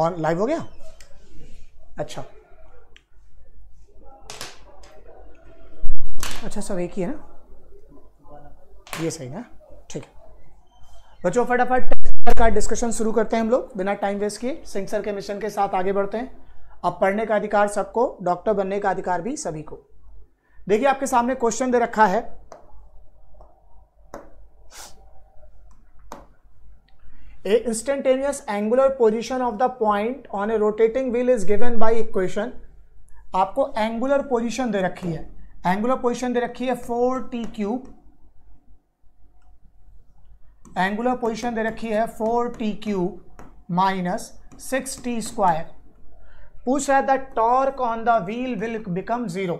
और लाइव हो गया अच्छा अच्छा सब एक ही है ना ये सही ना ठीक है बच्चों फटाफट का डिस्कशन शुरू करते हैं हम लोग बिना टाइम वेस्ट किए सिंह के मिशन के साथ आगे बढ़ते हैं अब पढ़ने का अधिकार सबको डॉक्टर बनने का अधिकार भी सभी को देखिए आपके सामने क्वेश्चन दे रखा है a instantaneous angular position of the point on a rotating wheel is given by equation आपको एंगुलर पोजिशन दे रखी है एंगुलर पोजिशन दे रखी है four t cube angular position दे रखी है four t cube minus six t square पूछ रहा है the torque on the wheel will become zero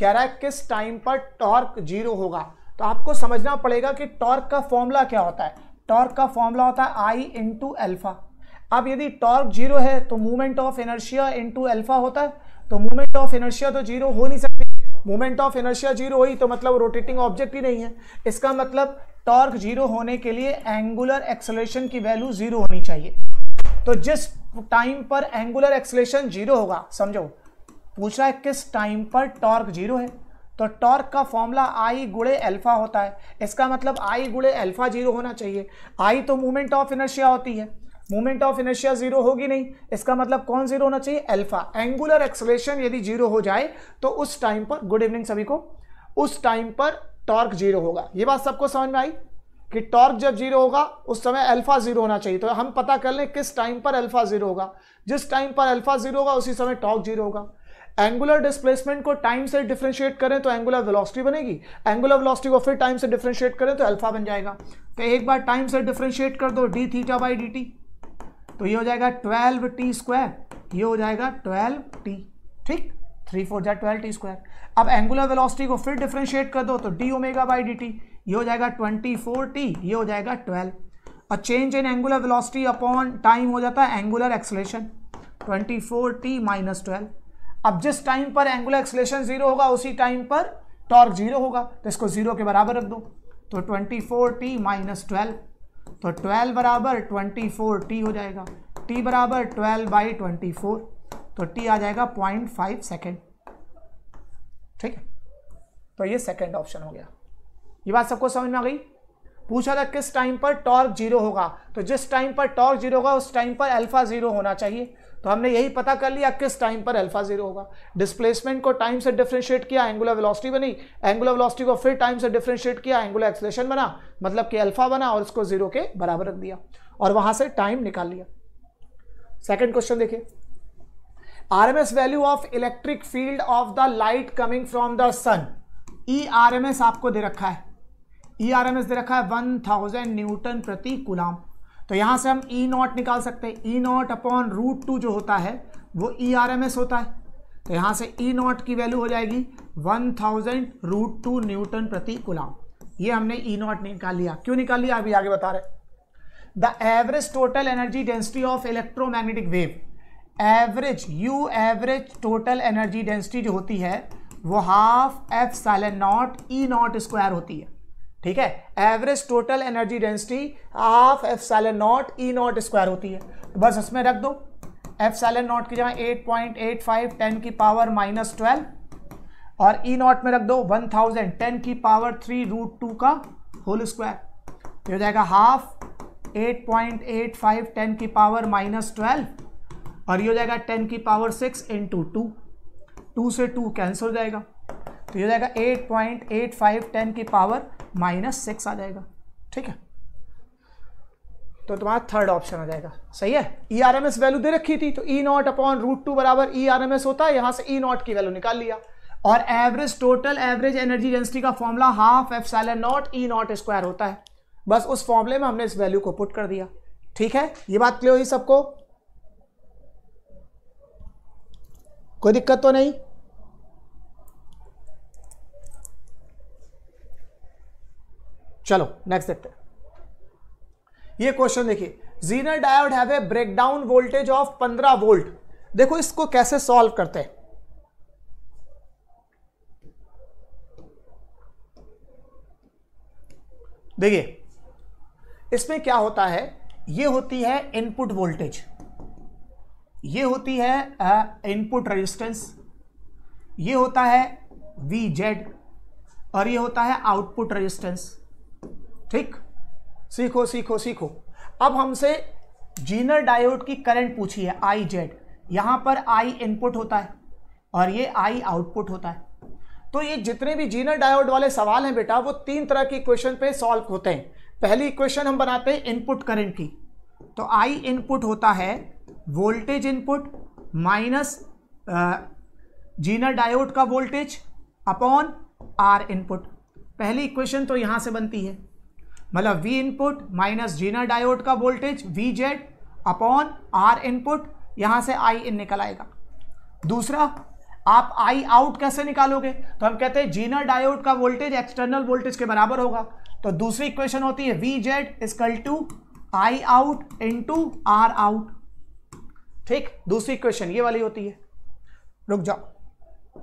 कह रहा है किस टाइम पर टॉर्क जीरो होगा तो आपको समझना पड़ेगा कि टॉर्क का फॉर्मूला क्या होता है टॉर्क का फॉर्मूला होता है आई इंटू एल्फा अब यदि टॉर्क जीरो है तो movement of inertia into alpha होता है तो मूवमेंट ऑफ एनर्शिया तो जीरो हो नहीं सकती मूवमेंट ऑफ एनर्शिया जीरो हुई तो मतलब रोटेटिंग ऑब्जेक्ट ही नहीं है इसका मतलब टॉर्क जीरो होने के लिए एंगुलर एक्सलेशन की वैल्यू जीरो होनी चाहिए तो जिस टाइम पर एंगुलर एक्सलेशन जीरो होगा समझो पूछ रहा है किस टाइम पर टॉर्क जीरो है तो टॉर्क का फॉर्मूला आई गुड़े एल्फा होता है इसका मतलब आई गुड़े एल्फा जीरो होना चाहिए आई तो मूवमेंट ऑफ इनर्शिया होती है मूवमेंट ऑफ इनर्शिया जीरो होगी नहीं इसका मतलब कौन जीरो होना चाहिए एल्फा एंगुलर एक्सलेशन यदि जीरो हो जाए तो उस टाइम पर गुड इवनिंग सभी को उस टाइम पर टॉर्क जीरो होगा ये बात सबको समझ में आई कि टॉर्क जब जीरो होगा उस समय अल्फा जीरो होना चाहिए तो हम पता कर लें किस टाइम पर अल्फा जीरो होगा जिस टाइम पर अल्फा जीरो होगा उसी समय टॉर्क जीरो होगा एंगुलर डिस्प्लेसमेंट को टाइम से डिफ्रेंशिएट करें तो एंगुलर वेलोसिटी बनेगी एंगुलर वेलोसिटी को फिर टाइम से डिफ्रेंशिएट करें तो अल्फा बन जाएगा तो एक बार टाइम से डिफ्रेंशिएट कर दो d theta by D t तो ये हो जाएगा ट्वेल्व टी स्क्वायर ये हो जाएगा ट्वेल्व टी ठीक थ्री फोर जाए ट्वेल्व टी स्क्वायर अब एंगुलर वेलोसिटी को फिर डिफ्रेंशिएट कर दो तो d omega by D t ये हो जाएगा ट्वेंटी फोर टी ये हो जाएगा ट्वेल्व और change in angular velocity upon time हो जाता है angular acceleration twenty four t minus twelve अब जिस टाइम पर एंगुलर एक्सलेशन जीरो होगा उसी टाइम पर टॉर्क जीरो होगा तो इसको जीरो के बराबर रख दो तो twenty four t minus twelve तो ट्वेल्व बराबर ट्वेंटी फोर टी हो जाएगा टी बराबर ट्वेल्व बाई ट्वेंटी फोर तो टी आ जाएगा पॉइंट फाइव सेकेंड ठीक है तो ये सेकेंड ऑप्शन हो गया ये बात सबको समझ में आ गई पूछा था किस टाइम पर टॉर्क जीरो होगा तो जिस टाइम पर टॉर्क जीरो होगा उस टाइम पर अल्फा जीरो होना चाहिए तो हमने यही पता कर लिया किस टाइम पर अल्फा जीरो होगा डिस्प्लेसमेंट को टाइम से डिफ्रेंशिएट किया एंगुलर वेलोसिटी बनी एंगुलर वेलोसिटी को फिर टाइम से डिफ्रेंशिएट किया एंगुलर एक्सलेशन बना मतलब कि अल्फा बना और इसको जीरो के बराबर रख दिया और वहां से टाइम निकाल लिया सेकेंड क्वेश्चन देखिए RMS value of electric field of the light coming from the sun E RMS आपको दे रखा है ई e आरएमएस दे रखा है वन थाउजेंड न्यूटन प्रति गुलाम तो यहाँ से हम ई e नॉट निकाल सकते हैं E naught upon root two जो होता है वो ई आर एम एस होता है तो यहाँ से ई e नॉट की वैल्यू हो जाएगी one thousand root two newton प्रति गुलाम ये हमने ई e नॉट निकाल लिया क्यों निकाल लिया अभी आगे बता रहे the average total energy density of electromagnetic wave average u average total energy density जो होती है वो half epsilon naught E naught square होती है ठीक है average total energy density half epsilon naught E naught square होती है तो बस इसमें रख दो एफ सैलन नॉट की जगह eight point eight five ten की पावर माइनस ट्वेल्व और ई e नॉट में रख दो वन थाउजेंड टेन की पावर थ्री रूट टू का होल स्क्वायर ये हो जाएगा half eight point eight five ten की पावर माइनस ट्वेल्व और ये हो जाएगा टेन की power six into two two से टू कैंसिल हो जाएगा तो ये हो जाएगा eight point eight five ten की पावर माइनस सिक्स आ जाएगा ठीक है तो तुम्हारा थर्ड ऑप्शन आ जाएगा सही है E R M S value दे रखी थी तो E naught upon root two बराबर ई आर एम एस होता है यहां से ई e नॉट की वैल्यू निकाल लिया और average total average energy density का formula half epsilon naught E naught square होता है बस उस फॉर्मूले में हमने इस वैल्यू को पुट कर दिया ठीक है ये बात क्लियर हुई सबको कोई दिक्कत तो नहीं चलो नेक्स्ट देखते हैं ये क्वेश्चन देखिए zener diode have a breakdown voltage of 15 volt देखो इसको कैसे सॉल्व करते हैं देखिए इसमें क्या होता है ये होती है इनपुट वोल्टेज ये होती है इनपुट रेजिस्टेंस ये होता है वी जेड और ये होता है आउटपुट रेजिस्टेंस ठीक सीखो सीखो सीखो अब हमसे जीनर डायोड की करंट पूछी है आई जेड यहां पर आई इनपुट होता है और ये आई आउटपुट होता है तो ये जितने भी जीनर डायोड वाले सवाल हैं बेटा वो तीन तरह के इक्वेशन पे सॉल्व होते हैं पहली इक्वेशन हम बनाते हैं इनपुट करंट की तो आई इनपुट होता है voltage input minus zener diode का वोल्टेज अपॉन आर इनपुट पहली इक्वेशन तो यहाँ से बनती है मतलब V input minus zener diode का voltage V Z upon R input यहां से आई इन निकल आएगा दूसरा आप आई आउट कैसे निकालोगे तो हम कहते हैं जीना डायोड का वोल्टेज एक्सटर्नल वोल्टेज के बराबर होगा तो दूसरी इक्वेशन होती है V Z equal to I out into R out ठीक दूसरी इक्वेशन ये वाली होती है रुक जाओ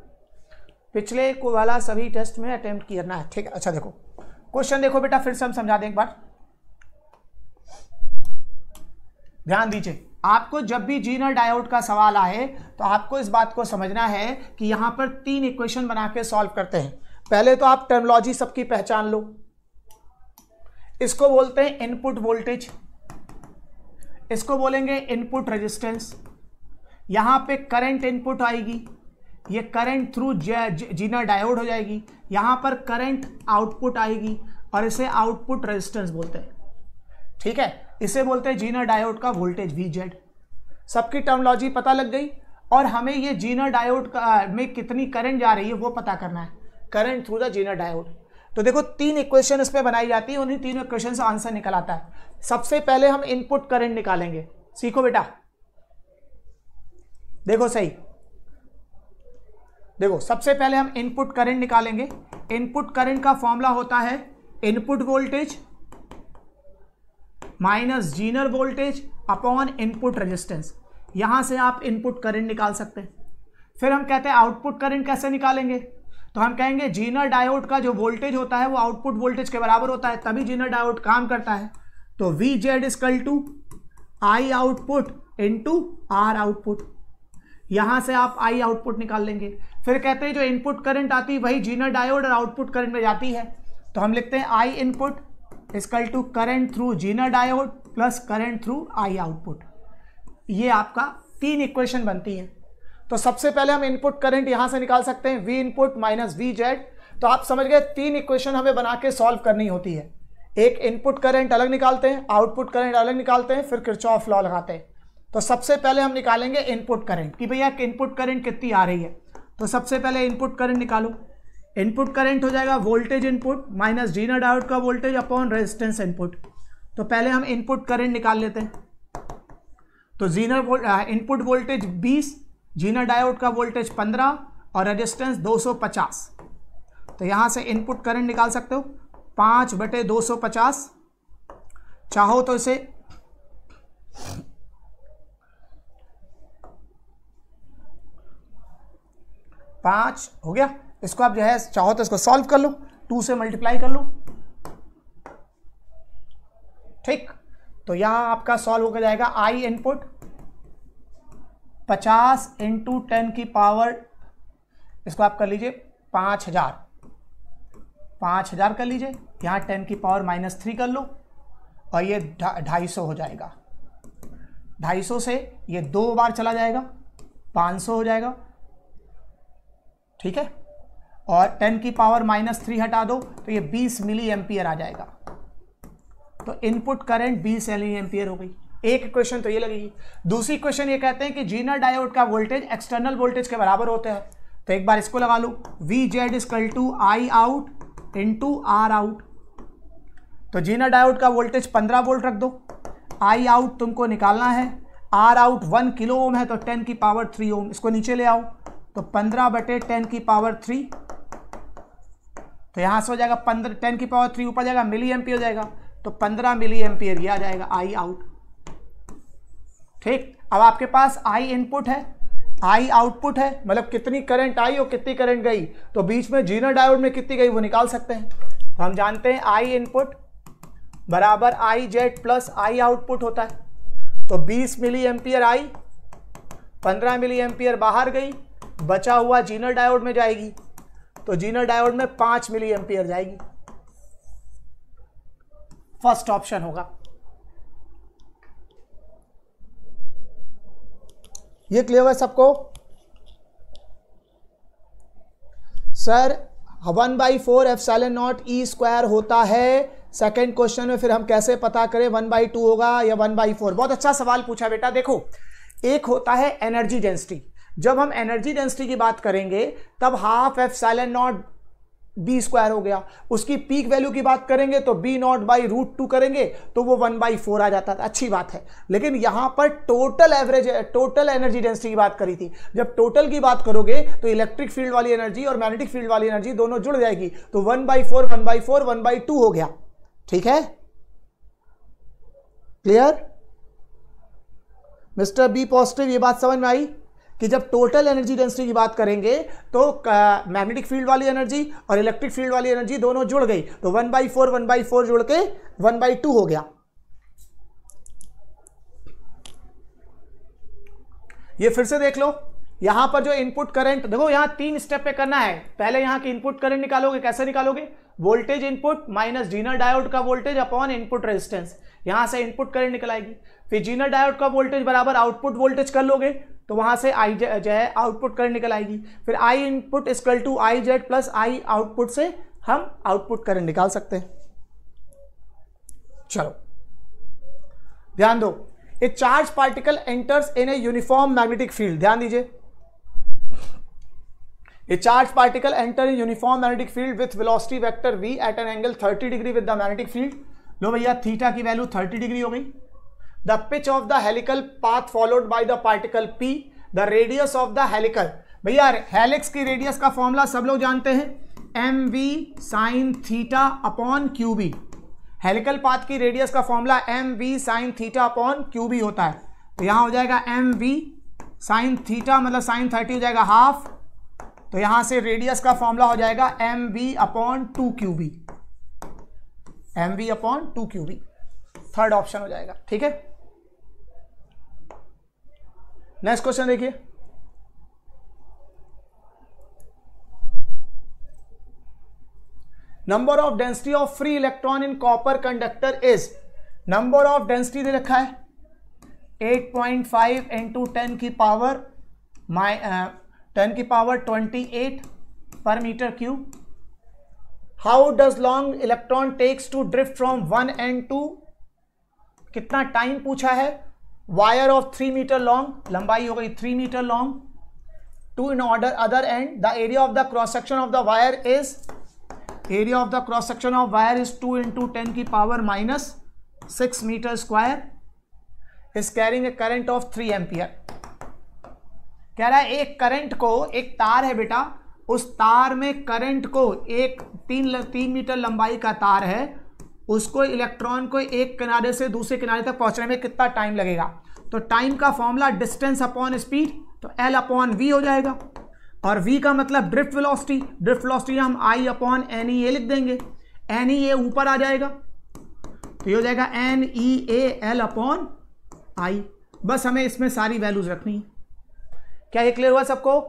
पिछले को वाला सभी टेस्ट में अटेम्प्ट करना है ठीक है अच्छा देखो क्वेश्चन देखो बेटा फिर से हम समझा दें एक बार ध्यान दीजिए आपको जब भी जीनर डायोड का सवाल आए तो आपको इस बात को समझना है कि यहां पर तीन इक्वेशन बना के सॉल्व करते हैं पहले तो आप टर्मोलॉजी सबकी पहचान लो इसको बोलते हैं इनपुट वोल्टेज इसको बोलेंगे इनपुट रेजिस्टेंस यहां पे करंट इनपुट आएगी ये करंट थ्रू जीना डायोड हो जाएगी यहाँ पर करंट आउटपुट आएगी और इसे आउटपुट रेजिस्टेंस बोलते हैं ठीक है इसे बोलते हैं जीना डायोड का वोल्टेज वी जेड सबकी टर्मोलॉजी पता लग गई और हमें ये जीना डायोड का में कितनी करंट जा रही है वो पता करना है current through the zener diode तो देखो तीन इक्वेशन इस पर बनाई जाती है उन्हीं तीन इक्वेशन से आंसर निकल आता है सबसे पहले हम इनपुट करंट निकालेंगे सीखो बेटा देखो सही देखो सबसे पहले हम इनपुट करंट निकालेंगे इनपुट करंट का फॉर्मूला होता है input voltage minus zener voltage upon input resistance यहां से आप इनपुट करंट निकाल सकते हैं फिर हम कहते हैं आउटपुट करंट कैसे निकालेंगे तो हम कहेंगे जीनर डायोड का जो वोल्टेज होता है वो आउटपुट वोल्टेज के बराबर होता है तभी जीनर डायोड काम करता है तो V Z equal to I output into R output यहां से आप आई आउटपुट निकाल लेंगे फिर कहते हैं जो इनपुट करंट आती है वही जीनर डायोड और आउटपुट करंट में जाती है तो हम लिखते हैं I input equal to current through zener diode plus current through I output ये आपका तीन इक्वेशन बनती है तो सबसे पहले हम इनपुट करंट यहां से निकाल सकते हैं V input minus V Z तो आप समझ गए तीन इक्वेशन हमें बना के सॉल्व करनी होती है एक इनपुट करंट अलग निकालते हैं आउटपुट करंट अलग निकालते हैं फिर ऑफ लॉ लगाते हैं तो सबसे पहले हम निकालेंगे इनपुट करंट कि भैया इनपुट करंट कितनी आ रही है तो सबसे पहले इनपुट करंट निकालो इनपुट करंट हो जाएगा वोल्टेज इनपुट माइनस डी नट आउट का वोल्टेज अपॉन रेजिस्टेंस इनपुट तो पहले हम इनपुट करंट निकाल लेते हैं तो zener input voltage 20 zener diode का वोल्टेज 15 और रेजिस्टेंस 250 तो यहां से इनपुट करंट निकाल सकते हो पाँच बटे दो चाहो तो इसे पाँच हो गया इसको आप जो है चाहो तो इसको सॉल्व कर लो टू से मल्टीप्लाई कर लो ठीक तो यहां आपका सॉल्व होकर जाएगा आई इनपुट पचास इंटू टेन की पावर इसको आप कर लीजिए पाँच हजार पाँच हजार कर लीजिए यहाँ टेन की पावर माइनस थ्री कर लो और ये ढाई सौ हो जाएगा ढाई सौ से ये दो बार चला जाएगा पाँच सौ हो जाएगा ठीक है और 10 की पावर माइनस थ्री हटा दो तो ये 20 मिली एम्पियर आ जाएगा तो इनपुट करंट 20 एल एम्पियर हो गई एक क्वेश्चन तो ये लगेगी दूसरी क्वेश्चन ये कहते हैं कि जीनर डायोड का वोल्टेज एक्सटर्नल वोल्टेज के बराबर होते हैं तो एक बार इसको लगा लो V Z equal to I out to R out तो जीनर डायोड का वोल्टेज 15 वोल्ट रख दो आई आउट तुमको निकालना है R out one kilo ohm है तो 10 की पावर थ्री ओम इसको नीचे ले आओ तो पंद्रह बटे टेन की पावर थ्री तो यहां से हो जाएगा पंद्रह टेन की पावर थ्री ऊपर जाएगा मिली एम्पियर हो जाएगा तो पंद्रह मिली एम्पियर यह आ जाएगा आई आउट ठीक अब आपके पास आई इनपुट है आई आउटपुट है मतलब कितनी करंट आई और कितनी करंट गई तो बीच में जीनर डायोड में कितनी गई वो निकाल सकते हैं तो हम जानते हैं आई इनपुट बराबर I Z plus I output होता है तो 20 milli ampere I 15 milli ampere बाहर गई बचा हुआ जीनर डायोड में जाएगी तो जीनर डायोड में पांच मिली एम्पियर जाएगी फर्स्ट ऑप्शन होगा ये क्लियर है सबको sir one by four epsilon naught E square होता है सेकेंड क्वेश्चन में फिर हम कैसे पता करें वन बाई टू होगा या वन बाई फोर बहुत अच्छा सवाल पूछा बेटा देखो एक होता है एनर्जी डेंसिटी जब हम एनर्जी डेंसिटी की बात करेंगे तब half epsilon naught B square हो गया उसकी पीक वैल्यू की बात करेंगे तो B naught by root two करेंगे तो वो वन बाई फोर आ जाता था अच्छी बात है लेकिन यहां पर total average total energy density की बात करी थी जब टोटल की बात करोगे तो इलेक्ट्रिक फील्ड वाली एनर्जी और मैग्नेटिक फील्ड वाली एनर्जी दोनों जुड़ जाएगी तो one by four one by four one by two हो गया ठीक है क्लियर मिस्टर बी पॉजिटिव ये बात समझ में आई कि जब टोटल एनर्जी डेंसिटी की बात करेंगे तो मैग्नेटिक फील्ड वाली एनर्जी और इलेक्ट्रिक फील्ड वाली एनर्जी दोनों जुड़ गई तो one by four one by four जुड़ के वन बाई टू हो गया ये फिर से देख लो यहां पर जो इनपुट करंट देखो यहां तीन स्टेप पे करना है पहले यहां की इनपुट करंट निकालोगे कैसे निकालोगे voltage input minus zener diode का वोल्टेज अपॉन इनपुट रेजिस्टेंस यहां से इनपुट करंट निकलाएगी फिर जीनर डायोड का वोल्टेज बराबर आउटपुट वोल्टेज कर लोगे तो वहां से आई जो है आउटपुट करंट निकल आएगी फिर I input equal to I Z plus I output से हम आउटपुट करंट निकाल सकते हैं चलो ध्यान दो a charge particle enters in a uniform magnetic field ध्यान दीजिए a charge particle enter in uniform magnetic field with velocity vector V at an angle 30 degree with the magnetic field लो भैया थीटा की वैल्यू 30 डिग्री हो गई the pitch of the helical path followed by the particle P the radius of the helical भैया helix की radius का formula सब लोग जानते हैं M V sine theta upon Q B helical path की रेडियस का formula M V sine theta upon Q B होता है तो यहाँ हो जाएगा एम वी साइन थीटा मतलब साइन थर्टी हो जाएगा हाफ तो यहाँ से रेडियस का फॉर्मूला हो जाएगा M V upon two Q B M V upon two Q B third option हो जाएगा ठीक है नेक्स्ट क्वेश्चन देखिए number of density of free electron in copper conductor is number of density दे रखा है 8.5 पॉइंट फाइव इंटू टेन की power माइ टेन की power 28 per metre cube how does long electron takes to drift from one end to कितना time पूछा है wire of three metre long लंबाई हो गई three metre long to in order other end the area of the cross section of the wire is area of the cross section of wire is two into ten की power minus six metre square is carrying a current of three ampere कह रहा है एक current को एक तार है बेटा उस तार में करंट को एक तीन तीन मीटर लंबाई का तार है उसको इलेक्ट्रॉन को एक किनारे से दूसरे किनारे तक पहुंचने में कितना टाइम लगेगा तो टाइम का फॉर्मूला डिस्टेंस अपॉन स्पीड तो एल अपॉन वी हो जाएगा और वी का मतलब ड्रिफ्ट वेलोसिटी ड्रिफ्ट वेलोसिटी हम आई अपॉन एन ई ए लिख देंगे एन ई ए ऊपर आ जाएगा तो ये हो जाएगा N E A L upon I बस हमें इसमें सारी वैल्यूज रखनी है क्या ये क्लियर हुआ सबको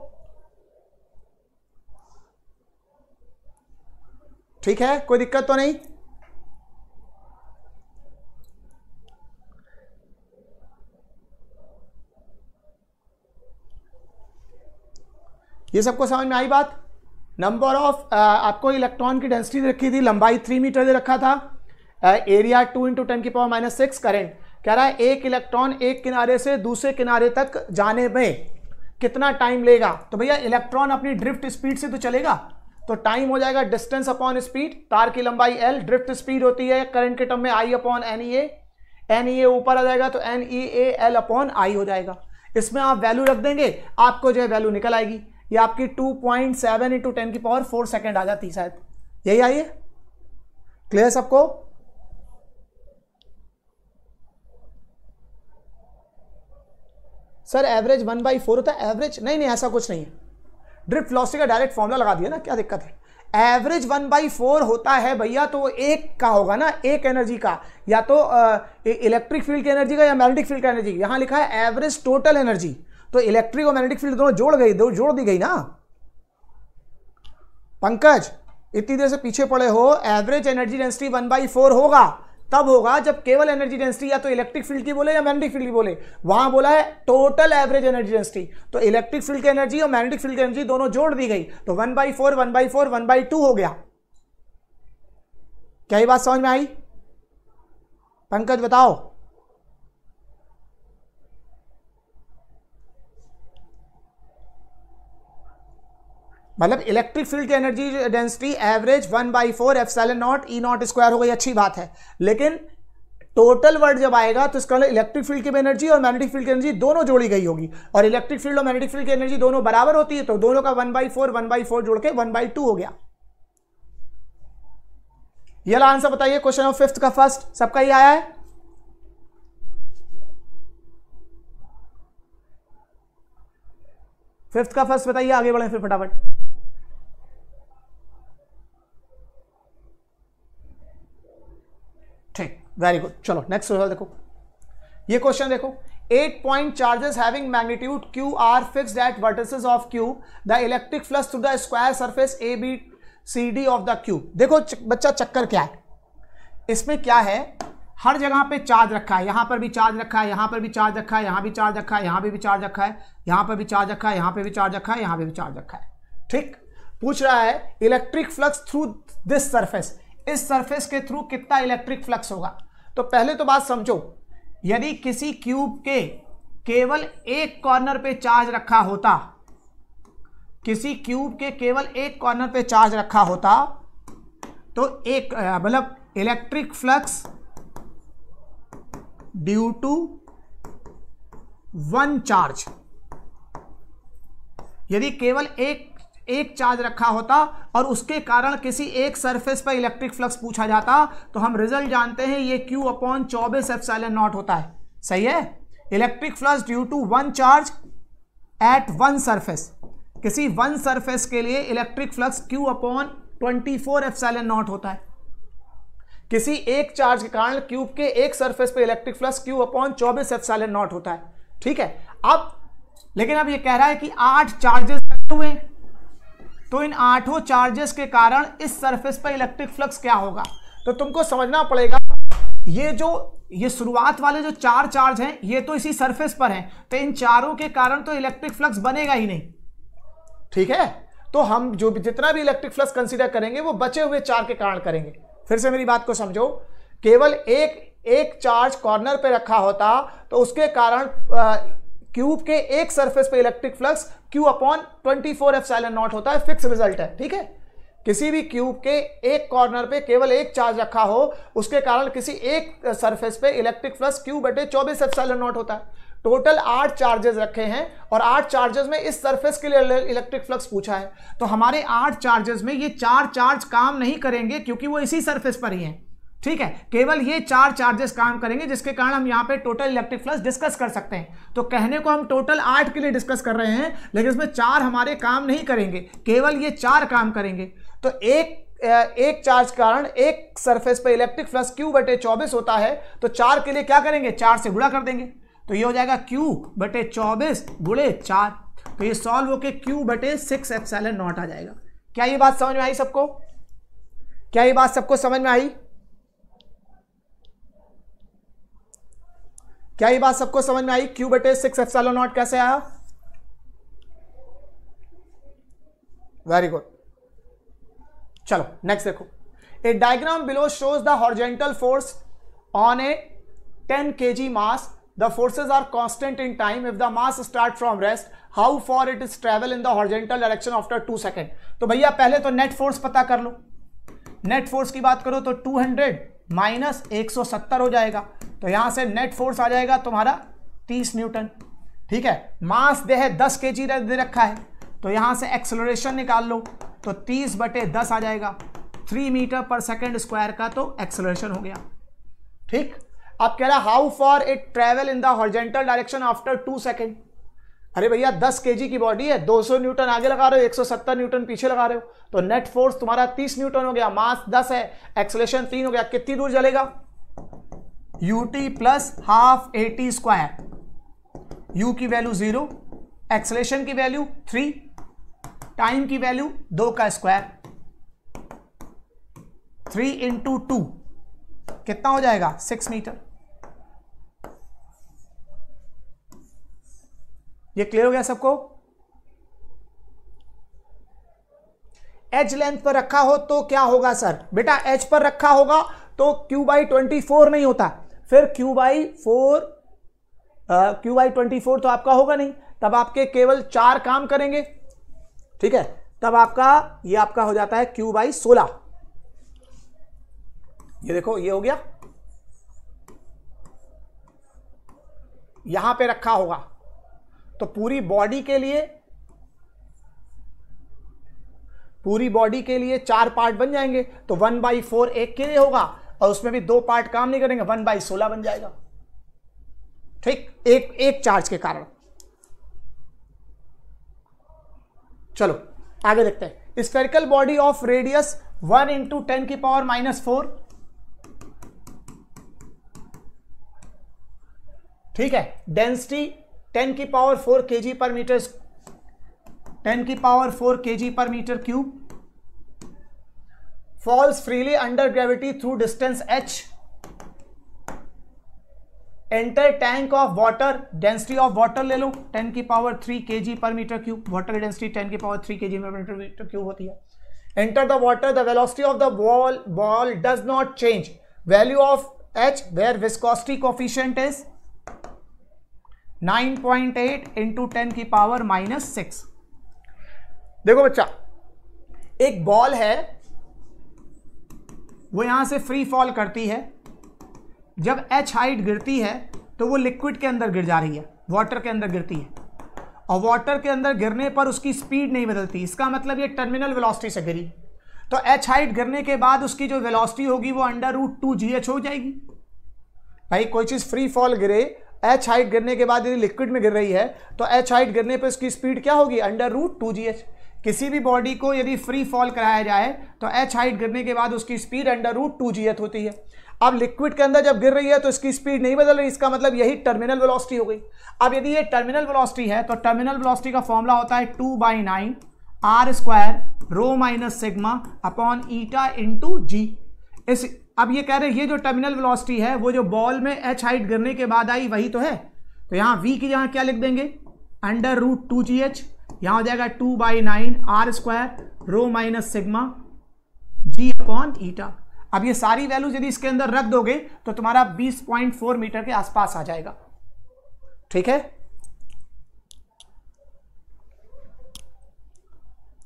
ठीक है कोई दिक्कत तो नहीं ये सबको समझ में आई बात नंबर ऑफ uh, आपको इलेक्ट्रॉन की डेंसिटी दे रखी थी लंबाई थ्री मीटर दे रखा था एरिया टू इंटू टेन की पावर माइनस सिक्स करेंट कह रहा है एक इलेक्ट्रॉन एक किनारे से दूसरे किनारे तक जाने में कितना टाइम लेगा तो भैया इलेक्ट्रॉन अपनी ड्रिफ्ट स्पीड से तो चलेगा तो टाइम हो जाएगा डिस्टेंस अपॉन स्पीड तार की लंबाई एल ड्रिफ्ट स्पीड होती है करंट के टर्म में I upon N E A N E A ऊपर आ जाएगा तो N E A L upon I हो जाएगा इसमें आप वैल्यू रख देंगे आपको जो है वैल्यू निकल आएगी ये आपकी 2.7 पॉइंट सेवन इंटू टेन की पावर फोर सेकेंड आ जाती शायद यही आई है क्लियर सबको sir average one by four होता है एवरेज नहीं नहीं ऐसा कुछ नहीं है ड्रिप वेलोसिटी का डायरेक्ट फॉर्मूला लगा दिया ना क्या दिक्कत है एवरेज वन बाई फोर होता है भैया तो एक का होगा ना एक एनर्जी का या तो इलेक्ट्रिक फील्ड की एनर्जी का या मैग्नेटिक फील्ड का एनर्जी यहां लिखा है एवरेज टोटल एनर्जी तो इलेक्ट्रिक और मैग्नेटिक फील्ड दोनों जोड़ गई दो जोड़ दी गई ना पंकज इतनी देर से पीछे पड़े हो average energy density one by four होगा तब होगा जब केवल एनर्जी डेंसिटी या तो इलेक्ट्रिक फील्ड की बोले या मैग्नेटिक फील्ड की बोले वहां बोला है टोटल एवरेज एनर्जी डेंसिटी तो इलेक्ट्रिक फील्ड की एनर्जी और मैग्नेटिक फील्ड की एनर्जी दोनों जोड़ दी गई तो one by four one by four one by two हो गया क्या ही बात समझ में आई पंकज बताओ मतलब इलेक्ट्रिक फील्ड की energy density average one by four epsilon naught E naught square हो गई अच्छी बात है लेकिन टोटल वर्ड जब आएगा तो इसका इलेक्ट्रिक मतलब फील्ड की भी एनर्जी और मैग्नेटिक फील्ड की एनर्जी दोनों जोड़ी गई होगी और इलेक्ट्रिक फील्ड और मैग्नेटिक फील्ड की एनर्जी दोनों बराबर होती है तो दोनों का one by four one by four जोड़ के वन बाई टू हो गया ये आंसर बताइए क्वेश्चन ऑफ फिफ्थ का फर्स्ट सबका ही आया है फिफ्थ का फर्स्ट बताइए आगे बढ़े फिर फटाफट वेरी गुड चलो नेक्स्ट सवाल देखो ये क्वेश्चन देखो eight point charges having magnitude Q are fixed at vertices of cube the electric flux through the square surface A B C D of the cube देखो बच्चा चक्कर क्या है इसमें क्या है हर जगह पे चार्ज रखा है यहाँ पर भी चार्ज रखा है यहाँ पर भी चार्ज रखा है यहाँ भी चार्ज रखा है यहाँ पर भी चार्ज रखा है यहाँ पर भी चार्ज रखा है यहाँ पर भी चार्ज रखा है यहाँ पर भी चार्ज रखा है ठीक पूछ रहा है electric flux through this surface इस सरफेस के थ्रू कितना इलेक्ट्रिक फ्लक्स होगा तो पहले तो बात समझो यदि किसी क्यूब के केवल एक कॉर्नर पे चार्ज रखा होता किसी क्यूब के केवल एक कॉर्नर पे चार्ज रखा होता तो एक मतलब electric flux due to one charge यदि केवल एक एक चार्ज रखा होता और उसके कारण किसी एक सरफेस पर इलेक्ट्रिक फ्लक्स पूछा जाता तो हम रिजल्ट जानते हैं ये क्यू अपॉन चौबीस एफसेलन नॉट होता है सही है electric flux due to one charge at one surface किसी वन सरफेस के लिए electric flux Q upon twenty four epsilon naught होता है किसी एक चार्ज के कारण क्यूब के एक सरफेस पर इलेक्ट्रिक फ्लक्स क्यू अपॉन चौबीस एफसेलन नॉट होता है ठीक है अब लेकिन अब ये कह रहा है कि आठ चार्जेस हुए हैं तो इन आठों चार्जेस के कारण इस सरफेस पर इलेक्ट्रिक फ्लक्स क्या होगा तो तुमको समझना पड़ेगा ये जो ये शुरुआत वाले जो चार चार्ज हैं ये तो इसी सरफेस पर हैं तो इन चारों के कारण तो इलेक्ट्रिक फ्लक्स बनेगा ही नहीं ठीक है तो हम जो भी जितना भी इलेक्ट्रिक फ्लक्स कंसीडर करेंगे वो बचे हुए चार के कारण करेंगे फिर से मेरी बात को समझो केवल एक एक चार्ज कॉर्नर पे रखा होता तो उसके कारण क्यूब के एक सरफेस पे electric flux Q upon twenty four epsilon naught होता है फिक्स रिजल्ट है ठीक है किसी भी क्यूब के एक कॉर्नर पे केवल एक चार्ज रखा हो उसके कारण किसी एक सरफेस पे इलेक्ट्रिक फ्लक्स क्यू बटे चौबीस एफ साइलन नॉट होता है टोटल आठ चार्जेस रखे हैं और आठ चार्जेस में इस सरफेस के लिए इलेक्ट्रिक फ्लक्स पूछा है तो हमारे आठ चार्जेस में ये चार चार्ज काम नहीं करेंगे क्योंकि वो इसी सरफेस पर ही हैं ठीक है केवल ये चार चार्जेस काम करेंगे जिसके कारण हम यहाँ पे टोटल इलेक्ट्रिक फ्लक्स डिस्कस कर सकते हैं तो कहने को हम टोटल आठ के लिए डिस्कस कर रहे हैं लेकिन इसमें चार हमारे काम नहीं करेंगे केवल ये चार काम करेंगे तो एक एक चार्ज कारण एक सरफेस पर इलेक्ट्रिक फ्लक्स क्यू बटे चौबीस होता है तो चार के लिए क्या करेंगे चार से गुड़ा कर देंगे तो ये हो जाएगा क्यू बटे चौबीस गुड़े चार तो ये सॉल्व होके क्यू बटे सिक्स एफ नॉट आ जाएगा क्या ये बात समझ में आई सबको क्या ये बात सबको समझ में आई क्या ये बात सबको समझ में आई क्यू बटे सिक्स एफसेलो नॉट कैसे आया वेरी गुड चलो नेक्स्ट देखो a diagram below shows the horizontal force on a 10 kg mass the forces are constant in time if the mass start from rest how far it is travel in the horizontal direction after 2 second तो भैया पहले तो net force पता कर लो net force की बात करो तो 200 माइनस 170 हो जाएगा तो यहां से नेट फोर्स आ जाएगा तुम्हारा तीस न्यूटन ठीक है मास दे है दस के जी दे रखा है तो यहां से एक्सलोरेशन निकाल लो तो तीस बटे दस आ जाएगा three metre per second square का तो एक्सलोरेशन हो गया ठीक अब कह रहा how far it travel in the horizontal direction after two second अरे भैया 10 के की बॉडी है 200 न्यूटन आगे लगा रहे हो 170 न्यूटन पीछे लगा रहे हो तो नेट फोर्स तुम्हारा 30 न्यूटन हो गया मास 10 है एक्सलेशन 3 हो गया कितनी दूर जलेगा U T plus half A T square U की वैल्यू जीरो एक्सलेशन की वैल्यू थ्री टाइम की वैल्यू दो का स्क्वायर थ्री इंटू टू कितना हो जाएगा सिक्स मीटर ये क्लियर हो गया सबको एच लेंथ पर रखा हो तो क्या होगा सर बेटा एच पर रखा होगा तो क्यू बाई ट्वेंटी फोर नहीं होता फिर Q by four Q by twenty four तो आपका होगा नहीं तब आपके केवल चार काम करेंगे ठीक है तब आपका ये आपका हो जाता है क्यू बाई सोलह ये देखो ये हो गया यहां पे रखा होगा तो पूरी बॉडी के लिए पूरी बॉडी के लिए चार पार्ट बन जाएंगे तो वन बाई फोर एक के लिए होगा और उसमें भी दो पार्ट काम नहीं करेंगे वन बाई सोलह बन जाएगा ठीक एक एक चार्ज के कारण चलो आगे देखते हैं spherical body of radius one into ten की पावर माइनस फोर ठीक है डेंसिटी टेन की power four K G per metre ten की power four K G per metre cube falls freely under gravity through distance H enter tank of water density of water ले लो 10 की power 3 के G per metre cube water density 10 की power 3 के G per metre metre cube होती है enter the water the velocity of the ball ball does not change value of H where viscosity coefficient is 9.8 point eight into ten की power minus six देखो बच्चा एक ball है वो यहाँ से फ्री फॉल करती है जब एच हाइट गिरती है तो वो लिक्विड के अंदर गिर जा रही है वाटर के अंदर गिरती है और वाटर के अंदर गिरने पर उसकी स्पीड नहीं बदलती इसका मतलब ये टर्मिनल वेलोसिटी से गिरी तो एच हाइट गिरने के बाद उसकी जो वेलोसिटी होगी वो under root two G H हो जाएगी भाई कोई चीज़ फ्री फॉल गिरे एच हाइट गिरने के बाद यदि लिक्विड में गिर रही है तो एच हाइट गिरने पर उसकी स्पीड क्या होगी under root two G H किसी भी बॉडी को यदि फ्री फॉल कराया जाए तो एच हाइट गिरने के बाद उसकी speed under root two G होती है अब लिक्विड के अंदर जब गिर रही है तो इसकी स्पीड नहीं बदल रही इसका मतलब यही टर्मिनल वेलोसिटी हो गई अब यदि ये टर्मिनल वेलोसिटी है तो टर्मिनल वेलोसिटी का फॉर्मूला होता है two by nine R square rho minus sigma upon eta into G इस अब ये कह रहे हैं ये जो टर्मिनल वेलोसिटी है वो जो बॉल में एच हाइट गिरने के बाद आई वही तो है तो यहाँ वी की जहाँ क्या लिख देंगे under root two G H यहां हो जाएगा two by nine R square rho minus sigma G upon eta अब ये सारी वैल्यू यदि इसके अंदर रख दोगे तो तुम्हारा 20.4 मीटर के आसपास आ जाएगा ठीक है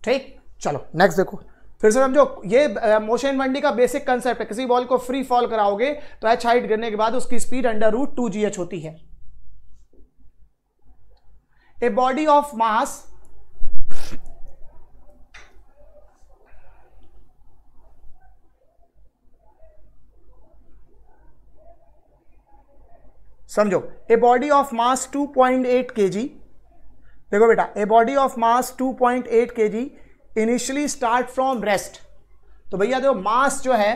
ठीक चलो नेक्स्ट देखो फिर से समझो ये मोशन मंडी का बेसिक कंसेप्ट है किसी बॉल को फ्री फॉल कराओगे तो एच हाइट गिरने के बाद उसकी speed under root two G H होती है ए बॉडी ऑफ मास समझो a body of mass 2.8 point देखो बेटा a body of mass 2.8 point initially start from rest तो भैया देखो मास जो है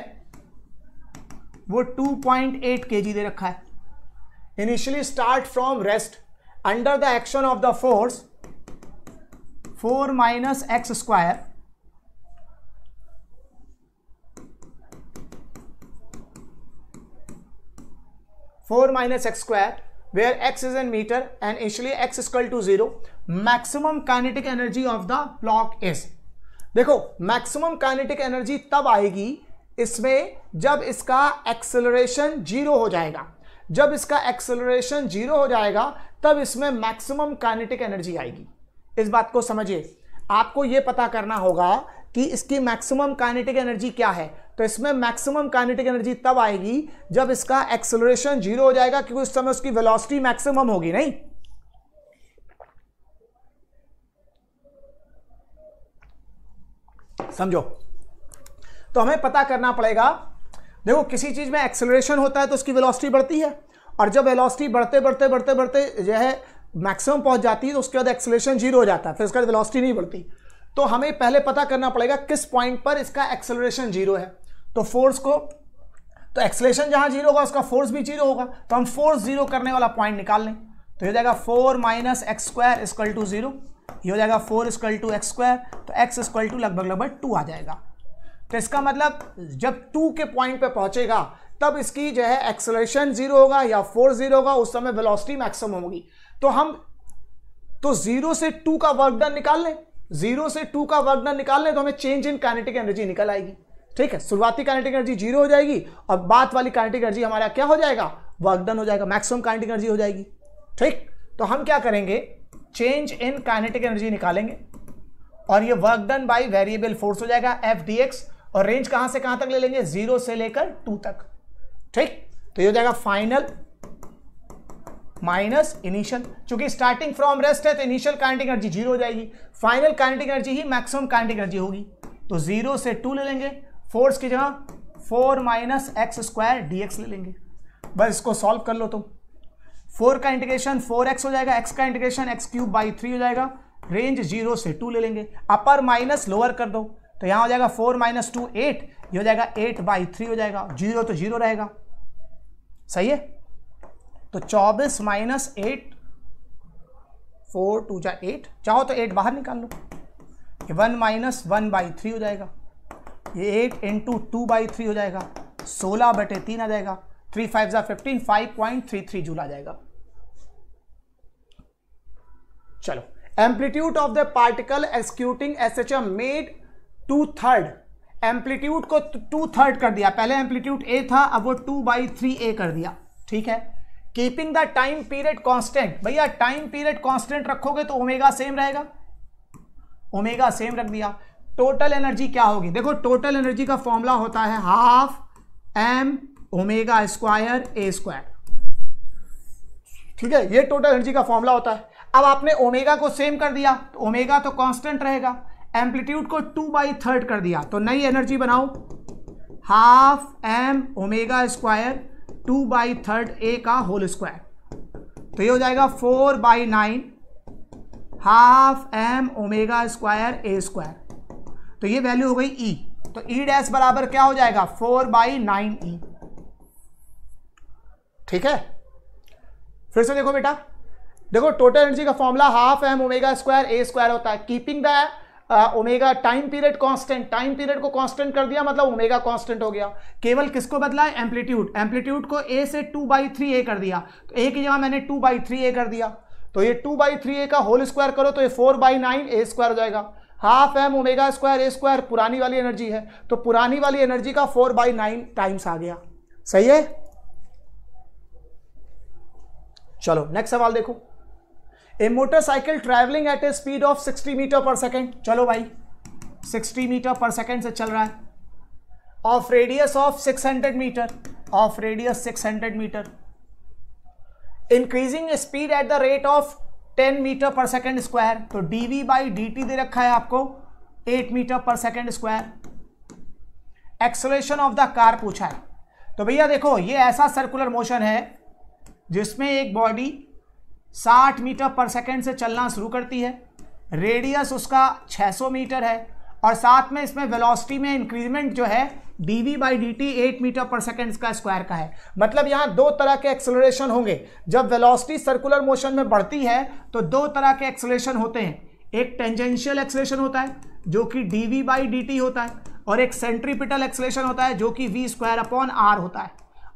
वो 2.8 पॉइंट दे रखा है initially start from rest under the action of the force four minus X square four minus X square where X is in metre and initially X equal to zero maximum maximum energy of the block is देखो maximum kinetic energy तब आएगी इसमें जब इसका acceleration zero हो जाएगा जब इसका एक्सेलरेशन जीरो हो जाएगा तब इसमें मैक्सिमम काइनेटिक एनर्जी आएगी इस बात को समझिए आपको यह पता करना होगा कि इसकी मैक्सिमम काइनेटिक एनर्जी क्या है तो इसमें मैक्सिमम काइनेटिक एनर्जी तब आएगी जब इसका एक्सेलरेशन जीरो हो जाएगा क्योंकि उस समय उसकी वेलोसिटी मैक्सिमम होगी नहीं समझो तो हमें पता करना पड़ेगा देखो किसी चीज में एक्सेलरेशन होता है तो उसकी वेलोसिटी बढ़ती है और जब वेलोसिटी बढ़ते बढ़ते बढ़ते बढ़ते जो है मैक्सिमम पहुंच जाती है तो उसके बाद एक्सेलरेशन जीरो हो जाता है फिर उसके बाद वेलोसिटी नहीं बढ़ती तो हमें पहले पता करना पड़ेगा किस पॉइंट पर इसका एक्सेलरेशन जीरो है तो फोर्स को तो एक्सलेशन जहां जीरो होगा उसका फोर्स भी जीरो होगा तो हम फोर्स जीरो करने वाला पॉइंट निकाल लें तो हो जाएगा four minus X square equal to zero हो जाएगा four equal to X square तो एक्स स्क्वल टू लगभग लगभग टू आ जाएगा तो इसका मतलब जब टू के पॉइंट पे पहुंचेगा तब इसकी जो है एक्सलेशन जीरो होगा या फोर्स जीरो होगा उस समय वेलोसिटी मैक्सिमम होगी तो हम तो जीरो से टू का वर्क डन निकाल लें जीरो से टू का वर्क डन निकाल लें तो हमें चेंज इन काइनेटिक एनर्जी निकल आएगी ठीक है शुरुआती कानेटिक एनर्जी जीरो हो जाएगी और बात वाली कानेटिक एनर्जी हमारा क्या हो जाएगा वर्कडन हो जाएगा मैक्सिमम कानेटिक एनर्जी हो जाएगी ठीक तो हम क्या करेंगे चेंज इन कानेटिक एनर्जी निकालेंगे और ये work done by variable force हो जाएगा एफ डी एक्स और रेंज कहां से कहां तक ले लेंगे जीरो से लेकर टू तक ठीक तो ये हो जाएगा फाइनल माइनस इनिशियल क्योंकि स्टार्टिंग फ्रॉम रेस्ट है तो इनिशियल काइनेटिक एनर्जी जीरो हो जाएगी फाइनल काइनेटिक एनर्जी ही मैक्सिमम काइनेटिक एनर्जी होगी तो जीरो से टू ले लेंगे फोर्स की जगह four minus X square D X ले लेंगे बस इसको सॉल्व कर लो तुम फोर का इंटीग्रेशन फोर एक्स हो जाएगा एक्स का integration X cube by three हो जाएगा रेंज जीरो से टू ले लेंगे अपर माइनस लोअर कर दो तो यहाँ हो जाएगा फोर माइनस टू एट ये हो जाएगा एट बाई थ्री हो जाएगा जीरो तो जीरो रहेगा सही है तो चौबीस माइनस एट फोर टू जा एट चाहो तो एट बाहर निकाल लो one minus one by three हो जाएगा ये eight into two by three हो जाएगा सोलह बटे तीन आ जाएगा थ्री फाइव ज़ा fifteen five point three three joule आ जाएगा चलो amplitude of the particle executing S H M made two third amplitude को टू थर्ड कर दिया पहले एम्पलीट्यूड ए था अब वो टू बाई थ्री ए कर दिया ठीक है keeping the time period constant भैया टाइम पीरियड कॉन्स्टेंट रखोगे तो ओमेगा सेम रहेगा ओमेगा सेम रख दिया टोटल एनर्जी क्या होगी देखो टोटल एनर्जी का फॉर्मूला होता है half M omega square A square ठीक है ये टोटल एनर्जी का फॉर्मूला होता है अब आपने ओमेगा को सेम कर दिया तो ओमेगा तो कांस्टेंट रहेगा एम्पलीट्यूड को टू बाई थर्ड कर दिया तो नई एनर्जी बनाओ half M omega square two by third A का होल स्क्वायर तो ये हो जाएगा four by nine half M omega square A square तो ये वैल्यू हो गई ई e. तो ई e डैश बराबर क्या हो जाएगा फोर बाई नाइन ई ठीक है फिर से देखो बेटा देखो टोटल एनर्जी का formula half M omega square A square होता है keeping the omega time period constant time period को कांस्टेंट कर दिया मतलब ओमेगा कांस्टेंट हो गया केवल किसको बदला है एम्पलीट्यूड एम्पलीट्यूड को ए से टू बाई थ्री ए कर दिया तो ए की जगह मैंने टू बाई थ्री ए कर दिया तो ये टू बाई थ्री ए का होल स्क्वायर करो तो ये four by nine A square हो जाएगा half M omega square A square पुरानी वाली एनर्जी है तो पुरानी वाली एनर्जी का फोर बाई नाइन टाइम्स आ गया सही है चलो नेक्स्ट सवाल देखो a motorcycle travelling at a speed of 60 metre per second चलो भाई 60 मीटर पर सेकेंड से चल रहा है of radius of 600 metre of radius 600 metre increasing speed at the rate of ten metre per second square तो D V by D T दे रखा है आपको eight metre per second square acceleration of the car पूछा है तो भैया देखो ये ऐसा सर्कुलर मोशन है जिसमें एक बॉडी 60 मीटर पर सेकेंड से चलना शुरू करती है रेडियस उसका 600 मीटर है और साथ में इसमें वेलोसिटी में इंक्रीजमेंट जो है D V by D T eight metre per second का स्क्वायर का है मतलब यहाँ दो तरह के एक्सलोरेशन होंगे जब वेलोसिटी सर्कुलर मोशन में बढ़ती है तो दो तरह के एक्सलेशन होते हैं एक टेंजेंशियल एक्सलेशन होता है जो कि D V by D T होता है और एक सेंट्रीपिटल एक्सलेशन होता है जो कि वी स्क्वायर अपॉन आर होता है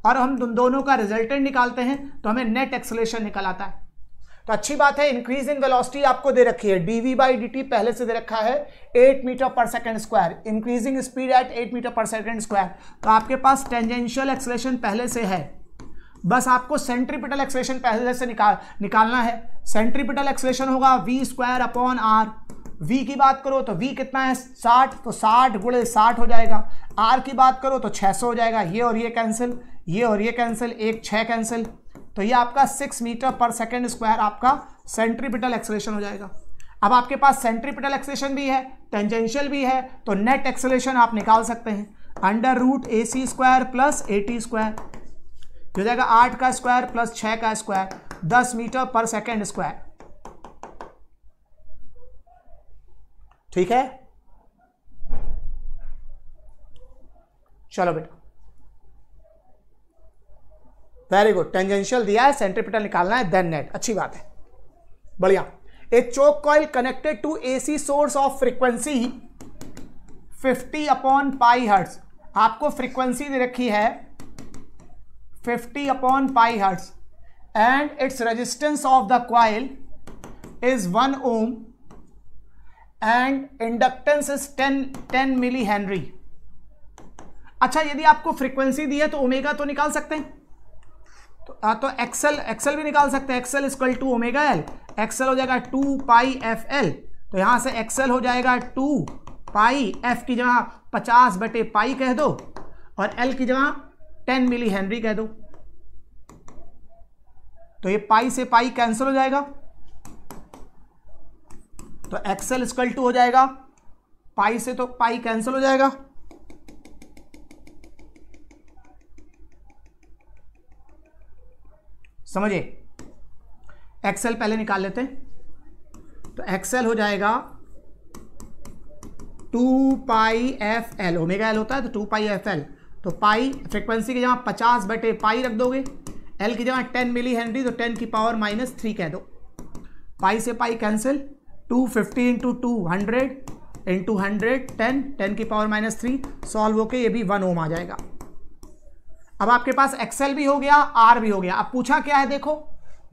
और हम दोनों का रिजल्टेंट निकालते हैं तो हमें नेट एक्सलेशन निकल आता है तो अच्छी बात है इंक्रीज इन वेलोसिटी आपको दे रखी है डीवी बाई डी पहले से दे रखा है eight metre per second square increasing speed at eight metre per second square तो आपके पास टेंजेंशियल एक्सलेशन पहले से है बस आपको सेंट्रीपिटल एक्सलेशन पहले से निकाल निकालना है सेंट्रीपिटल एक्सलेशन होगा V square upon R V की बात करो तो वी कितना है साठ तो साठ गुड़े साठ हो जाएगा आर की बात करो तो 600 हो जाएगा ये और ये कैंसिल ये और ये कैंसिल एक छः कैंसिल तो ये आपका six metre per second square आपका सेंट्रीपिटल एक्सलेशन हो जाएगा अब आपके पास सेंट्रीपिटल एक्सलेशन भी है टेंजेंशियल भी है तो नेट एक्सलेशन आप निकाल सकते हैं under root A C square plus A T square हो जाएगा आठ का स्क्वायर प्लस छः का स्क्वायर दस मीटर पर सेकेंड स्क्वायर ठीक है चलो बेटा वेरी गुड टेंजेंशियल दिया है सेंट्रीपिटल निकालना है देन नेट अच्छी बात है बढ़िया a choke coil connected to AC source of frequency 50 upon pi hertz आपको फ्रीक्वेंसी दे रखी है 50 upon pi hertz and its resistance of the coil is one ohm and inductance is ten ten milli henry अच्छा यदि आपको frequency दी है तो omega तो निकाल सकते हैं तो आ, हाँ, तो एक्सएल एक्सएल भी निकाल सकते हैं XL equal to omega L XL हो जाएगा टू पाई एफ एल तो यहाँ से एक्सएल हो जाएगा टू पाई एफ की जगह पचास बटे पाई कह दो और एल की जगह टेन मिली हेनरी कह दो तो ये पाई से पाई कैंसिल हो जाएगा तो एक्सएल स्कल टू हो जाएगा पाई से तो पाई कैंसिल हो जाएगा समझे एक्सेल पहले निकाल लेते हैं तो एक्सेल हो जाएगा two pi F L omega L होता है तो टू पाई एफ एल तो पाई फ्रिक्वेंसी की जगह पचास बटे पाई रख दोगे एल की जगह टेन मिली हेनरी तो टेन की पावर माइनस थ्री कह दो पाई से pi cancel two fifty into two hundred into hundred ten ten की पावर माइनस थ्री सॉल्व होके ये भी वन ओम आ जाएगा अब आपके पास एक्सएल भी हो गया आर भी हो गया अब पूछा क्या है देखो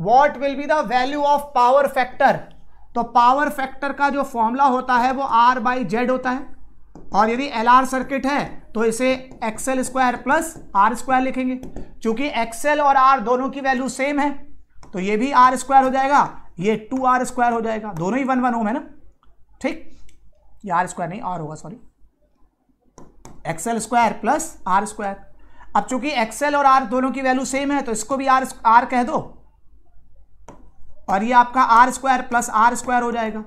what will be the value of power factor तो पावर फैक्टर का जो फॉर्मूला होता है वो आर बाई जेड होता है और यदि एल आर सर्किट है तो इसे XL square plus R square लिखेंगे क्योंकि एक्सएल और आर दोनों की वैल्यू सेम है तो ये भी आर स्क्वायर हो जाएगा ये टू आर स्क्वायर हो जाएगा दोनों ही वन वन ओम है ना ठीक ये आर स्क्वायर नहीं आर होगा sorry XL square plus R square अब चूंकि एक्सएल और आर दोनों की वैल्यू सेम है तो इसको भी आर आर कह दो और ये आपका R square plus R square हो जाएगा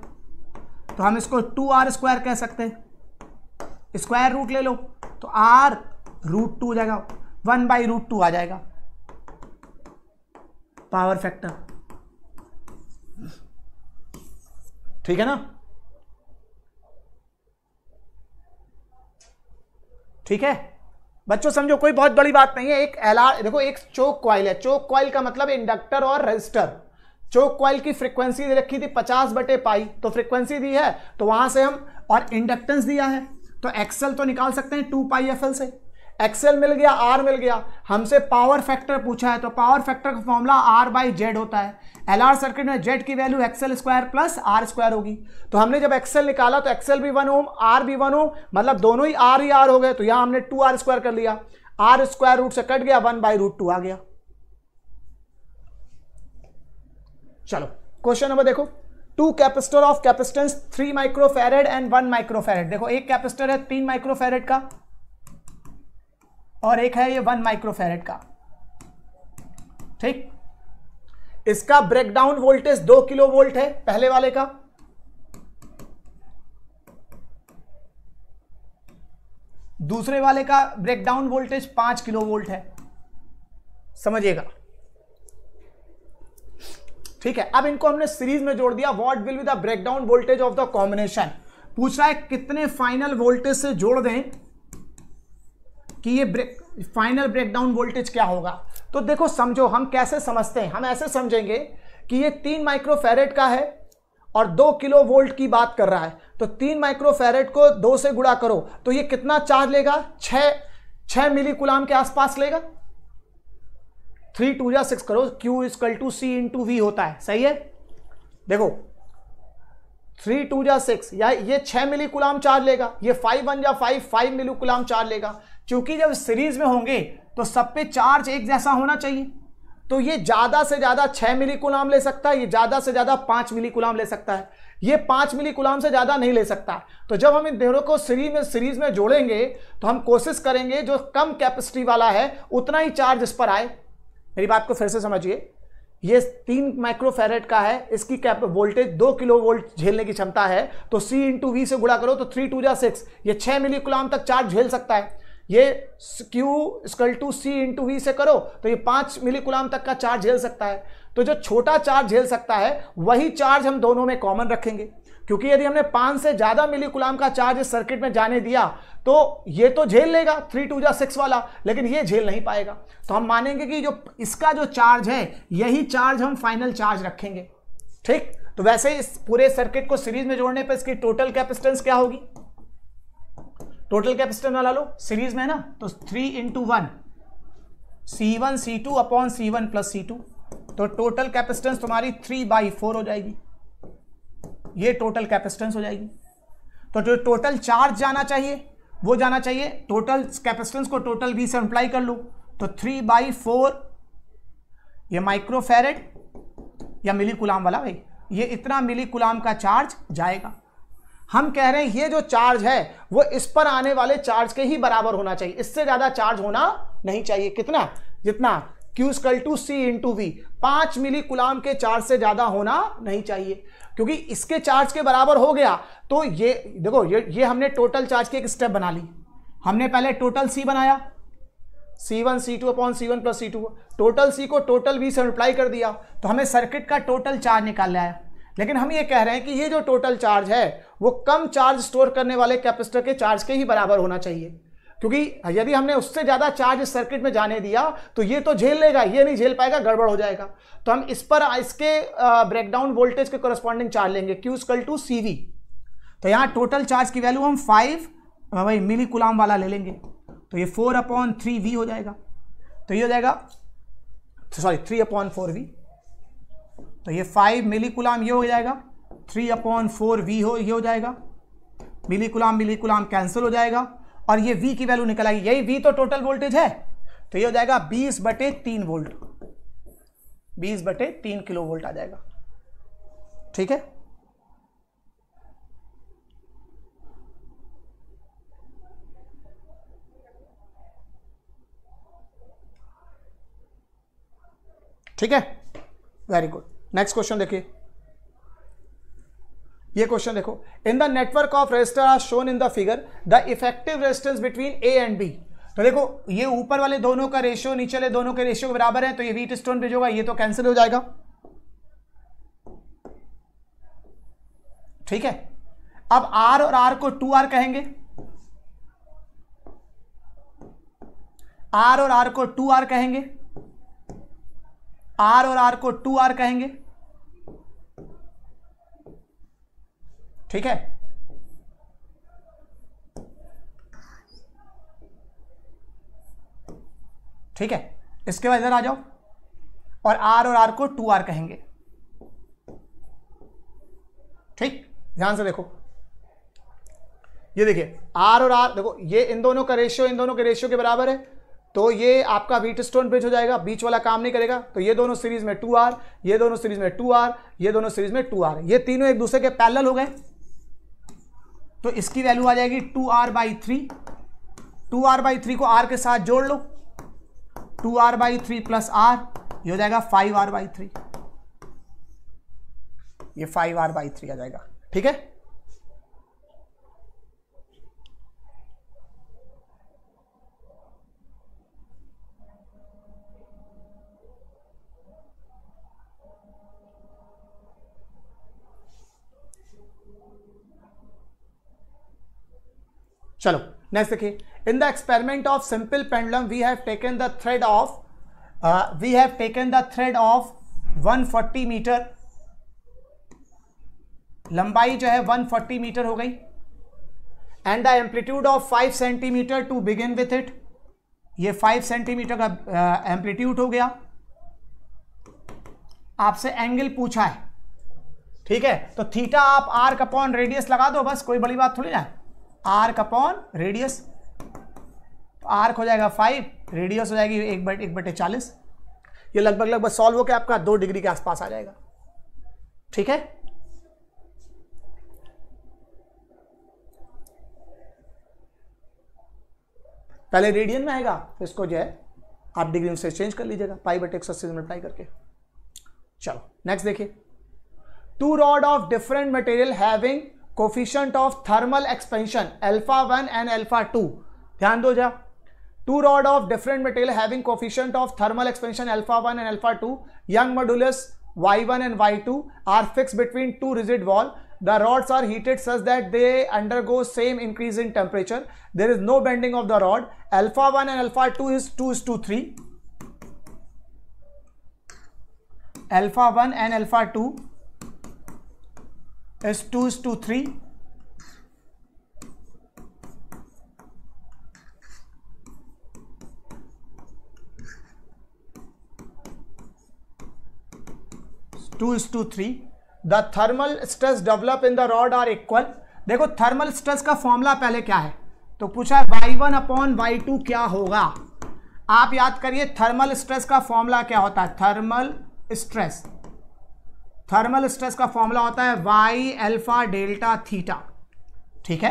तो हम इसको टू आर स्क्वायर कह सकते हैं स्क्वायर रूट ले लो तो आर रूट टू हो जाएगा वन बाई रूट टू आ जाएगा पावर फैक्टर ठीक है ना ठीक है बच्चों समझो कोई बहुत बड़ी बात नहीं है एक एल देखो एक चोक क्वाइल है चोक क्वाइल का मतलब इंडक्टर और रजिस्टर चोक क्वाइल की फ्रीक्वेंसी रखी थी पचास बटे पाई तो फ्रीक्वेंसी दी है तो वहां से हम और इंडक्टेंस दिया है तो एक्सेल तो निकाल सकते हैं टू पाई एफ से एक्सएल मिल गया आर मिल गया हमसे पावर फैक्टर पूछा है तो पावर फैक्टर का फॉर्मूला आर बाई जेड होता है एल आर सर्किट में जेड की value XL square plus R square होगी तो हमने जब एक्सएल निकाला तो एक्सएल भी वन ओम आर भी वन ओम मतलब दोनों ही आर ही आर हो गए तो यहां हमने टू आर स्क्वायर कर लिया आर स्क्वायर रूट से कट गया वन बाई रूट टू आ गया चलो क्वेश्चन नंबर देखो two capacitor of capacitance three microfarad and one microfarad देखो एक कैपेसिटर है तीन माइक्रोफेरेड का और एक है ये वन माइक्रोफेरेड का ठीक इसका ब्रेकडाउन वोल्टेज दो किलो वोल्ट है पहले वाले का दूसरे वाले का ब्रेकडाउन वोल्टेज पांच किलो वोल्ट है समझिएगा ठीक है अब इनको हमने सीरीज में जोड़ दिया what will be the breakdown voltage of the combination पूछ रहा है कितने फाइनल वोल्टेज से जोड़ दें कि ये ब्रेक फाइनल ब्रेकडाउन वोल्टेज क्या होगा तो देखो समझो हम कैसे समझते हैं हम ऐसे समझेंगे कि ये तीन माइक्रोफेरेट का है और दो किलो वोल्ट की बात कर रहा है तो तीन माइक्रोफेरेट को दो से गुड़ा करो तो ये कितना चार्ज लेगा छः मिली कुलाम के आसपास लेगा थ्री टू या सिक्स करो Q equal to C into V होता है सही है देखो थ्री टू या सिक्स या ये छ मिली कुलाम चार्ज लेगा ये फाइव वन या five five milli coulomb charge लेगा क्योंकि जब सीरीज में होंगे तो सब पे चार्ज एक जैसा होना चाहिए तो ये ज़्यादा से ज़्यादा छह मिली गुलाम ले सकता है ये ज़्यादा से ज़्यादा पांच मिली गुलाम ले सकता है ये पांच मिली गुलाम से ज़्यादा नहीं ले सकता तो जब हम इन दोनों को सीरीज में सीरीज में जोड़ेंगे तो हम कोशिश करेंगे जो कम कैपेसिटी वाला है उतना ही चार्ज इस पर आए मेरी बात को फिर से समझिए ये तीन माइक्रोफेरेट का है इसकी कैप वोल्टेज दो किलो वोल्ट झेलने की क्षमता है तो सी इंटू वी से गुड़ा करो तो थ्री टू या सिक्स ये छह मिली गुलाम तक चार्ज झेल सकता है ये Q equal to C into V से करो तो ये पांच मिली कुलाम तक का चार्ज झेल सकता है तो जो छोटा चार्ज झेल सकता है वही चार्ज हम दोनों में कॉमन रखेंगे क्योंकि यदि हमने पांच से ज्यादा मिली कुलाम का चार्ज इस सर्किट में जाने दिया तो ये तो झेल लेगा थ्री टू जा सिक्स वाला लेकिन ये झेल नहीं पाएगा तो हम मानेंगे कि जो इसका जो चार्ज है यही चार्ज हम फाइनल चार्ज रखेंगे ठीक तो वैसे इस पूरे सर्किट को सीरीज में जोड़ने पर इसकी टोटल कैपेसिटेंस क्या होगी टोटल कैपेसिटर ना ला लो सीरीज में है ना तो three into one C one C two upon C one plus C two तो टोटल कैपेसिटेंस तुम्हारी थ्री बाई फोर हो जाएगी ये टोटल कैपेसिटेंस हो जाएगी तो जो टोटल चार्ज जाना चाहिए वो जाना चाहिए टोटल कैपेसिटेंस को टोटल बी से अप्लाई कर लो तो थ्री बाई फोर ये माइक्रोफेरेड या मिली कुलाम वाला भाई ये इतना मिली कुलाम का चार्ज जाएगा हम कह रहे हैं ये जो चार्ज है वो इस पर आने वाले चार्ज के ही बराबर होना चाहिए इससे ज्यादा चार्ज होना नहीं चाहिए कितना जितना Q equal to C into V पांच मिली गुलाम के चार्ज से ज्यादा होना नहीं चाहिए क्योंकि इसके चार्ज के बराबर हो गया तो ये देखो ये ये हमने टोटल चार्ज की एक स्टेप बना ली हमने पहले टोटल सी बनाया C one C two upon C one plus C two total C को टोटल वी से मल्टीप्लाई कर दिया तो हमें सर्किट का टोटल चार्ज निकाल आया लेकिन हम ये कह रहे हैं कि ये जो टोटल चार्ज है वो कम चार्ज स्टोर करने वाले कैपेसिटर के चार्ज के ही बराबर होना चाहिए क्योंकि यदि हमने उससे ज्यादा चार्ज सर्किट में जाने दिया तो ये तो झेल लेगा ये नहीं झेल पाएगा गड़बड़ हो जाएगा तो हम इस पर इसके ब्रेकडाउन वोल्टेज के कोरस्पॉन्डिंग चार्ज लेंगे क्यू टू सी वी तो यहाँ टोटल चार्ज की वैल्यू हम फाइव भाई मिली कुलाम वाला ले लेंगे तो ये फोर अपॉन थ्री वी हो जाएगा तो ये हो जाएगा sorry three upon four V तो ये फाइव मिली कुलाम ये हो जाएगा थ्री अपॉन फोर वी हो ये हो जाएगा मिली मिलीकुलाम मिली कैंसिल हो जाएगा और ये वी की वैल्यू निकल आएगी यही वी तो टोटल वोल्टेज है तो ये हो जाएगा बीस बटे तीन वोल्ट बीस बटे तीन किलो वोल्ट आ जाएगा ठीक है ठीक है वेरी गुड नेक्स्ट क्वेश्चन देखिए ये क्वेश्चन देखो in the network of resistor are shown in the figure the effective resistance between A and B तो देखो ये ऊपर वाले दोनों का रेशियो नीचे वाले दोनों के रेशियो के बराबर है तो ये वीट स्टोन ब्रिज होगा ये तो कैंसिल हो जाएगा ठीक है अब आर और आर को टू आर कहेंगे आर और आर को टू आर कहेंगे आर और आर को टू आर कहेंगे ठीक है ठीक है इसके बाद इधर आ जाओ और आर और आर को टू आर कहेंगे ठीक ध्यान से देखो ये देखिए आर और आर देखो ये इन दोनों का रेशियो इन दोनों के रेशियो के बराबर है तो ये आपका वीट स्टोन ब्रिज हो जाएगा बीच वाला काम नहीं करेगा तो ये दोनों सीरीज में टू आर ये दोनों सीरीज में टू आर ये दोनों सीरीज में टू आर ये तीनों एक दूसरे के पैरल हो गए तो इसकी वैल्यू आ जाएगी two R by three two R by three को आर के साथ जोड़ लो two R by three plus R ये हो जाएगा फाइव आर बाई थ्री ये फाइव आर बाई थ्री आ जाएगा ठीक है चलो नेक्स्ट देखिए in the experiment of simple pendulum we have taken the thread of we have taken the thread of 140 metre लंबाई जो है 140 मीटर हो गई and the amplitude of 5 centimetre to begin with it ये 5 सेंटीमीटर का amplitude uh, हो गया आपसे एंगल पूछा है ठीक है तो थीटा आप आर्क अपॉन रेडियस लगा दो बस कोई बड़ी बात थोड़ी ना आर्क अपॉन रेडियस तो आर्क हो जाएगा फाइव रेडियस हो जाएगी एक बट एक बटे चालीस ये लगभग लगभग सॉल्व होकर आपका दो डिग्री के आसपास आ जाएगा ठीक है पहले रेडियन में आएगा तो इसको जो है आप डिग्री से चेंज कर लीजिएगा पाई बटे एक सौ अस्सी मल्टीप्लाई करके चलो नेक्स्ट देखिए two rod of different material having coefficient of thermal expansion alpha one and alpha two ध्यान दो जा two rod of different material having coefficient of thermal expansion alpha 1 and alpha 2 young modulus y1 and y2 are fixed between two rigid wall the rods are heated such that they undergo same increase in temperature there is no bending of the rod alpha 1 and alpha 2 is 2 is to 3 alpha 1 and alpha 2 as two is to three two is to three the thermal stress develop in the rod are equal देखो thermal stress का formula पहले क्या है तो पूछा है Y one upon Y two क्या होगा आप याद करिए थर्मल स्ट्रेस का फॉर्मूला क्या होता है थर्मल स्ट्रेस थर्मल स्ट्रेस का फॉर्मूला होता है वाई एल्फा डेल्टा थीटा ठीक है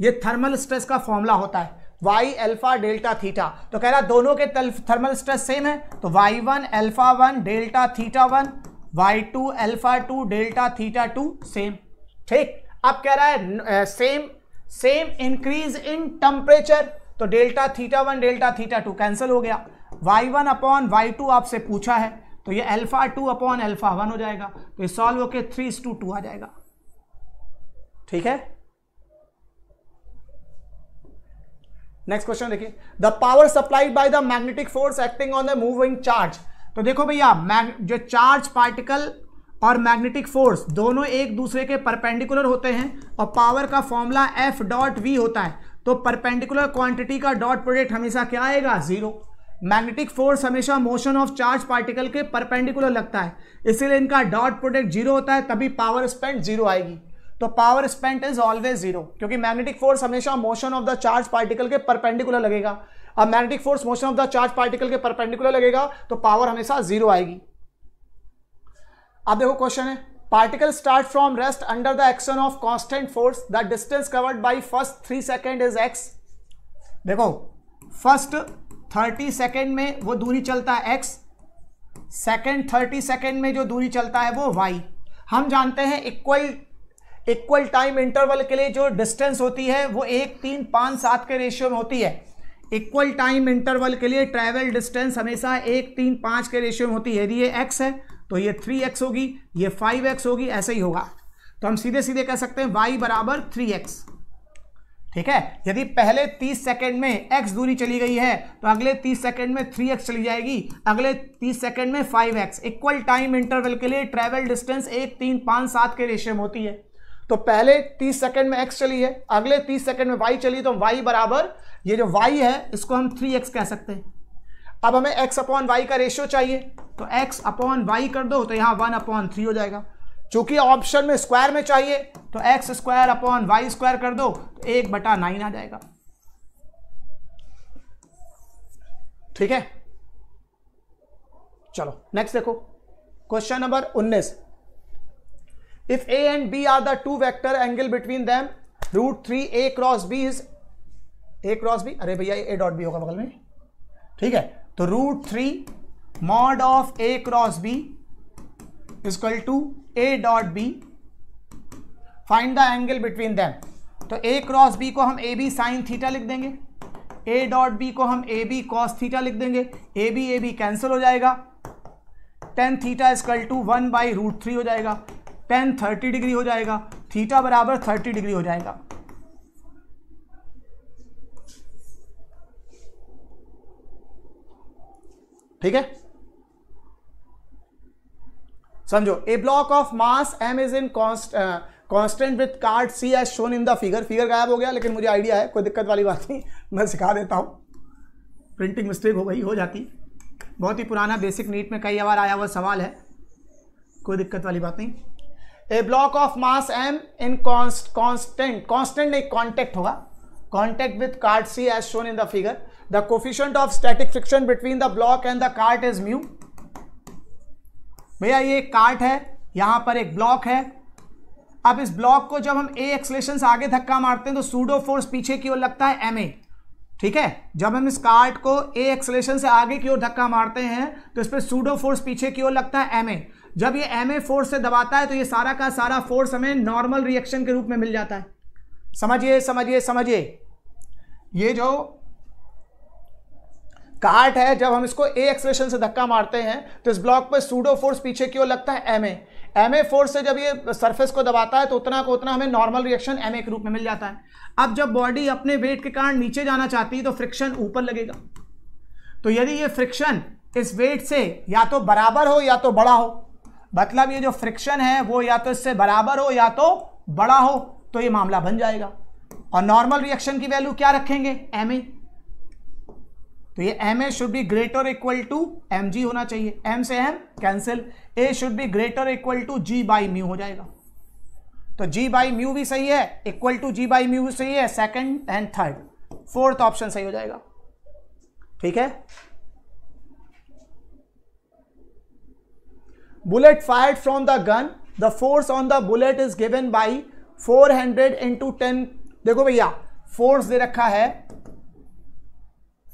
ये थर्मल स्ट्रेस का फॉर्मूला होता है वाई एल्फा डेल्टा थीटा तो कह रहा दोनों के थर्मल स्ट्रेस सेम है तो Y one alpha one delta theta one Y two alpha two delta theta two same ठीक अब कह रहा है same same increase in temperature तो delta theta one delta theta two cancel हो गया Y one upon Y two आपसे पूछा है तो ये alpha two upon alpha one हो जाएगा तो ये सॉल्व होके थ्री टू टू आ जाएगा ठीक है नेक्स्ट क्वेश्चन देखिए the power supplied by the magnetic force acting on the moving charge तो देखो भैया जो चार्ज पार्टिकल और मैग्नेटिक फोर्स दोनों एक दूसरे के परपेंडिकुलर होते हैं और पावर का फॉर्मूला एफ डॉट वी होता है तो परपेंडिकुलर क्वांटिटी का डॉट प्रोडक्ट हमेशा क्या आएगा जीरो मैग्नेटिक फोर्स हमेशा मोशन ऑफ चार्ज पार्टिकल के परपेंडिकुलर लगता है इसीलिए इनका डॉट प्रोडक्ट जीरो होता है तभी पावर स्पेंट जीरो आएगी तो power spent is always zero क्योंकि मैग्नेटिक फोर्स हमेशा motion of the charge particle के परपेंडिकुलर लगेगा अब magnetic force motion of the charge particle के परपेंडिकुलर लगेगा तो पावर हमेशा जीरो आएगी अब देखो क्वेश्चन है particle start from rest under the action of constant force the distance covered by first three second is X देखो फर्स्ट थर्टी सेकेंड में वो दूरी चलता है एक्स सेकेंड थर्टी सेकेंड में जो दूरी चलता है वो वाई हम जानते हैं इक्वल इक्वल टाइम इंटरवल के लिए जो डिस्टेंस होती है वो एक तीन पाँच सात के रेशियो में होती है इक्वल टाइम इंटरवल के लिए ट्रैवल डिस्टेंस हमेशा एक तीन पाँच के रेशियो में होती है यदि ये एक्स है तो ये थ्री एक्स होगी ये फाइव एक्स होगी ऐसे ही होगा तो हम सीधे सीधे कह सकते हैं वाई बराबर थ्री एक्स ठीक है यदि पहले 30 सेकंड में x दूरी चली गई है तो अगले 30 सेकंड में 3x चली जाएगी अगले 30 सेकंड में 5x इक्वल टाइम इंटरवल के लिए ट्रेवल डिस्टेंस एक तीन पाँच सात के रेशियो में होती है तो पहले 30 सेकंड में x चली है अगले 30 सेकंड में y चली तो y बराबर ये जो y है इसको हम 3x कह सकते हैं अब हमें x अपॉन वाई का रेशियो चाहिए तो x अपॉन वाई कर दो तो यहाँ वन अपॉन थ्री हो जाएगा चूंकि ऑप्शन में स्क्वायर में चाहिए तो X square upon Y square कर दो तो एक बटा नाइन आ जाएगा ठीक है चलो नेक्स्ट देखो question number 19 if A and B are the two vector angle between them root three A cross B is A cross B अरे भैया ए डॉट बी होगा बगल में ठीक है तो root three mod of A cross B is equal to A dot B find the angle between them तो A cross B को हम ए बी साइन थीटा लिख देंगे ए डॉट बी को हम ए बी कॉस थीटा लिख देंगे A B A B cancel हो जाएगा tan theta is equal to one by root three हो जाएगा टेन थर्टी डिग्री हो जाएगा थीटा बराबर थर्टी डिग्री हो जाएगा ठीक है समझो a block of mass M is in constant with cart C as shown in the figure figure गायब हो गया लेकिन मुझे आइडिया है कोई दिक्कत वाली बात नहीं मैं सिखा देता हूँ प्रिंटिंग मिस्टेक हो गई हो जाती बहुत ही पुराना बेसिक नीट में कई बार आया हुआ सवाल है कोई दिक्कत वाली बात नहीं a block of mass M in constant constant एक कॉन्टेक्ट होगा contact with cart C as shown in the figure the coefficient of static friction between the block and the cart is mu भैया ये एक cart है यहाँ पर एक block है अब इस ब्लॉक को जब हम ए एक्सलेशन से आगे धक्का मारते हैं तो सूडो फोर्स पीछे की ओर लगता है एम ए ठीक है जब हम इस कार्ट को ए एक्सलेशन से आगे की ओर धक्का मारते हैं तो इस पर सूडो फोर्स पीछे की ओर लगता है एम ए जब ये एम ए फोर्स से दबाता है तो ये सारा का सारा फोर्स हमें नॉर्मल रिएक्शन के रूप में मिल जाता है समझिए समझिए समझिए ये जो काट है जब हम इसको ए एक्सप्रेशन से धक्का मारते हैं तो इस ब्लॉक पर सूडो फोर्स पीछे की ओर लगता है M A M A force से जब ये सरफेस को दबाता है तो उतना को उतना हमें नॉर्मल रिएक्शन एम ए के रूप में मिल जाता है अब जब बॉडी अपने वेट के कारण नीचे जाना चाहती है तो फ्रिक्शन ऊपर लगेगा तो यदि ये फ्रिक्शन इस वेट से या तो बराबर हो या तो बड़ा हो मतलब ये जो फ्रिक्शन है वो या तो इससे बराबर हो या तो बड़ा हो तो ये मामला बन जाएगा और नॉर्मल रिएक्शन की वैल्यू क्या रखेंगे एम ए तो ये M A should be greater equal to M G होना चाहिए एम से M cancel A should be greater equal to G by mu हो जाएगा तो जी बाई म्यू भी सही है equal to G by mu भी सही है second and third fourth option सही हो जाएगा ठीक है fire from the gun the force on the bullet is given by four 400 into ten देखो भैया फोर्स दे रखा है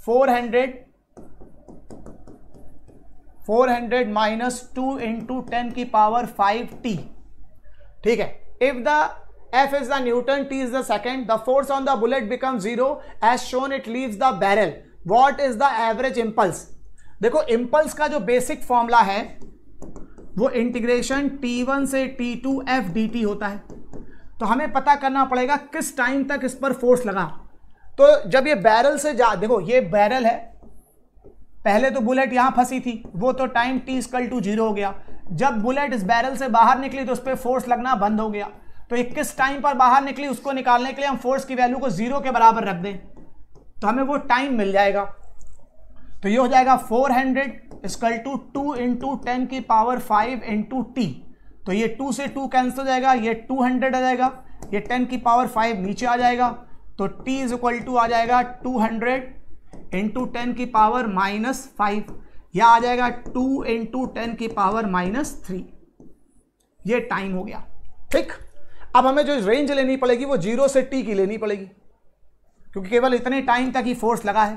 four hundred four hundred minus two into ten की पावर फाइव टी ठीक है if the F is the newton T is the second the force on the bullet become zero as shown it leave the barrel what is the average impulse देखो impulse का जो basic formula है वो integration T one से T two F D T होता है तो हमें पता करना पड़ेगा किस टाइम तक इस पर फोर्स लगा तो जब ये बैरल से जा देखो ये बैरल है पहले तो बुलेट यहां फंसी थी वो तो time T equal to zero हो गया जब बुलेट इस बैरल से बाहर निकली तो उस पर फोर्स लगना बंद हो गया तो किस टाइम पर बाहर निकली उसको निकालने के लिए हम फोर्स की वैल्यू को जीरो के बराबर रख दें तो हमें वो टाइम मिल जाएगा तो ये हो जाएगा 400 hundred equal to two into ten की पावर फाइव इंटू टी तो ये टू से टू कैंसिल हो जाएगा ये 200 आ जाएगा ये टेन की पावर फाइव नीचे आ जाएगा तो t इज इक्वल टू आ जाएगा 200 हंड्रेड इंटू टेन की पावर माइनस फाइव या आ जाएगा 2 इंटू टेन की पावर माइनस थ्री ये टाइम हो गया ठीक अब हमें जो रेंज लेनी पड़ेगी वो जीरो से टी की लेनी पड़ेगी क्योंकि केवल इतने टाइम तक ही फोर्स लगा है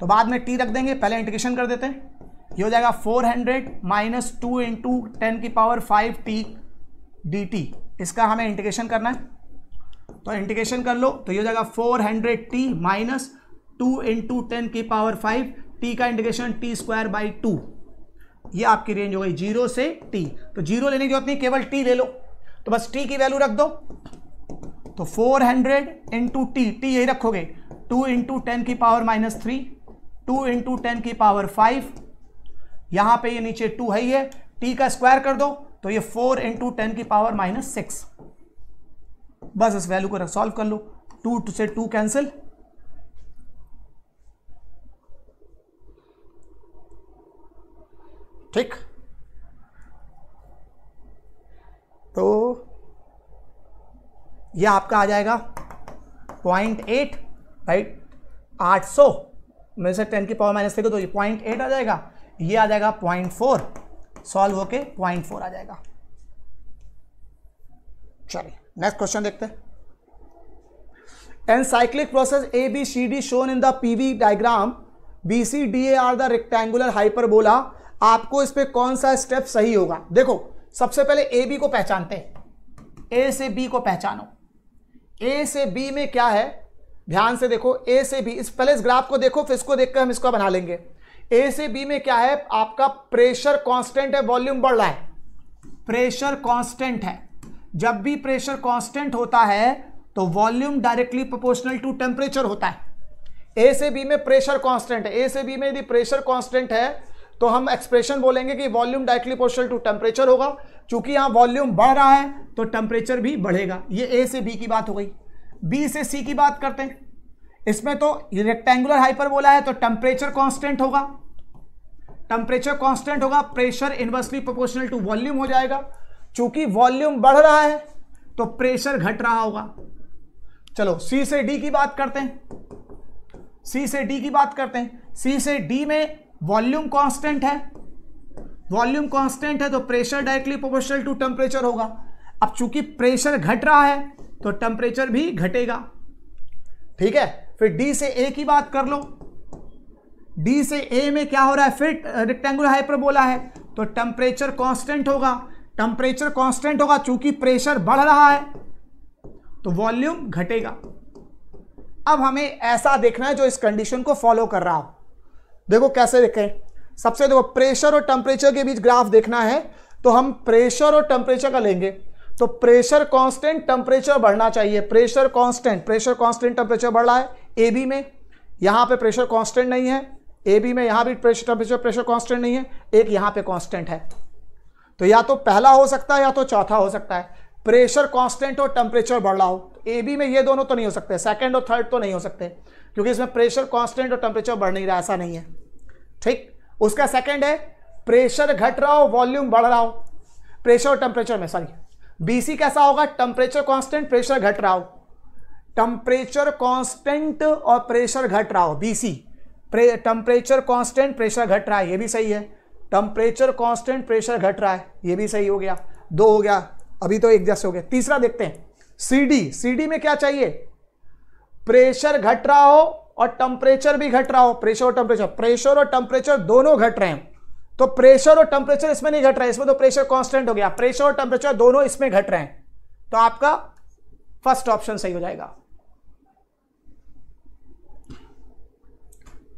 तो बाद में टी रख देंगे पहले इंटीग्रेशन कर देते हैं ये हो जाएगा 400 hundred minus two into ten की power five T D T इसका हमें इंटीग्रेशन करना है तो इंटीग्रेशन कर लो तो ये हो जाएगा four hundred T minus two into ten की पावर फाइव टी का integration T square by two ये आपकी रेंज हो गई जीरो से टी तो जीरो लेने की जरूरत नहीं केवल टी ले लो तो बस टी की वैल्यू रख दो तो four hundred into T T यही रखोगे टू इंटू टेन की power minus three two into ten की पावर फाइव यहाँ पे ये नीचे टू है ही है टी का स्क्वायर कर दो तो ये फोर इंटू टेन की पावर माइनस सिक्स बस इस वैल्यू को सॉल्व कर लो टू से टू कैंसिल ठीक तो ये आपका आ जाएगा पॉइंट एट राइट आठ सौ में से टेन की पावर माइनस थे तो ये पॉइंट एट आ जाएगा ये आ जाएगा पॉइंट फोर सॉल्व होके पॉइंट फोर आ जाएगा चलिए नेक्स्ट क्वेश्चन देखते हैं an cyclic process A B C D shown in the P V diagram B C D A are the rectangular hyperbola आपको इस पर कौन सा स्टेप सही होगा देखो सबसे पहले ए बी को पहचानते हैं ए से बी को पहचानो ए से बी में क्या है ध्यान से देखो ए से बी इस पहले इस ग्राफ को देखो फिर इसको देखकर हम इसको बना लेंगे ए से बी में क्या है आपका प्रेशर कांस्टेंट है वॉल्यूम बढ़ रहा है प्रेशर कांस्टेंट है जब भी प्रेशर कांस्टेंट होता है तो volume directly proportional to temperature होता है ए से बी में प्रेशर कांस्टेंट है ए से बी में यदि प्रेशर कांस्टेंट है तो हम एक्सप्रेशन बोलेंगे कि volume directly proportional to temperature होगा क्योंकि यहाँ वॉल्यूम बढ़ रहा है तो टेम्परेचर भी बढ़ेगा ये ए से बी की बात हो गई बी से सी की बात करते हैं इसमें तो रेक्टेंगुलर हाइपर बोला है तो टेम्परेचर कॉन्स्टेंट होगा टेम्परेचर कॉन्स्टेंट होगा pressure inversely proportional to volume हो जाएगा चूंकि वॉल्यूम बढ़ रहा है तो प्रेशर घट रहा होगा चलो सी से डी की बात करते हैं सी से डी की बात करते हैं सी से डी में वॉल्यूम कांस्टेंट है वॉल्यूम कांस्टेंट है तो pressure directly proportional to temperature होगा अब चूंकि प्रेशर घट रहा है तो टेम्परेचर भी घटेगा ठीक है फिर डी से ए की बात कर लो डी से ए में क्या हो रहा है फिर रेक्टेंगुलर हाइपर है तो टेम्परेचर कॉन्स्टेंट होगा टेम्परेचर कांस्टेंट होगा चूंकि प्रेशर बढ़ रहा है तो वॉल्यूम घटेगा अब हमें ऐसा देखना है जो इस कंडीशन को फॉलो कर रहा हो देखो कैसे देखें सबसे देखो प्रेशर और टेम्परेचर के बीच ग्राफ देखना है तो हम प्रेशर और टेम्परेचर का लेंगे तो प्रेशर कांस्टेंट टेम्परेचर बढ़ना चाहिए pressure constant pressure constant temperature बढ़ रहा है ए बी में यहां पे प्रेशर कांस्टेंट नहीं है ए बी में यहां भी प्रेशर टेम्परेचर प्रेशर कांस्टेंट नहीं है एक यहां पे कांस्टेंट है तो या तो पहला हो सकता है या तो चौथा हो सकता है प्रेशर कांस्टेंट हो टेम्परेचर बढ़ रहा हो तो ए बी में ये दोनों तो नहीं हो सकते सेकंड और थर्ड तो नहीं हो सकते क्योंकि इसमें प्रेशर कांस्टेंट और टेम्परेचर बढ़ नहीं रहा ऐसा नहीं है ठीक उसका सेकंड है प्रेशर घट रहा हो वॉल्यूम बढ़ रहा हो प्रेशर और टेम्परेचर में सॉरी बी कैसा होगा टेम्परेचर कॉन्स्टेंट प्रेशर घट रहा हो टेम्परेचर कॉन्स्टेंट और प्रेशर घट रहा हो B C temperature constant pressure घट रहा है ये भी सही है टेम्परेचर कांस्टेंट प्रेशर घट रहा है ये भी सही हो गया दो हो गया अभी तो एक जैसे हो गया तीसरा देखते हैं सीडी सीडी में क्या चाहिए प्रेशर घट रहा हो और टेम्परेचर भी घट रहा हो प्रेशर और टेम्परेचर प्रेशर और टेम्परेचर दोनों घट रहे हैं तो प्रेशर और टेम्परेचर इसमें नहीं घट रहा है इसमें तो प्रेशर कांस्टेंट हो गया प्रेशर और टेम्परेचर दोनों इसमें घट रहे हैं तो आपका फर्स्ट ऑप्शन सही हो जाएगा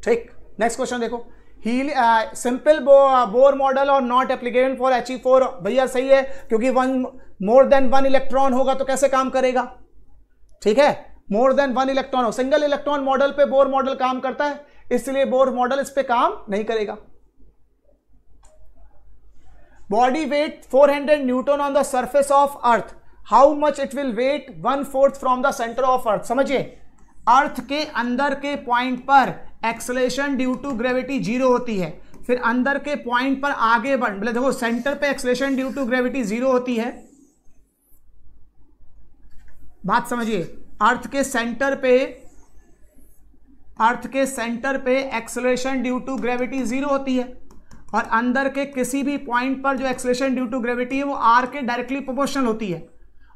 ठीक नेक्स्ट क्वेश्चन देखो hill simple Bohr model are not applicable for H E four भैया सही है क्योंकि one more than one electron होगा तो कैसे काम करेगा ठीक है मोर देन वन इलेक्ट्रॉन हो सिंगल इलेक्ट्रॉन मॉडल पे बोर मॉडल काम करता है इसलिए बोर मॉडल इस पर काम नहीं करेगा body weight 400 newton on the surface of earth how much it will weight one fourth from the center of earth समझिए अर्थ के अंदर के पॉइंट पर acceleration due to gravity zero होती है फिर अंदर के पॉइंट पर आगे बढ़ मतलब देखो सेंटर पे acceleration due to gravity zero होती है बात समझिए अर्थ के सेंटर पे अर्थ के सेंटर पे acceleration due to gravity zero होती है और अंदर के किसी भी पॉइंट पर जो एक्सलेशन ड्यू टू ग्रेविटी है वो आर के डायरेक्टली प्रोपोर्शनल होती है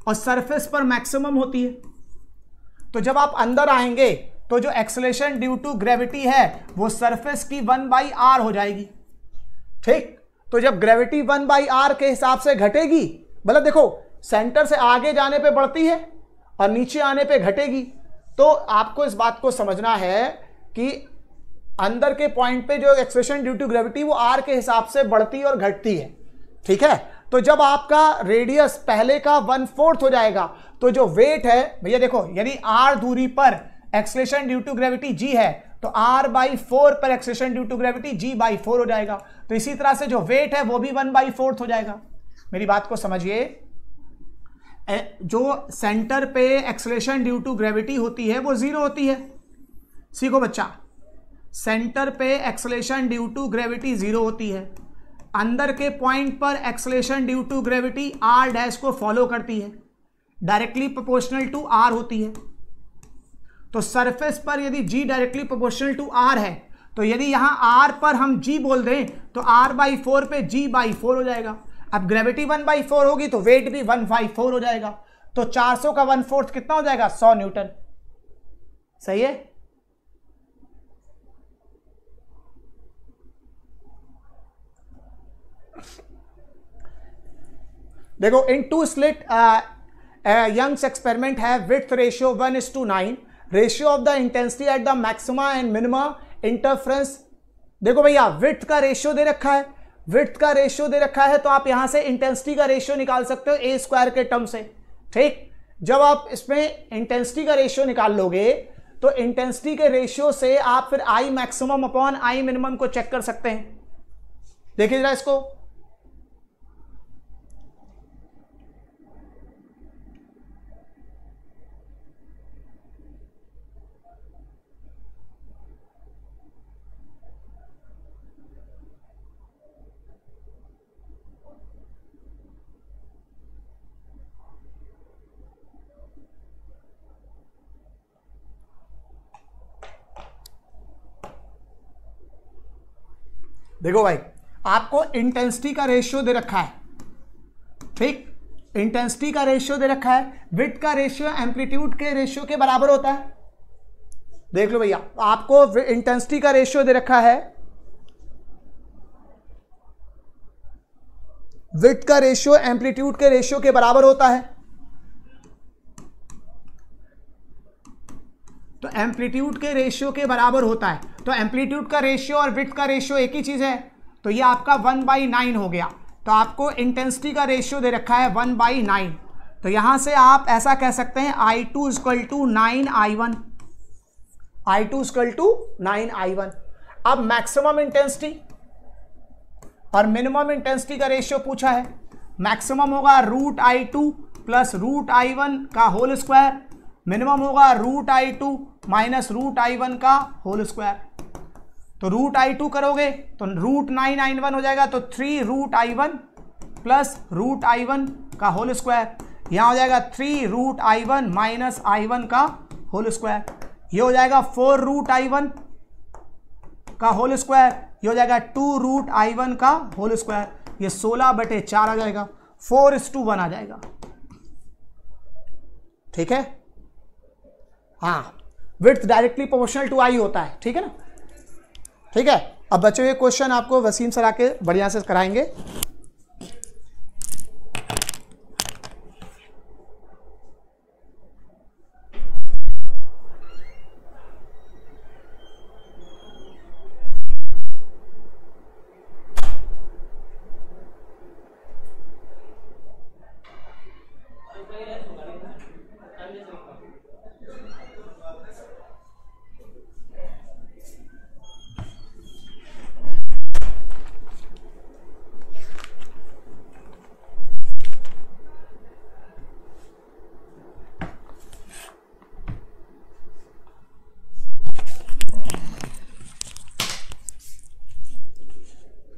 और सरफेस पर मैक्सिमम होती है तो जब आप अंदर आएंगे तो जो एक्सलेशन ड्यू टू ग्रेविटी है वो सरफेस की वन बाई आर हो जाएगी ठीक तो जब ग्रेविटी वन बाई आर के हिसाब से घटेगी मतलब देखो सेंटर से आगे जाने पे बढ़ती है और नीचे आने पे घटेगी तो आपको इस बात को समझना है कि अंदर के पॉइंट पे जो एक्सलेशन ड्यू टू ग्रेविटी वो आर के हिसाब से बढ़ती और घटती है ठीक है तो जब आपका रेडियस पहले का वन फोर्थ हो जाएगा तो जो वेट है भैया देखो यानी आर दूरी पर acceleration due to gravity G है तो आर बाई फोर पर acceleration due to gravity G by four हो जाएगा तो इसी तरह से जो वेट है वो भी वन बाई फोर्थ हो जाएगा मेरी बात को समझिए जो सेंटर पे एक्सलेशन ड्यू टू ग्रेविटी होती है वो जीरो होती है सीखो बच्चा सेंटर पे acceleration due to gravity zero होती है अंदर के पॉइंट पर acceleration due to gravity R dash को फॉलो करती है डायरेक्टली प्रोपोर्शनल टू आर होती है तो सरफेस पर यदि G directly proportional to R है तो यदि यहाँ आर पर हम जी बोल दें तो आर बाई फोर पे जी बाई फोर हो जाएगा अब ग्रेविटी वन बाई फोर होगी तो वेट भी वन बाई फोर हो जाएगा तो चार सौ का वन फोर्थ कितना हो जाएगा सौ न्यूटन सही है देखो in two slit Young's experiment है with ratio one is to nine ratio of the intensity at the maxima and minima interference देखो भैया विथ का रेशियो दे रखा है विथ का रेशियो दे रखा है तो आप यहां से इंटेंसिटी का रेशियो निकाल सकते हो ए स्क्वायर के टर्म से ठीक जब आप इसमें इंटेंसिटी का रेशियो निकाल लोगे तो इंटेंसिटी के रेशियो से आप फिर I maximum upon I minimum को चेक कर सकते हैं देखिए जरा इसको देखो भाई आपको इंटेंसिटी का रेशियो दे रखा है ठीक इंटेंसिटी का रेशियो दे रखा है विथ का रेशियो एम्पलीट्यूड के रेशियो के बराबर होता है देख लो भैया आपको इंटेंसिटी का रेशियो दे रखा है विथ का रेशियो एम्पलीट्यूड के रेशियो के बराबर होता है तो एम्पलीट्यूड के रेशियो के बराबर होता है तो एम्पलीट्यूड का रेशियो और विथ का रेशियो एक ही चीज़ है तो ये आपका वन बाई नाइन हो गया तो आपको इंटेंसिटी का रेशियो दे रखा है वन बाई नाइन तो यहाँ से आप ऐसा कह सकते हैं I two is equal to nine I one I two is equal to nine I one अब मैक्सिमम इंटेंसिटी और मिनिमम इंटेंसिटी का रेशियो पूछा है मैक्सिमम होगा root I two plus root I one का होल स्क्वायर मिनिमम होगा root I two minus root I one का whole square तो रूट आई टू करोगे तो रूट नाइन आई वन हो जाएगा तो three root I one plus root I one का होल स्क्वायर यहाँ हो जाएगा three root I one minus I one का होल स्क्वायर ये हो जाएगा फोर रूट आई वन का होल स्क्वायर ये हो जाएगा टू रूट आई वन का होल स्क्वायर ये सोलह बटे चार आ जाएगा फोर इस टू वन आ जाएगा ठीक है हाँ with directly proportional to I होता है ठीक है ना ठीक है अब बच्चों ये क्वेश्चन आपको वसीम सर आके बढ़िया से कराएंगे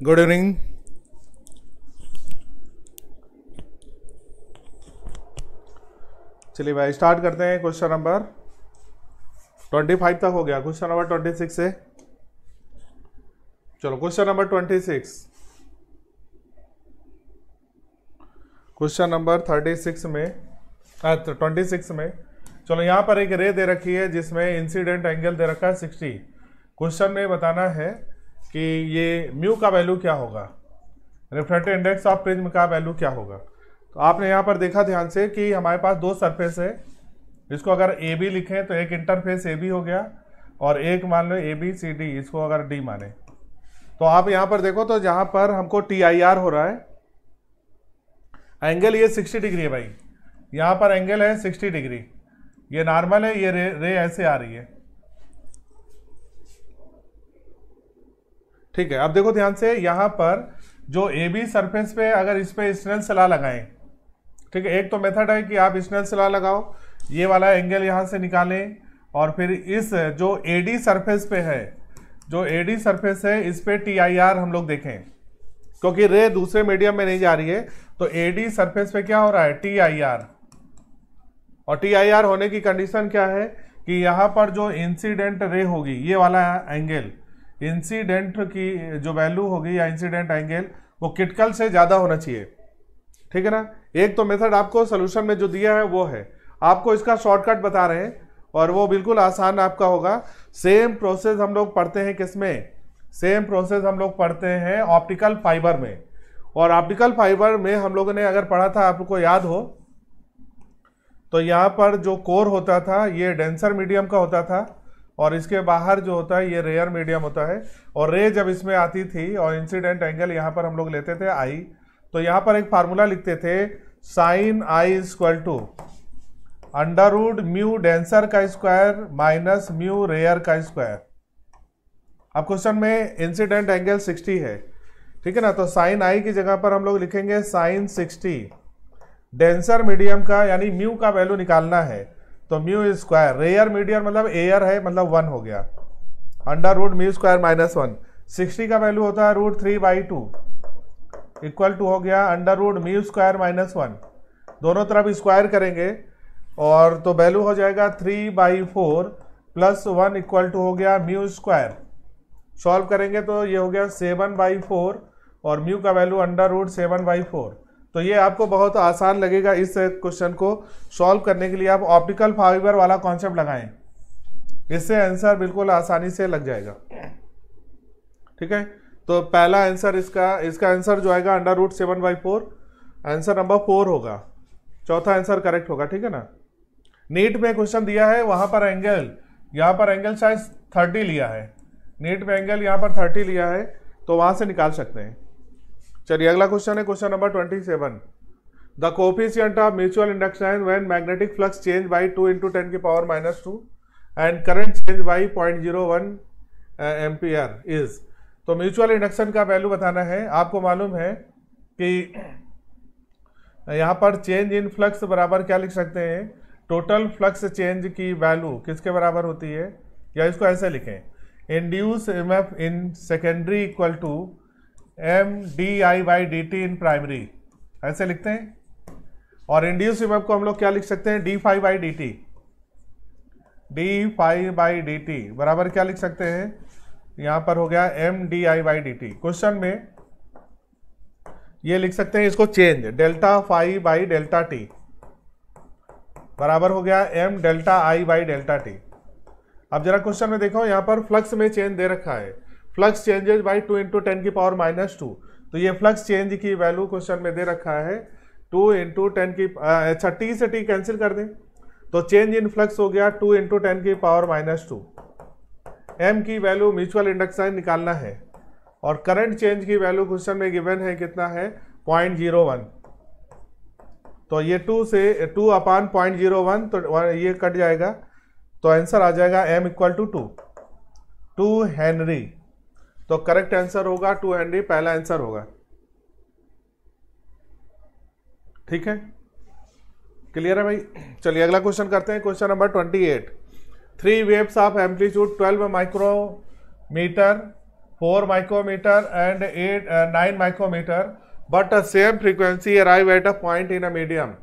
गुड इवनिंग चलिए भाई स्टार्ट करते हैं क्वेश्चन नंबर ट्वेंटी फाइव तक हो गया क्वेश्चन नंबर ट्वेंटी सिक्स है चलो question number twenty six question number thirty six में ट्वेंटी सिक्स तो में चलो यहाँ पर एक रे दे रखी है जिसमें इंसिडेंट एंगल दे रखा है सिक्सटी क्वेश्चन में बताना है कि ये म्यू का वैल्यू क्या होगा रिफ्रेक्टिव इंडेक्स ऑफ प्रिज्म का वैल्यू क्या होगा तो आपने यहाँ पर देखा ध्यान से कि हमारे पास दो सरफेस है इसको अगर ए बी लिखें तो एक इंटरफेस ए बी हो गया और एक मान लो ए बी सी डी इसको अगर डी माने तो आप यहाँ पर देखो तो जहाँ पर हमको टी आई आर हो रहा है एंगल ये सिक्सटी डिग्री है भाई यहाँ पर एंगल है सिक्सटी डिग्री ये नॉर्मल है ये रे, रे ऐसे आ रही है ठीक है अब देखो ध्यान से यहाँ पर जो ए बी सरफेस पे अगर इस पे स्नेल सलाह लगाएं ठीक है एक तो मेथड है कि आप स्नेल सलाह लगाओ ये वाला एंगल यहाँ से निकालें और फिर इस जो ए डी सरफेस पे है जो ए डी सरफेस है इस पर टी आई आर हम लोग देखें क्योंकि रे दूसरे मीडियम में नहीं जा रही है तो ए डी सरफेस पे क्या हो रहा है टी आई आर और टी आई आर होने की कंडीशन क्या है कि यहाँ पर जो इंसिडेंट रे होगी ये वाला एंगल इंसिडेंट की जो वैल्यू होगी या इंसिडेंट एंगल वो क्रिटिकल से ज़्यादा होना चाहिए ठीक है ना एक तो मेथड आपको सोल्यूशन में जो दिया है वो है आपको इसका शॉर्टकट बता रहे हैं और वो बिल्कुल आसान आपका होगा सेम प्रोसेस हम लोग पढ़ते हैं किसमें सेम प्रोसेस हम लोग पढ़ते हैं ऑप्टिकल फाइबर में और ऑप्टिकल फाइबर में हम लोगों ने अगर पढ़ा था आपको याद हो तो यहाँ पर जो कोर होता था ये डेंसर मीडियम का होता था और इसके बाहर जो होता है ये रेयर मीडियम होता है और रे जब इसमें आती थी और इंसिडेंट एंगल यहाँ पर हम लोग लेते थे आई तो यहाँ पर एक फार्मूला लिखते थे sine I equal to under root mu denser का स्क्वायर माइनस म्यू रेयर का स्क्वायर अब क्वेश्चन में इंसिडेंट एंगल 60 है ठीक है ना तो साइन आई की जगह पर हम लोग लिखेंगे साइन 60 डेंसर मीडियम का यानी म्यू का वैल्यू निकालना है तो म्यू स्क्वायर रेयर मीडियर मतलब एयर है मतलब वन हो गया under root mu square minus one sixty का वैल्यू होता है root three by two equal to हो गया under root mu square minus one दोनों तरफ स्क्वायर करेंगे और तो वैल्यू हो जाएगा three by four plus one equal to हो गया म्यू स्क्वायर सॉल्व करेंगे तो ये हो गया सेवन बाई फोर और म्यू का value under root seven by four तो ये आपको बहुत आसान लगेगा इस क्वेश्चन को सॉल्व करने के लिए आप ऑप्टिकल फाइबर वाला कॉन्सेप्ट लगाएं इससे आंसर बिल्कुल आसानी से लग जाएगा ठीक है तो पहला आंसर इसका इसका आंसर जो आएगा under root seven by four answer number four होगा चौथा आंसर करेक्ट होगा ठीक है ना नीट में क्वेश्चन दिया है वहाँ पर एंगल यहाँ पर एंगल शायद थर्टी लिया है नीट में एंगल यहाँ पर थर्टी लिया है तो वहाँ से निकाल सकते हैं चलिए अगला क्वेश्चन है question number twenty seven the coefficient of mutual induction when magnetic flux change by two into ten की power minus two and current change by point zero one ampere is तो म्यूचुअल इंडक्शन का value बताना है आपको मालूम है कि यहाँ पर चेंज इन फ्लक्स बराबर क्या लिख सकते हैं टोटल फ्लक्स चेंज की वैल्यू किसके बराबर होती है या इसको ऐसे लिखें induce M F in secondary equal to M D I by D T in primary ऐसे लिखते हैं और इंड्यूस को हम लोग क्या लिख सकते हैं D phi by D T D phi by D T बराबर क्या लिख सकते हैं यहां पर हो गया M D I by D T question में ये लिख सकते हैं इसको change delta phi by delta T बराबर हो गया M delta I by delta T अब जरा क्वेश्चन में देखो यहां पर फ्लक्स में चेंज दे रखा है flux changes by two into ten की पावर माइनस टू तो ये फ्लक्स चेंज की वैल्यू क्वेश्चन में दे रखा है टू इंटू टेन की अच्छा टी से टी कैंसिल कर दें तो चेंज इन फ्लक्स हो गया टू इंटू टेन की पावर माइनस टू एम की वैल्यू म्यूचुअल इंडक्शन निकालना है और करंट चेंज की वैल्यू क्वेश्चन में गिवन है कितना है पॉइंट जीरो वन तो ये टू से two upon point zero one तो ये कट जाएगा तो आंसर आ जाएगा M equal to two two henry तो करेक्ट आंसर होगा टू हेनरी पहला आंसर होगा ठीक है क्लियर है भाई चलिए अगला क्वेश्चन करते हैं question number twenty eight three waves of amplitude twelve micrometer four micrometer and eight nine micrometer but same frequency arrive at a point in a medium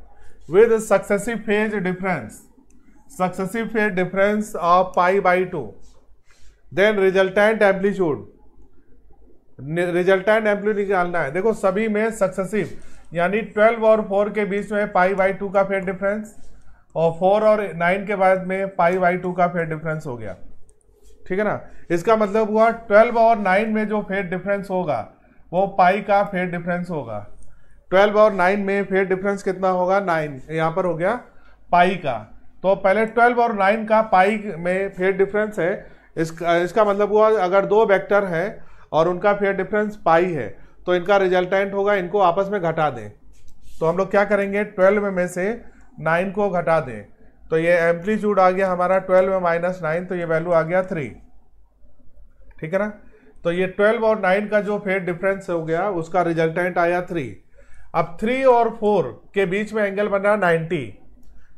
with successive phase difference successive phase difference of pi by two then resultant amplitude resultant amplitude निकालना है देखो सभी में successive यानी twelve और four के बीच में पाई बाई टू का फेयर डिफरेंस और फोर और नाइन के बाद में पाई बाई टू का फेयर डिफरेंस हो गया ठीक है ना इसका मतलब हुआ ट्वेल्व और नाइन में जो फेयर डिफरेंस होगा वो पाई का फेयर डिफरेंस होगा ट्वेल्व और नाइन में फेयर डिफरेंस कितना होगा नाइन यहाँ पर हो गया पाई का तो पहले ट्वेल्व और नाइन का पाई में फेयर डिफरेंस है इसका इसका मतलब हुआ अगर दो वैक्टर हैं और उनका फेयर डिफरेंस पाई है तो इनका रिजल्टेंट होगा इनको आपस में घटा दें तो हम लोग क्या करेंगे ट्वेल्व में से नाइन को घटा दें तो ये एम्पलीट्यूड आ गया हमारा ट्वेल्व में माइनस नाइन तो ये वैल्यू आ गया थ्री ठीक है ना तो ये ट्वेल्व और नाइन का जो फेयर डिफरेंस हो गया उसका रिजल्टेंट आया थ्री अब थ्री और फोर के बीच में एंगल बन रहा नाइन्टी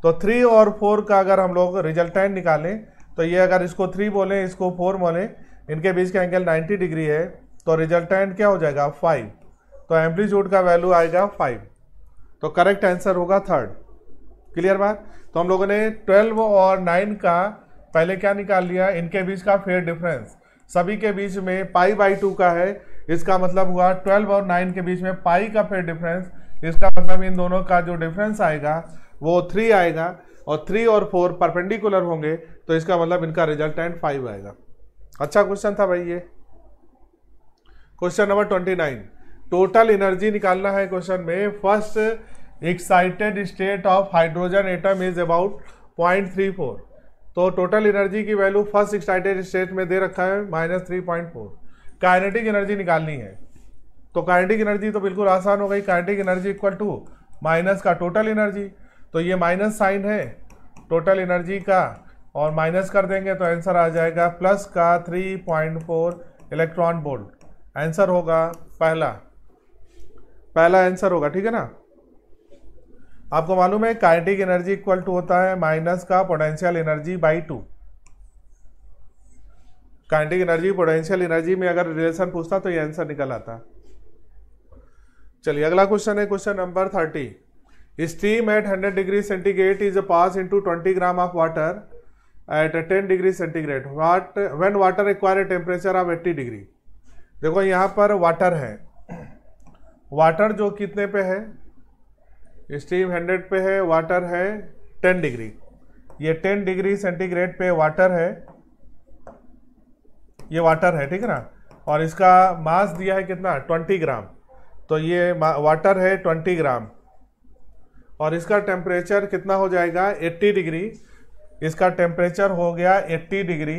तो थ्री और फोर का अगर हम लोग रिजल्टेंट निकालें तो ये अगर इसको थ्री बोलें इसको फोर बोलें इनके बीच का एंगल 90 डिग्री है तो रिजल्टेंट क्या हो जाएगा फाइव तो एम्पलीट्यूड का वैल्यू आएगा फाइव तो करेक्ट आंसर होगा थर्ड क्लियर बात तो हम लोगों ने ट्वेल्व और नाइन का पहले क्या निकाल लिया इनके बीच का फेयर डिफरेंस सभी के बीच में पाई बाई टू का है इसका मतलब हुआ ट्वेल्व और नाइन के बीच में पाई का फेयर डिफरेंस इसका मतलब इन दोनों का जो डिफरेंस आएगा वो थ्री आएगा और थ्री और फोर परपेंडिकुलर होंगे तो इसका मतलब इनका रिजल्टेंट फाइव आएगा अच्छा क्वेश्चन था भाई ये question number twenty nine total energy निकालना है क्वेश्चन में first excited state of hydrogen atom is about point three four तो टोटल एनर्जी की वैल्यू फर्स्ट एक्साइटेड स्टेट में दे रखा है minus three point four kinetic energy निकालनी है तो काइनेटिक एनर्जी तो बिल्कुल आसान हो गई kinetic energy equal to minus का टोटल एनर्जी तो ये माइनस साइन है टोटल एनर्जी का और माइनस कर देंगे तो आंसर आ जाएगा प्लस का 3.4 इलेक्ट्रॉन बोल्ट आंसर होगा पहला पहला आंसर होगा ठीक है ना आपको मालूम है काइनेटिक एनर्जी इक्वल टू होता है माइनस का potential energy by two kinetic energy potential energy में अगर रिलेशन पूछता तो ये आंसर निकल आता चलिए अगला क्वेश्चन है question number thirty steam at hundred degree centigrade is a pass into twenty gram of water at 10 degree centigrade what when water require a temperature of 80 degree देखो यहाँ पर वाटर है वाटर जो कितने पे है स्टीम 100 पे है वाटर है 10 डिग्री ये 10 डिग्री सेंटीग्रेड पे वाटर है ये वाटर है ठीक है ना और इसका मास दिया है कितना 20 ग्राम तो ये वाटर है 20 ग्राम और इसका टेम्परेचर कितना हो जाएगा 80 डिग्री इसका टेम्परेचर हो गया 80 डिग्री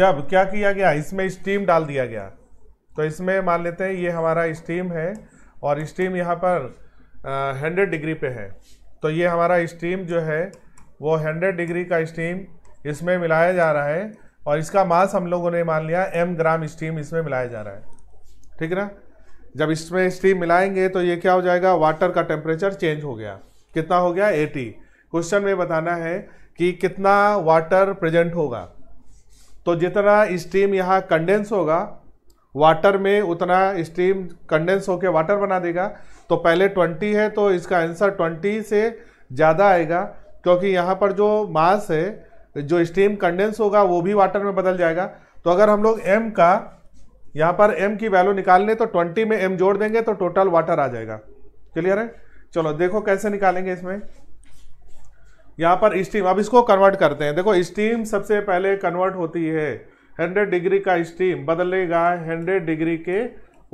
जब क्या किया गया इसमें स्टीम डाल दिया गया तो इसमें मान लेते हैं ये हमारा स्टीम है और स्टीम यहाँ पर हंड्रेड डिग्री पे है तो ये हमारा स्टीम जो है वो हंड्रेड डिग्री का स्टीम इसमें मिलाया जा रहा है और इसका मास हम लोगों ने मान लिया एम ग्राम स्टीम इसमें मिलाया जा रहा है ठीक ना जब इसमें स्टीम मिलाएंगे तो ये क्या हो जाएगा वाटर का टेम्परेचर चेंज हो गया कितना हो गया 80 क्वेश्चन में बताना है कि कितना वाटर प्रेजेंट होगा तो जितना स्टीम यहाँ कंडेंस होगा वाटर में उतना स्टीम कंडेंस होकर वाटर बना देगा तो पहले 20 है तो इसका आंसर 20 से ज़्यादा आएगा क्योंकि यहाँ पर जो मास है जो स्टीम कंडेंस होगा वो भी वाटर में बदल जाएगा तो अगर हम लोग एम का यहाँ पर एम की वैल्यू निकाल लें तो 20 में एम जोड़ देंगे तो टोटल वाटर आ जाएगा क्लियर है चलो देखो कैसे निकालेंगे इसमें यहाँ पर स्टीम अब इसको कन्वर्ट करते हैं देखो स्टीम सबसे पहले कन्वर्ट होती है हंड्रेड डिग्री का स्टीम बदलेगा हंड्रेड डिग्री के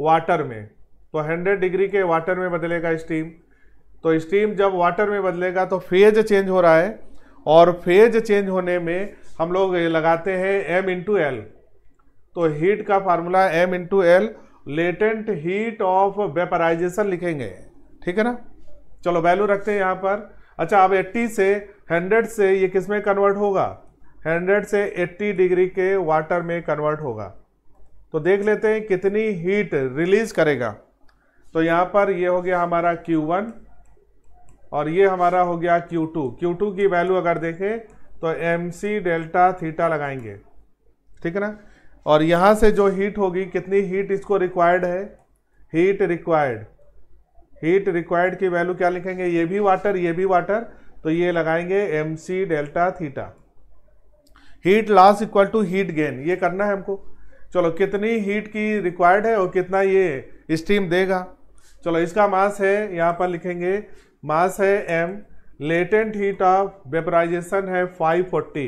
वाटर में तो हंड्रेड डिग्री के वाटर में बदलेगा स्टीम तो स्टीम जब वाटर में बदलेगा तो फेज चेंज हो रहा है और फेज चेंज होने में हम लोग लगाते हैं एम इंटू एल तो हीट का formula M into L latent heat of vaporization लिखेंगे ठीक है ना चलो वैल्यू रखते हैं यहाँ पर अच्छा अब 80 से 100 से ये किस में कन्वर्ट होगा 100 से 80 डिग्री के वाटर में कन्वर्ट होगा तो देख लेते हैं कितनी हीट रिलीज करेगा तो यहाँ पर ये हो गया हमारा Q1 और ये हमारा हो गया Q2 Q2 की वैल्यू अगर देखें तो MC डेल्टा थीटा लगाएंगे ठीक है ना और यहाँ से जो हीट होगी कितनी हीट इसको रिक्वायर्ड है हीट रिक्वायर्ड हीट रिक्वायर्ड की वैल्यू क्या लिखेंगे ये भी वाटर ये भी वाटर तो ये लगाएंगे M C delta theta heat loss equal to heat gain ये करना है हमको चलो कितनी हीट की रिक्वायर्ड है और कितना ये स्टीम देगा चलो इसका मास है यहाँ पर लिखेंगे मास है M latent heat of vaporization है 540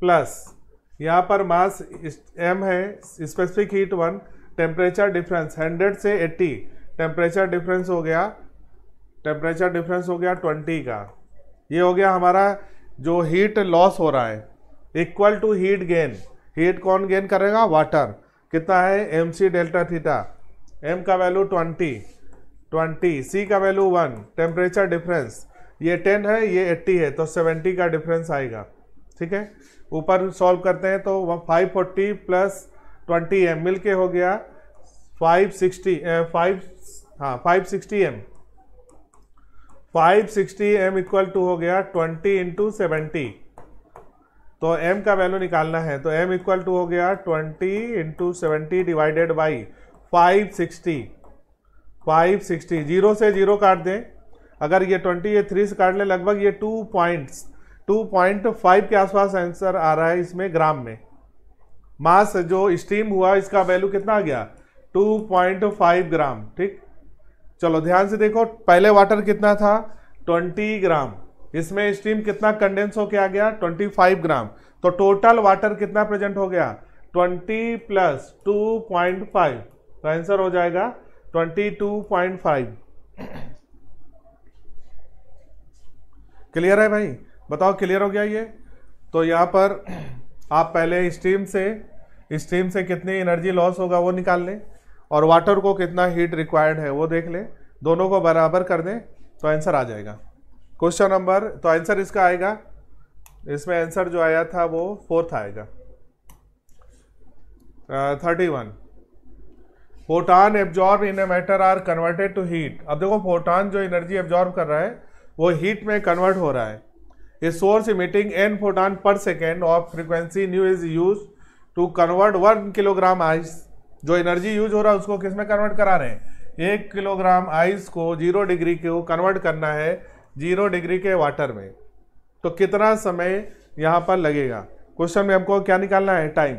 प्लस यहाँ पर मास एम है specific heat one temperature difference 100 से टेम्परेचर डिफरेंस हो गया टेम्परेचर डिफरेंस हो गया ट्वेंटी का ये हो गया हमारा जो हीट लॉस हो रहा है equal to heat gain heat कौन गेन करेगा वाटर कितना है M C delta theta M का वैल्यू ट्वेंटी ट्वेंटी सी का वैल्यू वन टेम्परेचर डिफरेंस ये टेन है ये एट्टी है तो सेवेंटी का डिफरेंस आएगा ठीक है ऊपर सॉल्व करते हैं तो five forty plus twenty M मिल के हो गया फाइव सिक्सटी फाइव हाँ five sixty M five sixty M equal to हो गया ट्वेंटी इंटू सेवेंटी तो m का वैल्यू निकालना है तो m इक्वल टू हो गया twenty into seventy divided by five sixty five sixty zero से जीरो काट दें अगर ये ट्वेंटी ये थ्री से काट लें लगभग ये टू पॉइंट्स फाइव के आसपास आंसर आ रहा है इसमें ग्राम में मास जो स्टीम हुआ इसका वैल्यू कितना आ गया टू पॉइंट फाइव ग्राम ठीक चलो ध्यान से देखो पहले वाटर कितना था 20 ग्राम इसमें स्टीम कितना कंडेंस होके आ गया 25 ग्राम तो टोटल वाटर कितना प्रेजेंट हो गया 20 प्लस 2.5 तो आंसर हो जाएगा 22.5 क्लियर है भाई बताओ क्लियर हो गया ये तो यहाँ पर आप पहले स्टीम से स्टीम से कितनी एनर्जी लॉस होगा वो निकाल लें और वाटर को कितना हीट रिक्वायर्ड है वो देख लें दोनों को बराबर कर दें तो आंसर आ जाएगा क्वेश्चन नंबर तो आंसर इसका आएगा इसमें आंसर जो आया था वो फोर्थ आएगा thirty one photon absorb in a matter are converted to heat अब देखो फोटान जो एनर्जी एब्जॉर्ब कर रहा है वो हीट में कन्वर्ट हो रहा है a source emitting N photon per second of frequency nu is use to convert one kilogram ice जो एनर्जी यूज हो रहा है उसको किस में कन्वर्ट करा रहे हैं एक किलोग्राम आइस को जीरो डिग्री को कन्वर्ट करना है जीरो डिग्री के वाटर में तो कितना समय यहाँ पर लगेगा क्वेश्चन में हमको क्या निकालना है टाइम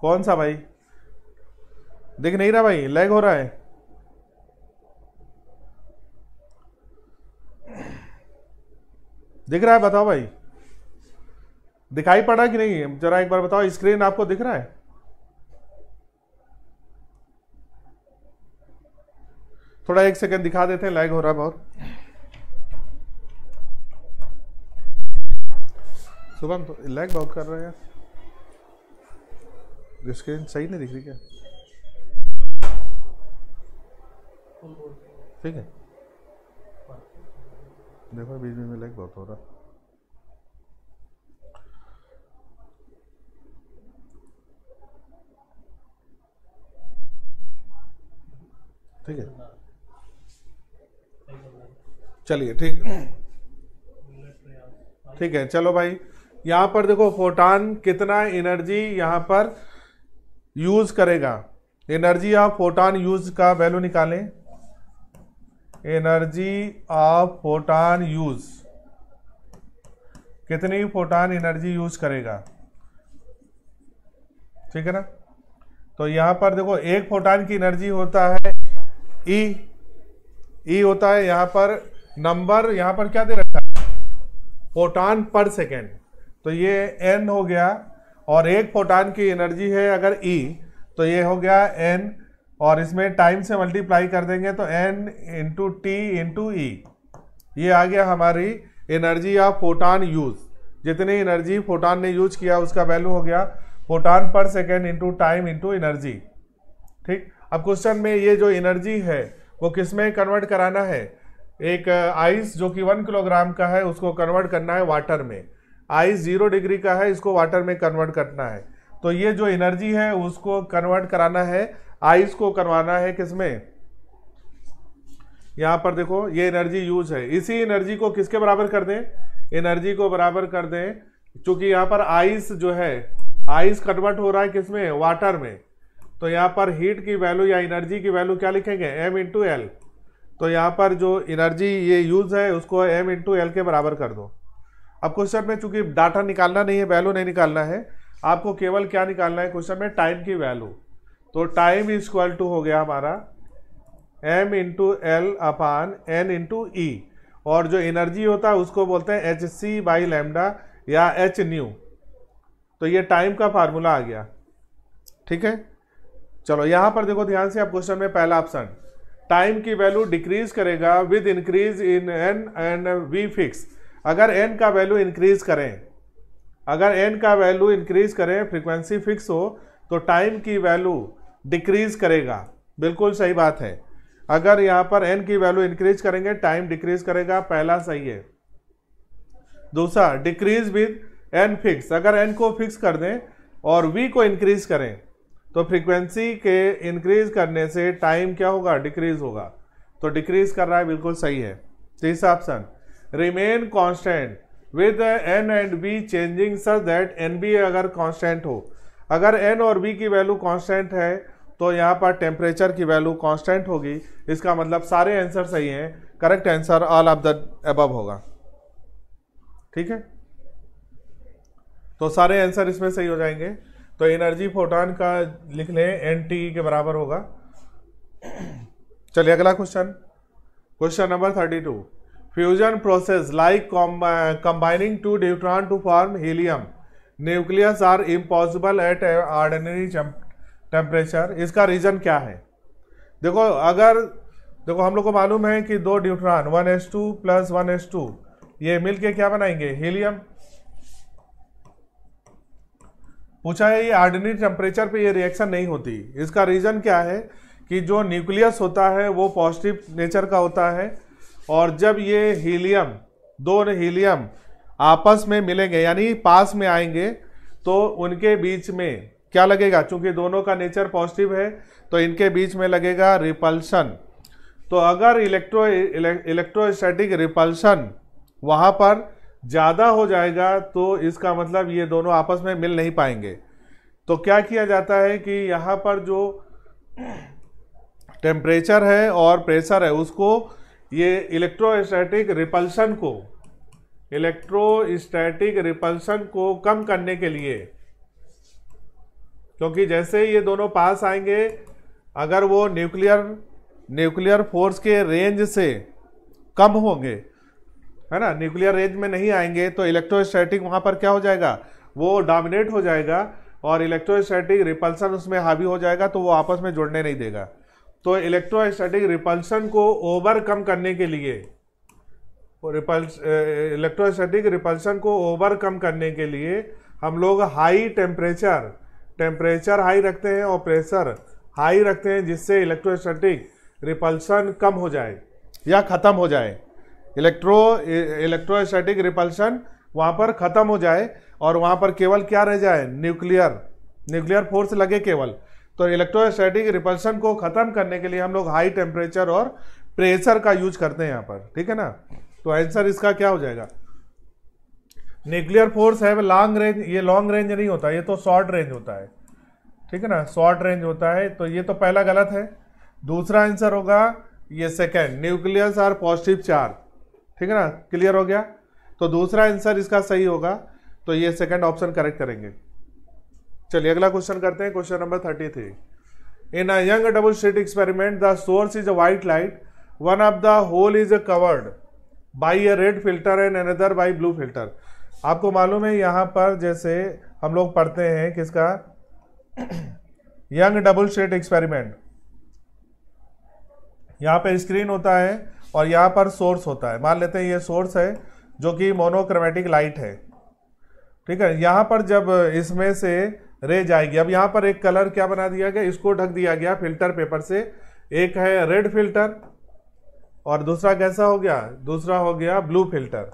कौन सा भाई दिख नहीं रहा भाई लैग हो रहा है दिख रहा है बताओ भाई दिखाई पड़ा कि नहीं जरा एक बार बताओ स्क्रीन आपको दिख रहा है थोड़ा एक सेकंड दिखा देते हैं लैग हो रहा है बहुत सुबह तो लैग बहुत कर रहे हैं स्क्रीन सही नहीं दिख रही क्या ठीक है देखो बीच में लैग बहुत हो रहा ठीक है चलिए ठीक ठीक है चलो भाई यहां पर देखो फोटान कितना एनर्जी यहां पर यूज करेगा एनर्जी ऑफ फोटान यूज का वैल्यू निकालें एनर्जी ऑफ फोटॉन यूज कितनी फोटॉन एनर्जी यूज करेगा ठीक है ना तो यहां पर देखो एक फोटॉन की एनर्जी होता है ई e। ई e होता है यहां पर नंबर यहां पर क्या दे रखा है फोटॉन पर सेकेंड तो ये एन हो गया और एक फोटॉन की एनर्जी है अगर ई e, तो ये हो गया एन और इसमें टाइम से मल्टीप्लाई कर देंगे तो N into T into E ये आ गया हमारी एनर्जी ऑफ फोटान यूज जितनी एनर्जी फोटान ने यूज किया उसका वैल्यू हो गया photon per second into time into energy ठीक अब क्वेश्चन में ये जो एनर्जी है वो किस में कन्वर्ट कराना है एक आइस uh, जो कि वन किलोग्राम का है उसको कन्वर्ट करना है वाटर में आइस जीरो डिग्री का है इसको वाटर में कन्वर्ट करना है तो ये जो एनर्जी है उसको कन्वर्ट कराना है आइस को करवाना है किसमें यहां पर देखो ये एनर्जी यूज है इसी एनर्जी को किसके बराबर कर दें एनर्जी को बराबर कर दें क्योंकि यहां पर आइस जो है आइस कन्वर्ट हो रहा है किसमें वाटर में तो यहाँ पर हीट की वैल्यू या एनर्जी की वैल्यू क्या लिखेंगे एम इंटू एल तो यहाँ पर जो एनर्जी ये यूज है उसको एम इंटू एल के बराबर कर दो अब क्वेश्चन में चूंकि डाटा निकालना नहीं है वैल्यू नहीं निकालना है आपको केवल क्या निकालना है क्वेश्चन में टाइम की वैल्यू तो टाइम इज इक्वल टू हो गया हमारा M into L upon N into E और जो एनर्जी होता है उसको बोलते हैं एच सी बाई लेमडा या एच न्यू तो ये टाइम का फार्मूला आ गया ठीक है चलो यहाँ पर देखो ध्यान से आप क्वेश्चन में पहला ऑप्शन टाइम की वैल्यू डिक्रीज करेगा with increase in N and V fix अगर एन का वैल्यू इंक्रीज करें अगर एन का वैल्यू इंक्रीज करें फ्रीक्वेंसी फिक्स हो तो टाइम की वैल्यू डिक्रीज करेगा बिल्कुल सही बात है अगर यहाँ पर एन की वैल्यू इंक्रीज करेंगे टाइम डिक्रीज करेगा पहला सही है दूसरा डिक्रीज विद एन फिक्स अगर एन को फिक्स कर दें और वी को इंक्रीज करें तो फ्रीक्वेंसी के इंक्रीज करने से टाइम क्या होगा डिक्रीज होगा तो डिक्रीज कर रहा है बिल्कुल सही है तीसरा option remain constant with N and B changing such that N B अगर कांस्टेंट हो अगर एन और बी की वैल्यू कांस्टेंट है तो यहाँ पर टेम्परेचर की वैल्यू कांस्टेंट होगी इसका मतलब सारे आंसर सही हैं correct answer all of the above होगा ठीक है तो सारे आंसर इसमें सही हो जाएंगे तो एनर्जी फोटोन का लिख लें एन टी e के बराबर होगा चलिए अगला question question number thirty two fusion process like combining two neutron to form helium nucleus are impossible at ordinary temperature इसका रीज़न क्या है देखो अगर देखो हम लोग को मालूम है कि दो neutron one S two plus one S two ये मिलके क्या बनाएंगे हीलियम पूछा है ये आर्डनी टेम्परेचर पे ये रिएक्शन नहीं होती इसका रीज़न क्या है कि जो न्यूक्लियस होता है वो पॉजिटिव नेचर का होता है और जब ये हीलियम दो हीलियम आपस में मिलेंगे यानी पास में आएंगे तो उनके बीच में क्या लगेगा चूंकि दोनों का नेचर पॉजिटिव है तो इनके बीच में लगेगा रिपल्सन तो अगर इलेक्ट्रो इलेक्ट्रोस्टैटिक रिपल्सन वहाँ पर ज़्यादा हो जाएगा तो इसका मतलब ये दोनों आपस में मिल नहीं पाएंगे तो क्या किया जाता है कि यहाँ पर जो टेम्परेचर है और प्रेशर है उसको ये इलेक्ट्रोस्टैटिक रिपल्सन को इलेक्ट्रोस्टैटिक रिपल्सन को कम करने के लिए क्योंकि जैसे ये दोनों पास आएंगे अगर वो न्यूक्लियर न्यूक्लियर फोर्स के रेंज से कम होंगे है ना न्यूक्लियर रेंज में नहीं आएंगे तो इलेक्ट्रोस्टैटिक वहाँ पर क्या हो जाएगा वो डोमिनेट हो जाएगा और इलेक्ट्रोस्टैटिक रिपल्सन उसमें हावी हो जाएगा तो वो आपस में जुड़ने नहीं देगा तो इलेक्ट्रोस्टैटिक रिपल्सन को ओवरकम करने के लिए रिपल्स इलेक्ट्रोस्टैटिक रिपल्सन को ओवरकम करने के लिए हम लोग हाई टेम्परेचर टेम्परेचर हाई रखते हैं और प्रेशर हाई रखते हैं जिससे इलेक्ट्रोस्टैटिक रिपल्सन कम हो जाए या ख़त्म हो जाए इलेक्ट्रो इलेक्ट्रोस्टैटिक रिपल्सन वहाँ पर ख़त्म हो जाए और वहाँ पर केवल क्या रह जाए न्यूक्लियर न्यूक्लियर फोर्स लगे केवल तो इलेक्ट्रोस्टैटिक रिपल्सन को ख़त्म करने के लिए हम लोग हाई टेम्परेचर और प्रेशर का यूज करते हैं यहाँ पर ठीक है ना तो आंसर इसका क्या हो जाएगा न्यूक्लियर फोर्स है लॉन्ग रेंज ये लॉन्ग रेंज नहीं होता ये तो शॉर्ट रेंज होता है ठीक है ना शॉर्ट रेंज होता है तो ये तो पहला गलत है दूसरा आंसर होगा ये second nucleus are positive charge ठीक है ना क्लियर हो गया तो दूसरा आंसर इसका सही होगा तो ये सेकेंड ऑप्शन करेक्ट करेंगे चलिए अगला क्वेश्चन करते हैं question number thirty three in a young double slit experiment the source is a white light one of the hole is a covered by a red filter and another by blue filter आपको मालूम है यहाँ पर जैसे हम लोग पढ़ते हैं किसका यंग डबल शेट एक्सपेरिमेंट यहाँ पे स्क्रीन होता है और यहाँ पर सोर्स होता है मान लेते हैं ये सोर्स है जो कि मोनोक्रोमेटिक लाइट है ठीक है यहाँ पर जब इसमें से रे जाएगी अब यहाँ पर एक कलर क्या बना दिया गया इसको ढक दिया गया फिल्टर पेपर से एक है रेड फिल्टर और दूसरा कैसा हो गया दूसरा हो गया ब्लू फिल्टर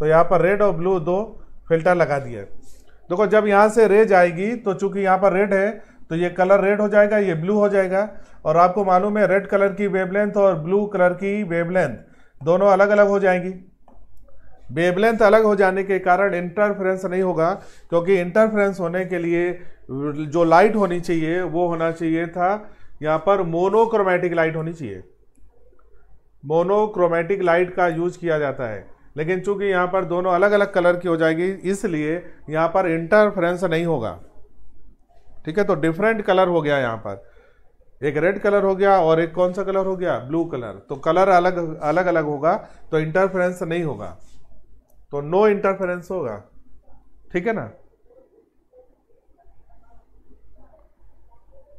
तो यहाँ पर रेड और ब्लू दो फिल्टर लगा दिए देखो जब यहाँ से रेज आएगी तो चूंकि यहाँ पर रेड है तो ये कलर रेड हो जाएगा ये ब्लू हो जाएगा और आपको मालूम है रेड कलर की वेवलेंथ और ब्लू कलर की वेवलेंथ दोनों अलग अलग हो जाएंगी वेवलेंथ अलग हो जाने के कारण इंटरफ्रेंस नहीं होगा क्योंकि इंटरफ्रेंस होने के लिए जो लाइट होनी चाहिए वो होना चाहिए था यहाँ पर मोनोक्रोमेटिक लाइट होनी चाहिए मोनोक्रोमेटिक लाइट का यूज किया जाता है लेकिन चूंकि यहाँ पर दोनों अलग अलग कलर की हो जाएगी इसलिए यहाँ पर इंटरफ्रेंस नहीं होगा ठीक है तो डिफरेंट कलर हो गया यहाँ पर एक रेड कलर हो गया और एक कौन सा कलर हो गया ब्लू कलर तो कलर अलग अलग अलग होगा तो इंटरफेरेंस नहीं होगा तो नो इंटरफेरेंस होगा ठीक है ना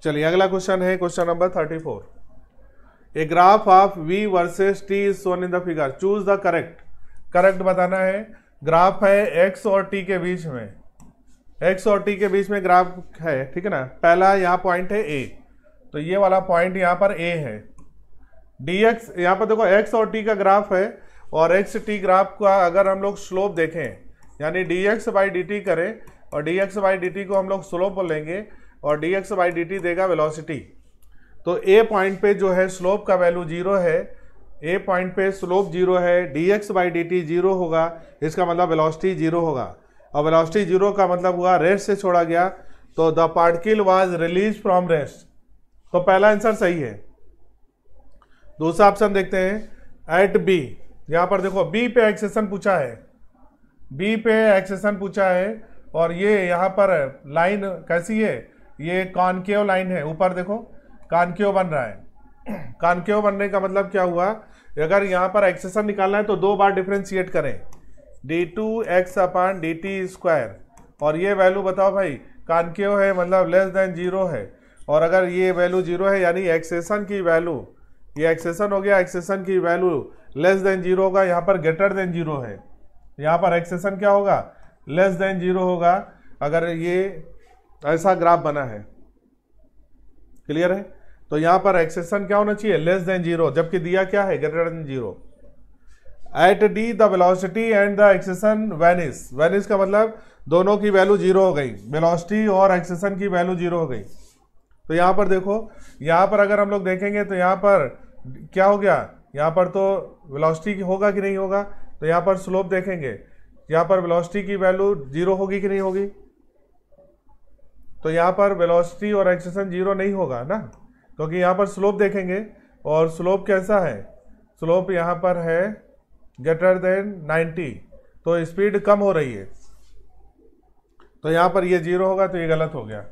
चलिए अगला क्वेश्चन है question number thirty four a graph of V versus T is shown in the figure choose the correct correct बताना है ग्राफ है एक्स और टी के बीच में एक्स और टी के बीच में ग्राफ है ठीक है ना पहला यहाँ पॉइंट है ए तो ये वाला पॉइंट यहाँ पर ए है डी एक्स यहाँ पर देखो एक्स और टी का ग्राफ है और एक्स टी ग्राफ का अगर हम लोग स्लोप देखें यानी D X by D T करें और D X by D T को हम लोग स्लोप बोलेंगे और D X by D T देगा वेलोसिटी तो ए पॉइंट पे जो है स्लोप का वैल्यू जीरो है ए पॉइंट पे स्लोप जीरो है D X by D T zero होगा इसका मतलब वेलोसिटी जीरो होगा और वेलोसिटी जीरो का मतलब हुआ रेस्ट से छोड़ा गया तो the particle was release from rest तो पहला आंसर सही है दूसरा ऑप्शन देखते हैं एट बी यहाँ पर देखो बी पे एक्सेसन पूछा है बी पे एक्सेसन पूछा है और ये यहाँ पर लाइन कैसी है ये कॉनकेव लाइन है ऊपर देखो कॉनकेव बन रहा है कानकेव बनने का मतलब क्या हुआ अगर यहाँ पर एक्सेसन निकालना है तो दो बार डिफ्रेंशिएट करें D two X upon D T square और ये वैल्यू बताओ भाई कानकेव है मतलब लेस देन जीरो है और अगर ये वैल्यू जीरो है यानी एक्सेसन की वैल्यू ये एक्सेसन हो गया एक्सेसन की वैल्यू लेस देन जीरो होगा यहाँ पर ग्रेटर देन जीरो है यहाँ पर एक्सेसन क्या होगा लेस देन जीरो होगा अगर ये ऐसा ग्राफ बना है क्लियर है तो यहां पर एक्सेशन क्या होना चाहिए लेस देन जीरो जबकि दिया क्या है greater than zero at D the velocity and the acceleration vanish vanish का मतलब दोनों की वैल्यू जीरो हो गई वेलोसिटी और एक्सेशन की वैल्यू जीरो हो गई तो यहां पर देखो यहां पर अगर हम लोग देखेंगे तो यहां पर क्या हो गया यहां पर तो वेलोसिटी होगा कि नहीं होगा तो यहां पर स्लोप देखेंगे यहां पर वेलोसिटी की वैल्यू जीरो होगी कि नहीं होगी तो यहां पर वेलोसिटी और एक्सेशन जीरो नहीं होगा ना क्योंकि यहाँ पर स्लोप देखेंगे और स्लोप कैसा है स्लोप यहाँ पर है ग्रेटर देन 90 तो स्पीड कम हो रही है तो यहाँ पर ये जीरो होगा तो ये गलत हो गया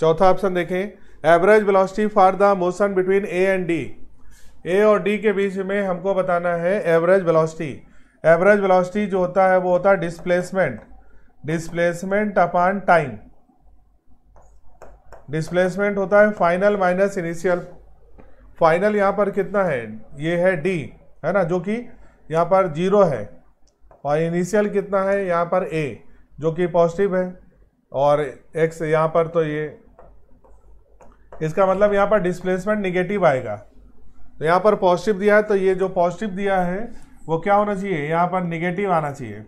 चौथा ऑप्शन देखें average velocity for the motion between A and D A और डी के बीच में हमको बताना है एवरेज वेलोसिटी एवरेज वेलोसिटी जो होता है वो होता है displacement displacement upon time displacement होता है फाइनल माइनस इनिशियल फाइनल यहाँ पर कितना है ये है डी है ना जो कि यहाँ पर जीरो है और इनिशियल कितना है यहाँ पर ए जो कि पॉजिटिव है और एक्स यहाँ पर तो ये इसका मतलब यहाँ पर डिस्प्लेसमेंट निगेटिव आएगा तो यहाँ पर पॉजिटिव दिया है तो ये जो पॉजिटिव दिया है वो क्या होना चाहिए यहाँ पर निगेटिव आना चाहिए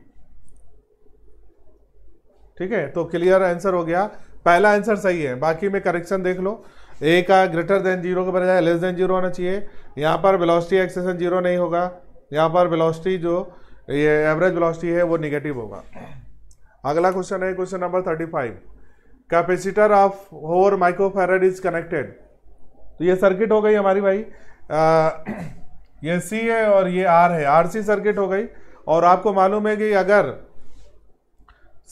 ठीक है तो क्लियर आंसर हो गया पहला आंसर सही है बाकी में करेक्शन देख लो ए का ग्रेटर देन जीरो के बजाय लेस देन जीरो होना चाहिए यहाँ पर वेलोसिटी एक्सेसन जीरो नहीं होगा यहाँ पर वेलोसिटी जो ये एवरेज वेलोसिटी है वो निगेटिव होगा अगला क्वेश्चन है question number thirty five capacitor of hover microfarad is connected तो ये सर्किट हो गई हमारी भाई आ, ये सी है और ये आर है आर सी सर्किट हो गई और आपको मालूम है कि अगर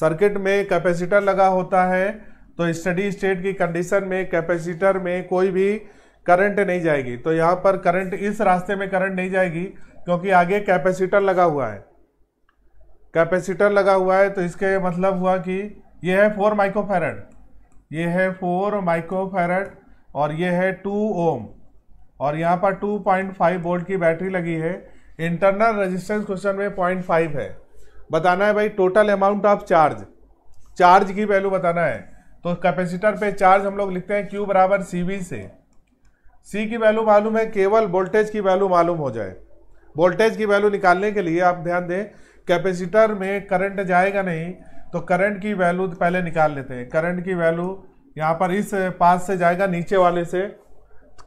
सर्किट में कैपेसिटर लगा होता है तो स्टडी स्टेट की कंडीशन में कैपेसिटर में कोई भी करंट नहीं जाएगी तो यहाँ पर करंट इस रास्ते में करंट नहीं जाएगी क्योंकि आगे कैपेसिटर लगा हुआ है कैपेसिटर लगा हुआ है तो इसके मतलब हुआ कि यह है फोर माइक्रोफेरड यह है फोर माइक्रोफेरड और यह है टू ओम और यहाँ पर टू पॉइंट फाइव वोल्ट की बैटरी लगी है इंटरनल रेजिस्टेंस क्वेश्चन में पॉइंट फाइव है बताना है भाई total amount of charge charge की वैल्यू बताना है तो कैपेसिटर पे चार्ज हम लोग लिखते हैं क्यू बराबर सी वी से सी की वैल्यू मालूम है केवल वोल्टेज की वैल्यू मालूम हो जाए वोल्टेज की वैल्यू निकालने के लिए आप ध्यान दें कैपेसिटर में करंट जाएगा नहीं तो करंट की वैल्यू पहले निकाल लेते हैं करंट की वैल्यू यहाँ पर इस पास से जाएगा नीचे वाले से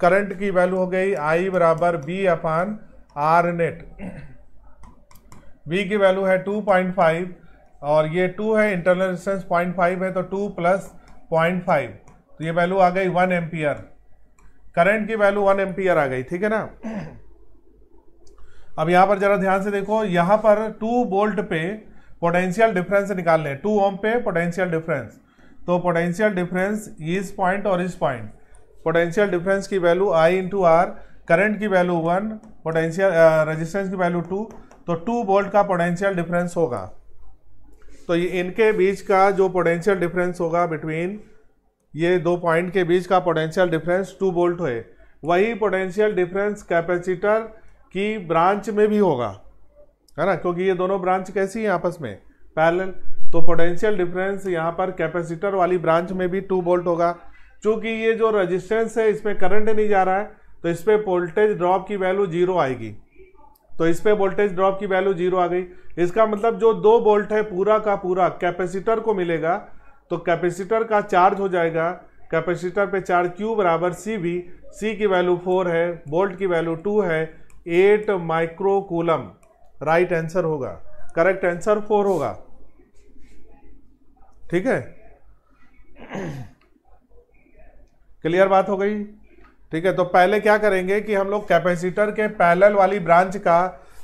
करंट की वैल्यू हो गई आई बराबर V upon R net V की वैल्यू है 2.5 और ये 2 है इंटरनल रेजिस्टेंस 0.5 है तो 2 प्लस पॉइंट फाइव तो ये वैल्यू आ गई वन एम्पियर करंट की वैल्यू वन एम्पियर आ गई ठीक है ना अब यहां पर जरा ध्यान से देखो यहां पर टू बोल्ट पे पोटेंशियल डिफरेंस निकालने टू ओम पे पोटेंशियल डिफरेंस तो पोटेंशियल डिफरेंस इस पॉइंट और इस पॉइंट पोटेंशियल डिफरेंस की value I into R current की वैल्यू वन पोटेंशियल रेजिस्टेंस की वैल्यू टू तो टू बोल्ट का पोटेंशियल डिफरेंस होगा तो ये इनके बीच का जो पोटेंशियल डिफरेंस होगा बिटवीन ये दो पॉइंट के बीच का पोटेंशियल डिफरेंस टू बोल्ट है वही पोटेंशियल डिफरेंस कैपेसिटर की ब्रांच में भी होगा है ना क्योंकि ये दोनों ब्रांच कैसी हैं आपस में पैरेलल तो पोटेंशियल डिफरेंस यहाँ पर कैपेसिटर वाली ब्रांच में भी टू बोल्ट होगा क्योंकि ये जो रजिस्टेंस है इसमें करंट नहीं जा रहा है तो इस पर वोल्टेज ड्रॉप की वैल्यू जीरो आएगी तो इस पर वोल्टेज ड्रॉप की वैल्यू जीरो आ गई इसका मतलब जो दो बोल्ट है पूरा का पूरा कैपेसिटर को मिलेगा तो कैपेसिटर का चार्ज हो जाएगा कैपेसिटर पे चार्ज क्यू बराबर सी भी सी की वैल्यू फोर है बोल्ट की वैल्यू टू है eight micro coulomb right answer होगा करेक्ट आंसर फोर होगा ठीक है क्लियर बात हो गई ठीक है तो पहले क्या करेंगे कि हम लोग कैपेसिटर के पैरेलल वाली ब्रांच का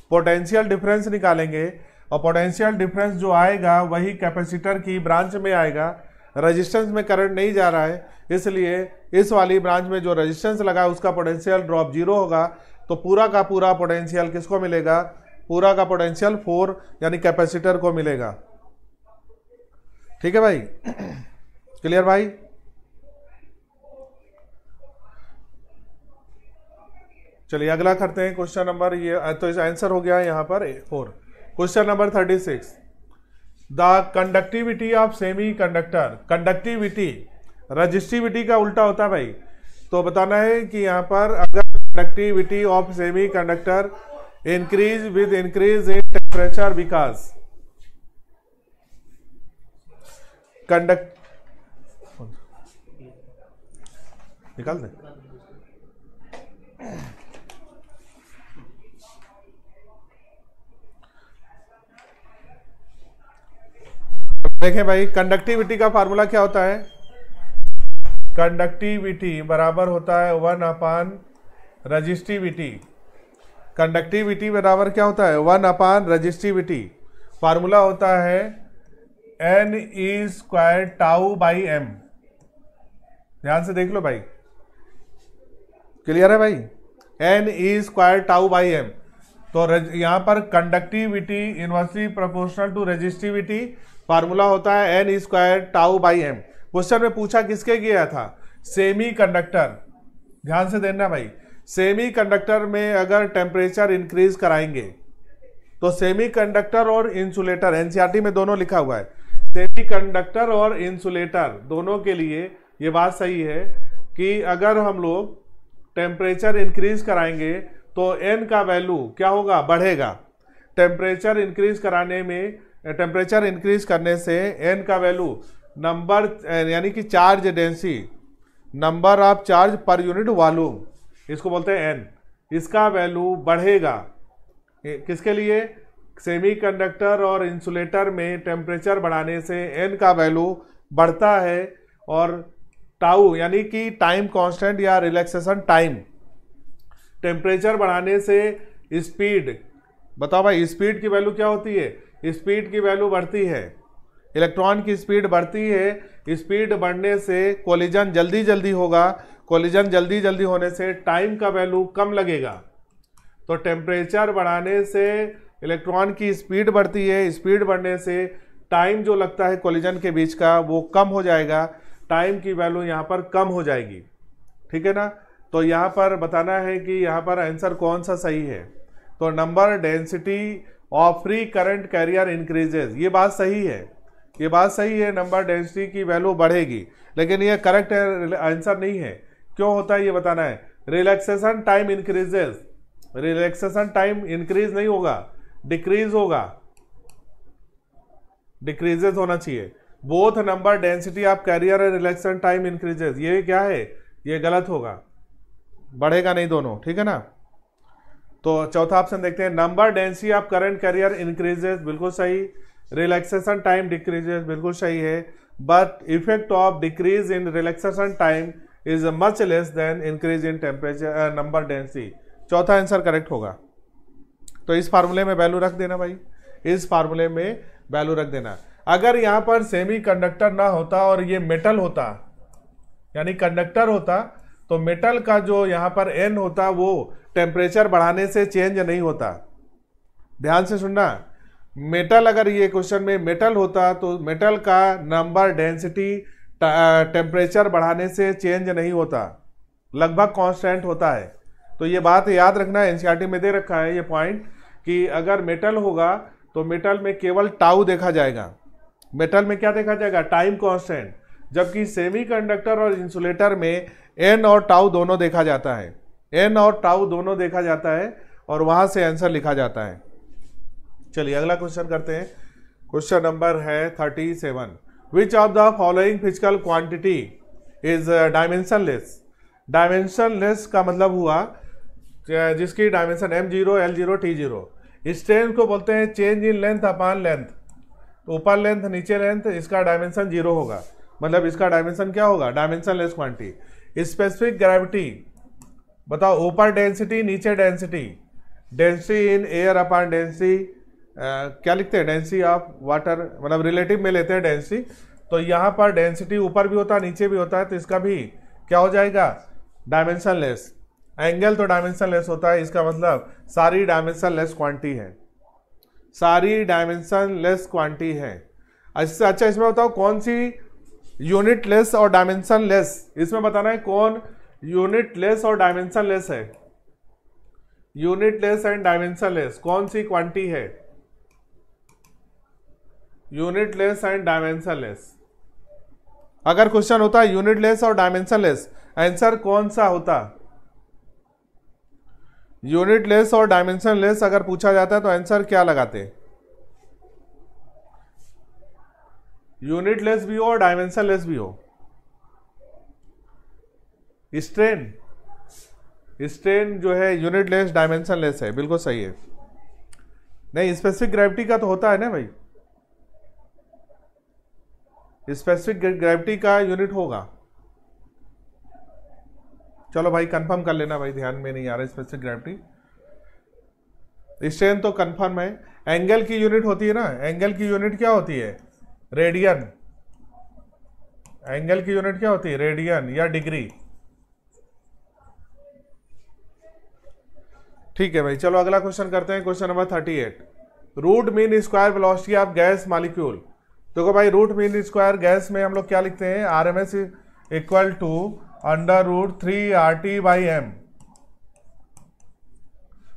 पोटेंशियल डिफरेंस निकालेंगे और पोटेंशियल डिफरेंस जो आएगा वही कैपेसिटर की ब्रांच में आएगा रेजिस्टेंस में करंट नहीं जा रहा है इसलिए इस वाली ब्रांच में जो रेजिस्टेंस लगा उसका पोटेंशियल ड्रॉप जीरो होगा तो पूरा का पूरा पोटेंशियल किसको मिलेगा पूरा का पोटेंशियल फोर यानी कैपेसिटर को मिलेगा ठीक है भाई क्लियर भाई चलिए अगला करते हैं क्वेश्चन नंबर ये तो आंसर हो गया यहाँ पर four question number thirty six the conductivity of semiconductor conductivity resistivity का उल्टा होता है भाई तो बताना है कि यहाँ पर अगर conductivity of semiconductor increase with increase in temperature विकास कंडक्ट निकाल दें देखें भाई कंडक्टिविटी का फार्मूला क्या होता है कंडक्टिविटी बराबर होता है वन अपान रजिस्टिविटी कंडक्टिविटी बराबर क्या होता है वन अपान रजिस्टिविटी फार्मूला होता है n e square tau by m ध्यान से देख लो भाई क्लियर है भाई n e square tau by m तो यहां पर conductivity inversely proportional to resistivity formula होता है n square tau by m question में पूछा किसके किया था सेमी कंडक्टर ध्यान से देना भाई सेमी कंडक्टर में अगर टेम्परेचर इंक्रीज कराएंगे तो सेमी कंडक्टर और इंसुलेटर एनसीईआरटी e में दोनों लिखा हुआ है सेमी कंडक्टर और इंसुलेटर दोनों के लिए ये बात सही है कि अगर हम लोग टेम्परेचर इंक्रीज कराएंगे तो एन का वैल्यू क्या होगा बढ़ेगा टेम्परेचर इंक्रीज कराने में टेम्परेचर uh, इंक्रीज करने से एन का वैल्यू नंबर uh, यानी कि charge density number of charge per unit volume इसको बोलते हैं एन इसका वैल्यू बढ़ेगा किसके लिए सेमीकंडक्टर और इंसुलेटर में टेम्परेचर बढ़ाने से एन का वैल्यू बढ़ता है और टाउ यानी कि टाइम कांस्टेंट या रिलैक्सेशन टाइम टेम्परेचर बढ़ाने से स्पीड बताओ भाई स्पीड की वैल्यू क्या होती है स्पीड की वैल्यू बढ़ती है इलेक्ट्रॉन की स्पीड बढ़ती है स्पीड बढ़ने से कोलिजन जल्दी जल्दी होगा कोलिजन जल्दी जल्दी होने से टाइम का वैल्यू कम लगेगा तो टेम्परेचर बढ़ाने से इलेक्ट्रॉन की स्पीड बढ़ती है स्पीड बढ़ने से टाइम जो लगता है कोलिजन के बीच का वो कम हो जाएगा टाइम की वैल्यू यहाँ पर कम हो जाएगी ठीक है ना तो यहाँ पर बताना है कि यहाँ पर आंसर कौन सा सही है तो नंबर डेंसिटी और फ्री करंट कैरियर इंक्रीजेज ये बात सही है ये बात सही है नंबर डेंसिटी की वैल्यू बढ़ेगी लेकिन ये करेक्ट आंसर नहीं है क्यों होता है ये बताना है relaxation time increases relaxation time increase नहीं होगा डिक्रीज होगा डिक्रीजेज होना चाहिए both number density of carrier and relaxation time increases ये क्या है ये गलत होगा बढ़ेगा नहीं दोनों ठीक है ना तो चौथा ऑप्शन देखते हैं number density of current carrier increases बिल्कुल सही रिलैक्सेशन टाइम डिक्रीजेस बिल्कुल सही है but effect of decrease in relaxation time is much less than increase in temperature number density चौथा आंसर करेक्ट होगा तो इस फार्मूले में वैल्यू रख देना भाई इस फार्मूले में वैल्यू रख देना अगर यहाँ पर सेमी कंडक्टर ना होता और ये मेटल होता यानी कंडक्टर होता तो मेटल का जो यहाँ पर एन होता वो टेम्परेचर बढ़ाने से चेंज नहीं होता ध्यान से सुनना मेटल अगर ये क्वेश्चन में मेटल होता तो मेटल का नंबर डेंसिटी टेम्परेचर बढ़ाने से चेंज नहीं होता लगभग कांस्टेंट होता है तो ये बात याद रखना एनसीईआरटी में दे रखा है ये पॉइंट कि अगर मेटल होगा तो मेटल में केवल टाउ देखा जाएगा मेटल में क्या देखा जाएगा टाइम कांस्टेंट जबकि सेमीकंडक्टर और इंसुलेटर में एन और टाउ दोनों देखा जाता है एन और टाउ दोनों देखा जाता है और वहां से आंसर लिखा जाता है चलिए अगला क्वेश्चन करते हैं क्वेश्चन नंबर है thirty seven which of the following physical quantity is less dimensionless का मतलब हुआ जिसकी dimension M zero L zero T zero strength को बोलते हैं change in length upon length ऊपर लेंथ नीचे लेंथ इसका डायमेंशन जीरो होगा मतलब इसका डायमेंशन क्या होगा dimensionless quantity specific gravity बताओ ऊपर डेंसिटी नीचे density density in air upon density क्या लिखते हैं डेंसिटी ऑफ वाटर मतलब रिलेटिव में लेते हैं डेंसिटी तो यहाँ पर डेंसिटी ऊपर भी होता है नीचे भी होता है तो इसका भी क्या हो जाएगा डायमेंशन लेस एंगल तो डायमेंशन लेस होता है इसका मतलब सारी डायमेंशन लेस क्वांटिटी है सारी डायमेंशन लेस क्वांटिटी है अच्छा अच्छा इसमें बताओ कौन सी यूनिट लेस और डायमेंशन लेस इसमें बताना है कौन यूनिट लेस और डायमेंशन लेस है unitless and dimensionless कौन सी क्वांटिटी है unitless and dimensionless अगर क्वेश्चन होता है यूनिट लेस और डायमेंशन लेस आंसर कौन सा होता यूनिट लेस और डायमेंशन लेस अगर पूछा जाता है तो आंसर क्या लगाते हैं यूनिट लेस भी हो और डायमेंशन लेस भी हो स्ट्रेन स्ट्रेन जो है यूनिट लेस डायमेंशन लेस है बिल्कुल सही है नहीं स्पेसिफिक ग्रेविटी का तो होता है ना भाई स्पेसिफिक ग्रेविटी का यूनिट होगा चलो भाई कंफर्म कर लेना भाई ध्यान में नहीं आ रहा स्पेसिफिक ग्रेविटी स्ट्रेन तो कंफर्म है एंगल की यूनिट होती है ना एंगल की यूनिट क्या होती है रेडियन एंगल की यूनिट क्या होती है रेडियन या डिग्री ठीक है भाई चलो अगला क्वेश्चन करते हैं question number thirty eight root mean square velocity of gas molecule देखो भाई रूट मीन स्क्वायर गैस में हम लोग क्या लिखते हैं R M S equal to under root three R T by M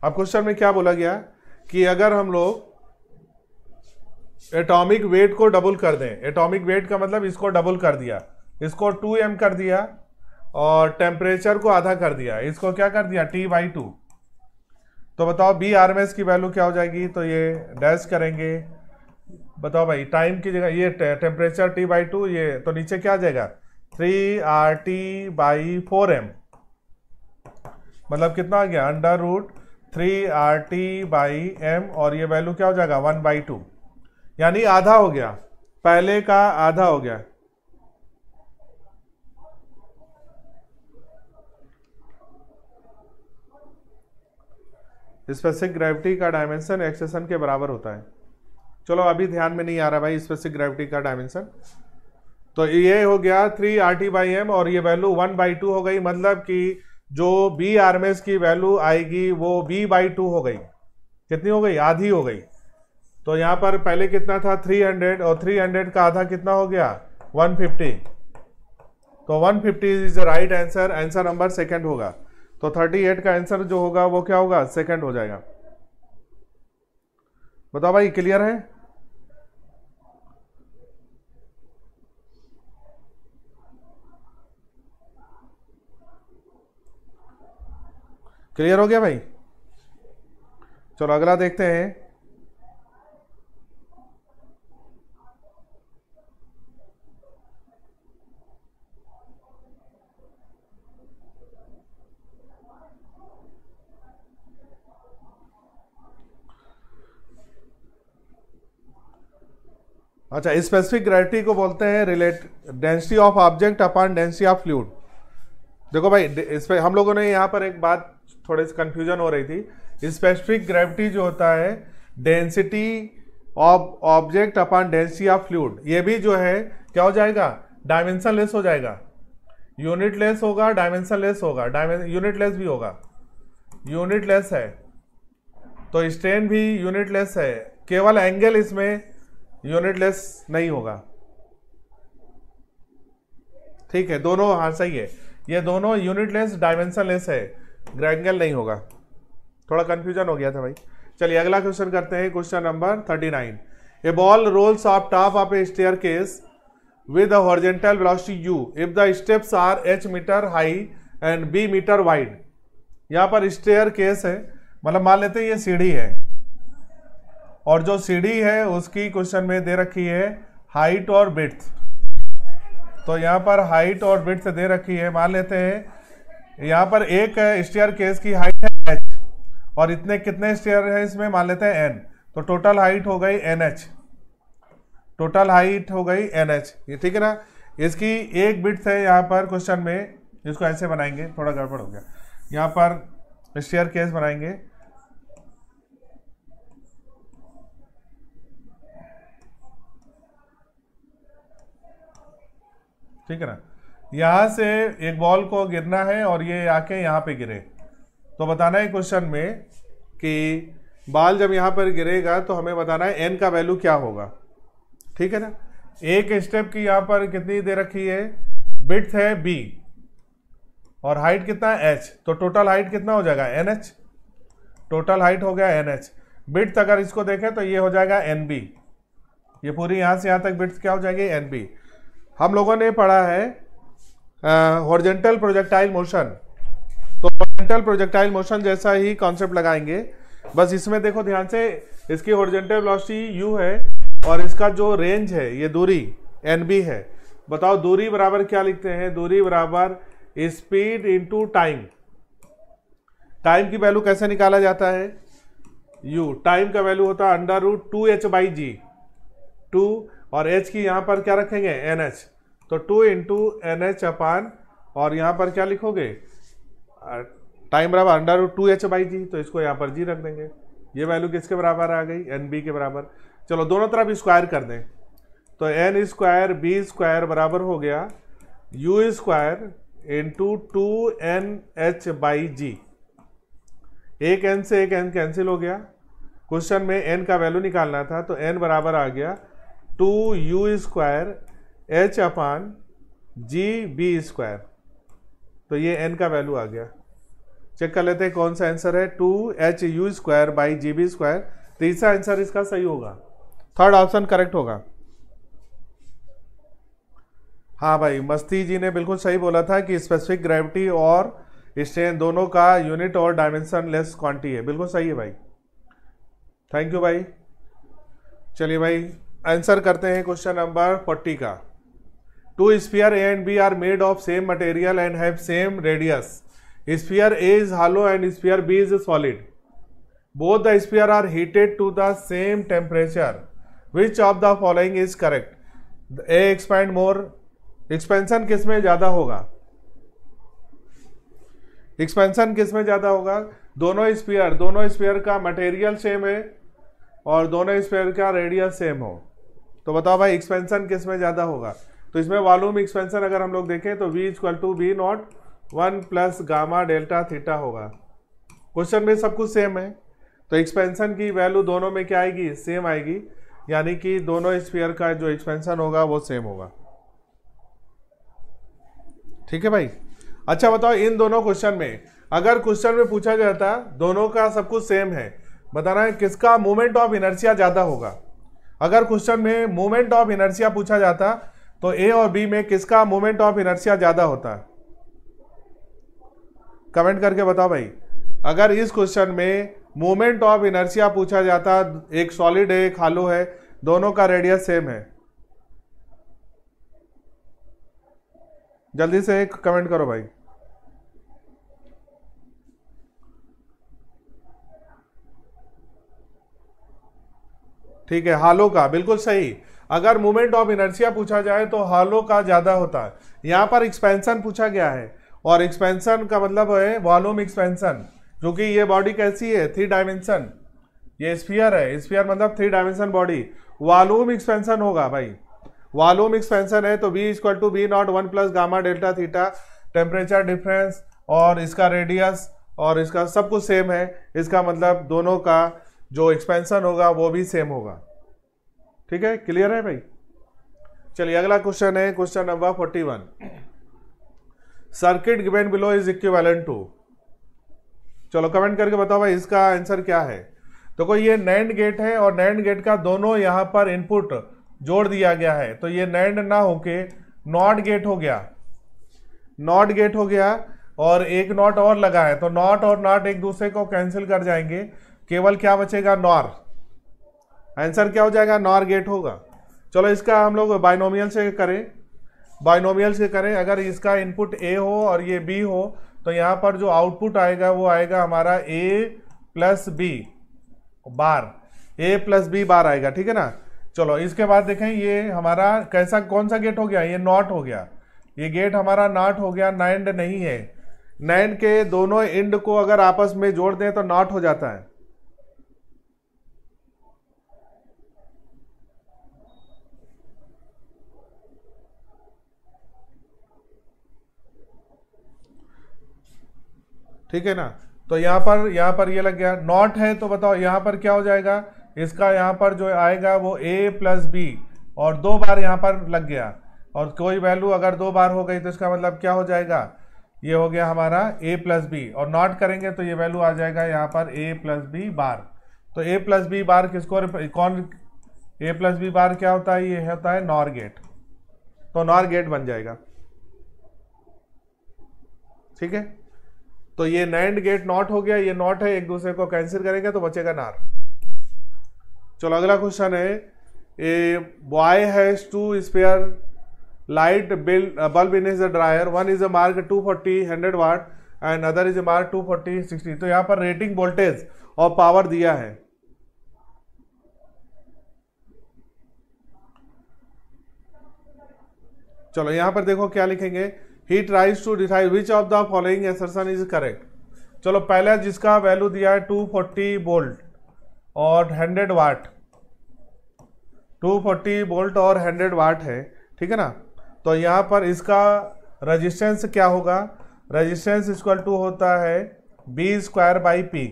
अब क्वेश्चन में क्या बोला गया कि अगर हम लोग एटॉमिक वेट को डबल कर दें एटॉमिक वेट का मतलब इसको डबल कर दिया इसको टू एम कर दिया और टेम्परेचर को आधा कर दिया इसको क्या कर दिया टी बाई टू तो बताओ बी आर एम एस की वैल्यू क्या हो जाएगी तो ये डैश करेंगे बताओ भाई टाइम की जगह ये टेम्परेचर टी बाई टू ये तो नीचे क्या आ जाएगा three R T by four M मतलब कितना आ गया under root three R T by M और ये वैल्यू क्या हो जाएगा वन बाई टू यानी आधा हो गया पहले का आधा हो गया स्पेसिफिक ग्रेविटी का डायमेंशन एक्सेसन के बराबर होता है चलो अभी ध्यान में नहीं आ रहा भाई स्पेसिफिक ग्रेविटी का डायमेंशन तो ये हो गया three R T by M और ये वैल्यू वन बाई टू हो गई मतलब कि जो बी आर की वैल्यू आएगी वो बी बाई टू हो गई कितनी हो गई आधी हो गई तो यहाँ पर पहले कितना था 300 और 300 का आधा कितना हो गया 150 तो 150 fifty is the right answer answer number second होगा तो 38 का आंसर जो होगा वो क्या होगा सेकंड हो जाएगा बताओ भाई क्लियर है क्लियर हो गया भाई चलो अगला देखते हैं अच्छा स्पेसिफिक ग्रेविटी को बोलते हैं relative density of object upon density of fluid देखो भाई इस पर हम लोगों ने यहाँ पर एक बात थोड़ी सी कन्फ्यूजन हो रही थी स्पेसिफिक ग्रेविटी जो होता है density of object upon density of fluid ये भी जो है क्या हो जाएगा डायमेंशन लेस हो जाएगा यूनिट लेस होगा डायमेंशन लेस होगा यूनिट भी होगा यूनिट लेस है तो स्ट्रेन भी यूनिट लेस है केवल एंगल इसमें यूनिट लेस नहीं होगा ठीक है दोनों हाँ सही है ये दोनों यूनिट लेस डायमेंशन लेस है ग्रैंगल नहीं होगा थोड़ा कंफ्यूजन हो गया था भाई चलिए अगला क्वेश्चन करते हैं question number thirty nine a ball rolls off top of a staircase with a horizontal u if the steps are h meter high and b meter wide यहाँ पर स्टेयर केस है मतलब मान लेते हैं ये सीढ़ी है और जो सीढ़ी है उसकी क्वेश्चन में दे रखी है हाइट और बिट्थ तो यहाँ पर हाइट और बिट्थ दे रखी है मान लेते हैं यहाँ पर एक स्टेयर केस की हाइट है एच और इतने कितने स्टेयर हैं इसमें मान लेते हैं एन तो टोटल हाइट हो गई एन एच टोटल हाइट हो गई एन एच ये ठीक है ना इसकी एक बिट्थ है यहाँ पर क्वेश्चन में इसको ऐसे बनाएंगे थोड़ा गड़बड़ हो गया यहाँ पर स्टेयर केस बनाएंगे ठीक है ना यहाँ से एक बॉल को गिरना है और ये आके यहाँ पे गिरे तो बताना है क्वेश्चन में कि बाल जब यहाँ पर गिरेगा तो हमें बताना है एन का वैल्यू क्या होगा ठीक है ना एक स्टेप की यहाँ पर कितनी दे रखी है बिट्थ है बी और हाइट कितना है एच तो टोटल हाइट कितना हो जाएगा एन एच टोटल हाइट हो गया एन एच बिट्स अगर इसको देखें तो ये हो जाएगा एन बी ये पूरी यहाँ से यहाँ तक बिट्स क्या हो जाएगी एन बी हम लोगों ने पढ़ा है हॉर्जेंटल प्रोजेक्टाइल मोशन तो हॉर्जेंटल प्रोजेक्टाइल मोशन जैसा ही कॉन्सेप्ट लगाएंगे बस इसमें देखो ध्यान से इसकी हॉर्जेंटल वेलोसिटी यू है और इसका जो रेंज है ये दूरी एन बी है बताओ दूरी बराबर क्या लिखते हैं दूरी बराबर स्पीड इंटू टाइम टाइम की वैल्यू कैसे निकाला जाता है यू टाइम का वैल्यू होता है under root two h by g two और एच की यहाँ पर क्या रखेंगे एन एच तो two into n h upon और यहाँ पर क्या लिखोगे टाइम बराबर under two h by g तो इसको यहाँ पर जी रख देंगे ये वैल्यू किसके बराबर आ गई एन बी के बराबर चलो दोनों तरफ स्क्वायर कर दें तो एन स्क्वायर बी स्क्वायर बराबर हो गया u square into two n h by g एक एन से एक एन कैंसिल हो गया क्वेश्चन में एन का वैल्यू निकालना था तो एन बराबर आ गया two u square h upon g b square तो ये एन का वैल्यू आ गया चेक कर लेते हैं कौन सा आंसर है two h u square by g b square तीसरा आंसर इसका सही होगा थर्ड ऑप्शन करेक्ट होगा हाँ भाई मस्ती जी ने बिल्कुल सही बोला था कि स्पेसिफिक ग्रेविटी और स्ट्रेन दोनों का यूनिट और डायमेंशन लेस क्वांटिटी है बिल्कुल सही है भाई थैंक यू भाई चलिए भाई आंसर करते हैं क्वेश्चन नंबर फोर्टी का two sphere A and B are made of same material and have same radius sphere A is hollow and sphere B is solid both the sphere are heated to the same temperature which of the following is correct A expand more expansion किस में ज़्यादा होगा expansion किस में ज़्यादा होगा दोनों spear दोनों स्पीयर का मटेरियल सेम है और दोनों स्पीयर का रेडियस सेम हो तो बताओ भाई एक्सपेंसन किस में ज़्यादा होगा तो इसमें वॉल्यूम एक्सपेंसन अगर हम लोग देखें तो V equal to V naught one plus gamma delta theta होगा क्वेश्चन में सब कुछ सेम है तो एक्सपेंसन की वैल्यू दोनों में क्या आएगी सेम आएगी यानी कि दोनों स्पीयर का जो एक्सपेंसन होगा वो सेम होगा ठीक है भाई अच्छा बताओ इन दोनों क्वेश्चन में अगर क्वेश्चन में पूछा जाता दोनों का सब कुछ सेम है बताना है किसका मोमेंट ऑफ इनर्सिया ज़्यादा होगा अगर क्वेश्चन में मोमेंट ऑफ इनर्सिया पूछा जाता तो ए और बी में किसका मोमेंट ऑफ इनर्सिया ज्यादा होता कमेंट करके बताओ भाई अगर इस क्वेश्चन में मोमेंट ऑफ इनर्सिया पूछा जाता एक सॉलिड है एक हालो है दोनों का रेडियस सेम है जल्दी से एक कमेंट करो भाई ठीक है हालों का बिल्कुल सही अगर मूवमेंट ऑफ इनर्सिया पूछा जाए तो हालों का ज़्यादा होता है यहाँ पर एक्सपेंसन पूछा गया है और एक्सपेंसन का मतलब है वॉल्यूम एक्सपेंसन क्योंकि ये बॉडी कैसी है थ्री डायमेंशन ये स्पियर है स्पियर मतलब three dimension body volume expansion होगा भाई वॉल्यूम एक्सपेंसन है तो V equal to V naught one plus gamma delta theta temperature difference और इसका रेडियस और इसका सब कुछ सेम है इसका मतलब दोनों का जो एक्सपेंशन होगा वो भी सेम होगा ठीक है क्लियर है भाई चलिए अगला क्वेश्चन है question number forty one circuit given below is equivalent to चलो कमेंट करके बताओ भाई इसका आंसर क्या है तो कोई ये नैंड गेट है और नैंड गेट का दोनों यहां पर इनपुट जोड़ दिया गया है तो ये नैंड ना होके नॉट गेट हो गया नॉट गेट हो गया और एक नॉट और लगा है तो नॉट और नॉट एक दूसरे को कैंसिल कर जाएंगे केवल क्या बचेगा नॉर आंसर क्या हो जाएगा नॉर गेट होगा चलो इसका हम लोग बाइनोमियल से करें बाइनोमियल से करें अगर इसका इनपुट ए हो और ये बी हो तो यहाँ पर जो आउटपुट आएगा वो आएगा हमारा A plus B bar A plus B bar आएगा ठीक है ना चलो इसके बाद देखें ये हमारा कैसा कौन सा गेट हो गया ये नॉट हो गया ये गेट हमारा नॉट हो गया नाइंड नहीं है नैंड के दोनों इंड को अगर आपस में जोड़ दें तो नॉट हो जाता है ठीक है ना तो यहाँ पर यहाँ पर ये यह लग गया नॉट है तो बताओ यहाँ पर क्या हो जाएगा इसका यहाँ पर जो आएगा वो ए प्लस बी और दो बार यहाँ पर लग गया और कोई वैल्यू अगर दो बार हो गई तो इसका मतलब क्या हो जाएगा ये हो गया हमारा ए प्लस बी और नॉट करेंगे तो ये वैल्यू आ जाएगा यहाँ पर ए प्लस बी बार तो ए प्लस बी बार किसको कौन ए प्लस बी बार क्या होता है ये होता है नॉर गेट तो नॉर गेट बन जाएगा ठीक है तो ये नैंड गेट नॉट हो गया ये नॉट है एक दूसरे को कैंसिल करेंगे तो बचेगा नार चलो अगला क्वेश्चन है a boy has two spare light bill bulb in is a dryer one is a mark 240 forty hundred watt and other is a mark two forty sixty तो यहां पर रेटिंग वोल्टेज और पावर दिया है चलो यहां पर देखो क्या लिखेंगे he tries to decide which of the following assertion is correct चलो पहले जिसका वैल्यू दिया है टू फोर्टी बोल्ट और hundred watt two forty volt और हंड्रेड वाट है ठीक है ना तो यहाँ पर इसका रजिस्टेंस क्या होगा रजिस्टेंस इक्वल टू होता है V square by P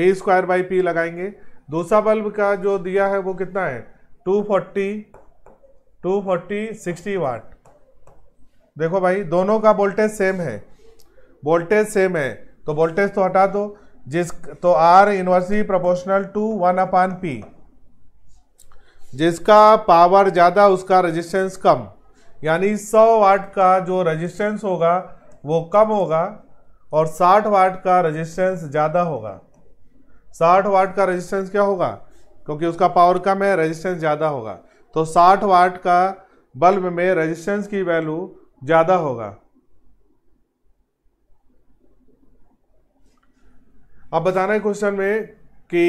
V square by P लगाएंगे दूसरा बल्ब का जो दिया है वो कितना है 240 240 60 वाट देखो भाई दोनों का वोल्टेज सेम है वोल्टेज सेम है तो वोल्टेज तो हटा दो जिस तो R inversely proportional to one upon P जिसका पावर ज़्यादा उसका रेजिस्टेंस कम यानी 100 वाट का जो रेजिस्टेंस होगा वो कम होगा और 60 वाट का रेजिस्टेंस ज़्यादा होगा 60 वाट का रेजिस्टेंस क्या होगा क्योंकि उसका पावर कम है रेजिस्टेंस ज़्यादा होगा तो 60 वाट का बल्ब में रेजिस्टेंस की वैल्यू ज्यादा होगा अब बताना है क्वेश्चन में कि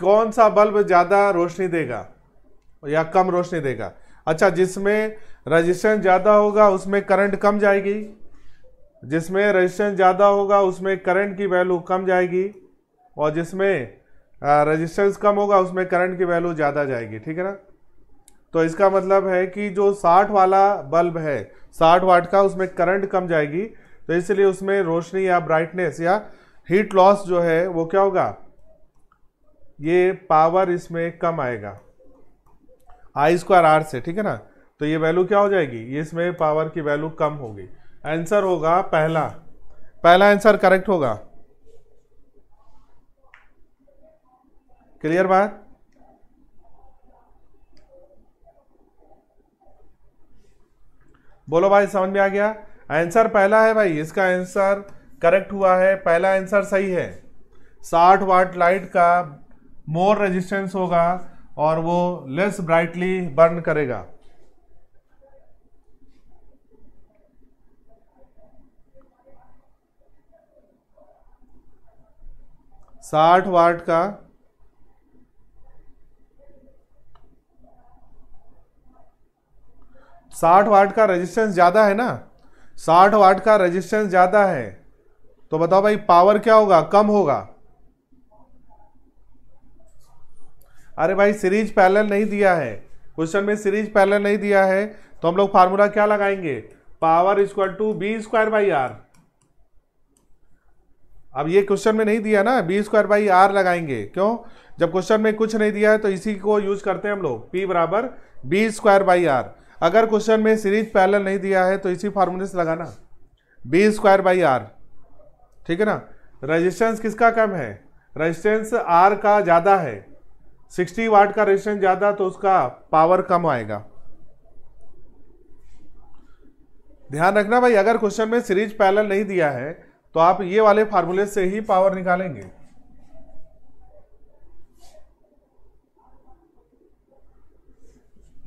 कौन सा बल्ब ज़्यादा रोशनी देगा या कम रोशनी देगा अच्छा जिसमें रजिस्टेंस ज़्यादा होगा उसमें करंट कम जाएगी जिसमें रजिस्टेंस ज़्यादा होगा उसमें करंट की वैल्यू कम जाएगी और जिसमें रजिस्टेंस कम होगा उसमें करंट की वैल्यू ज़्यादा जाएगी ठीक है ना तो इसका मतलब है कि जो 60 वाला बल्ब है 60 वाट का उसमें करंट कम जाएगी तो इसलिए उसमें रोशनी या ब्राइटनेस या हीट लॉस जो है वो क्या होगा ये पावर इसमें कम आएगा आई स्क्वायर आर से ठीक है ना तो ये वैल्यू क्या हो जाएगी ये इसमें पावर की वैल्यू कम होगी आंसर होगा पहला पहला आंसर करेक्ट होगा क्लियर बात बोलो भाई समझ में आ गया आंसर पहला है भाई इसका आंसर करेक्ट हुआ है पहला आंसर सही है साठ वाट लाइट का मोर रेजिस्टेंस होगा और वो लेस ब्राइटली बर्न करेगा साठ वाट का साठ वाट का रेजिस्टेंस ज़्यादा है ना साठ वाट का रेजिस्टेंस ज़्यादा है तो बताओ भाई पावर क्या होगा कम होगा अरे भाई सीरीज पैरेलल नहीं दिया है क्वेश्चन में सीरीज पैरेलल नहीं दिया है तो हम लोग फार्मूला क्या लगाएंगे power equal to V square by R अब ये क्वेश्चन में नहीं दिया ना बी स्क्वायर बाई आर लगाएंगे क्यों जब क्वेश्चन में कुछ नहीं दिया है तो इसी को यूज करते हैं हम लोग पी बराबर बी स्क्वायर बाई आर अगर क्वेश्चन में सीरीज पैरेलल नहीं दिया है तो इसी फार्मूले से लगाना बी स्क्वायर बाई आर ठीक है ना रेजिस्टेंस किसका कम है रेजिस्टेंस आर का ज़्यादा है 60 वाट का रेजिस्टेंस ज़्यादा तो उसका पावर कम आएगा ध्यान रखना भाई अगर क्वेश्चन में सीरीज पैरेलल नहीं दिया है तो आप ये वाले फार्मूले से ही पावर निकालेंगे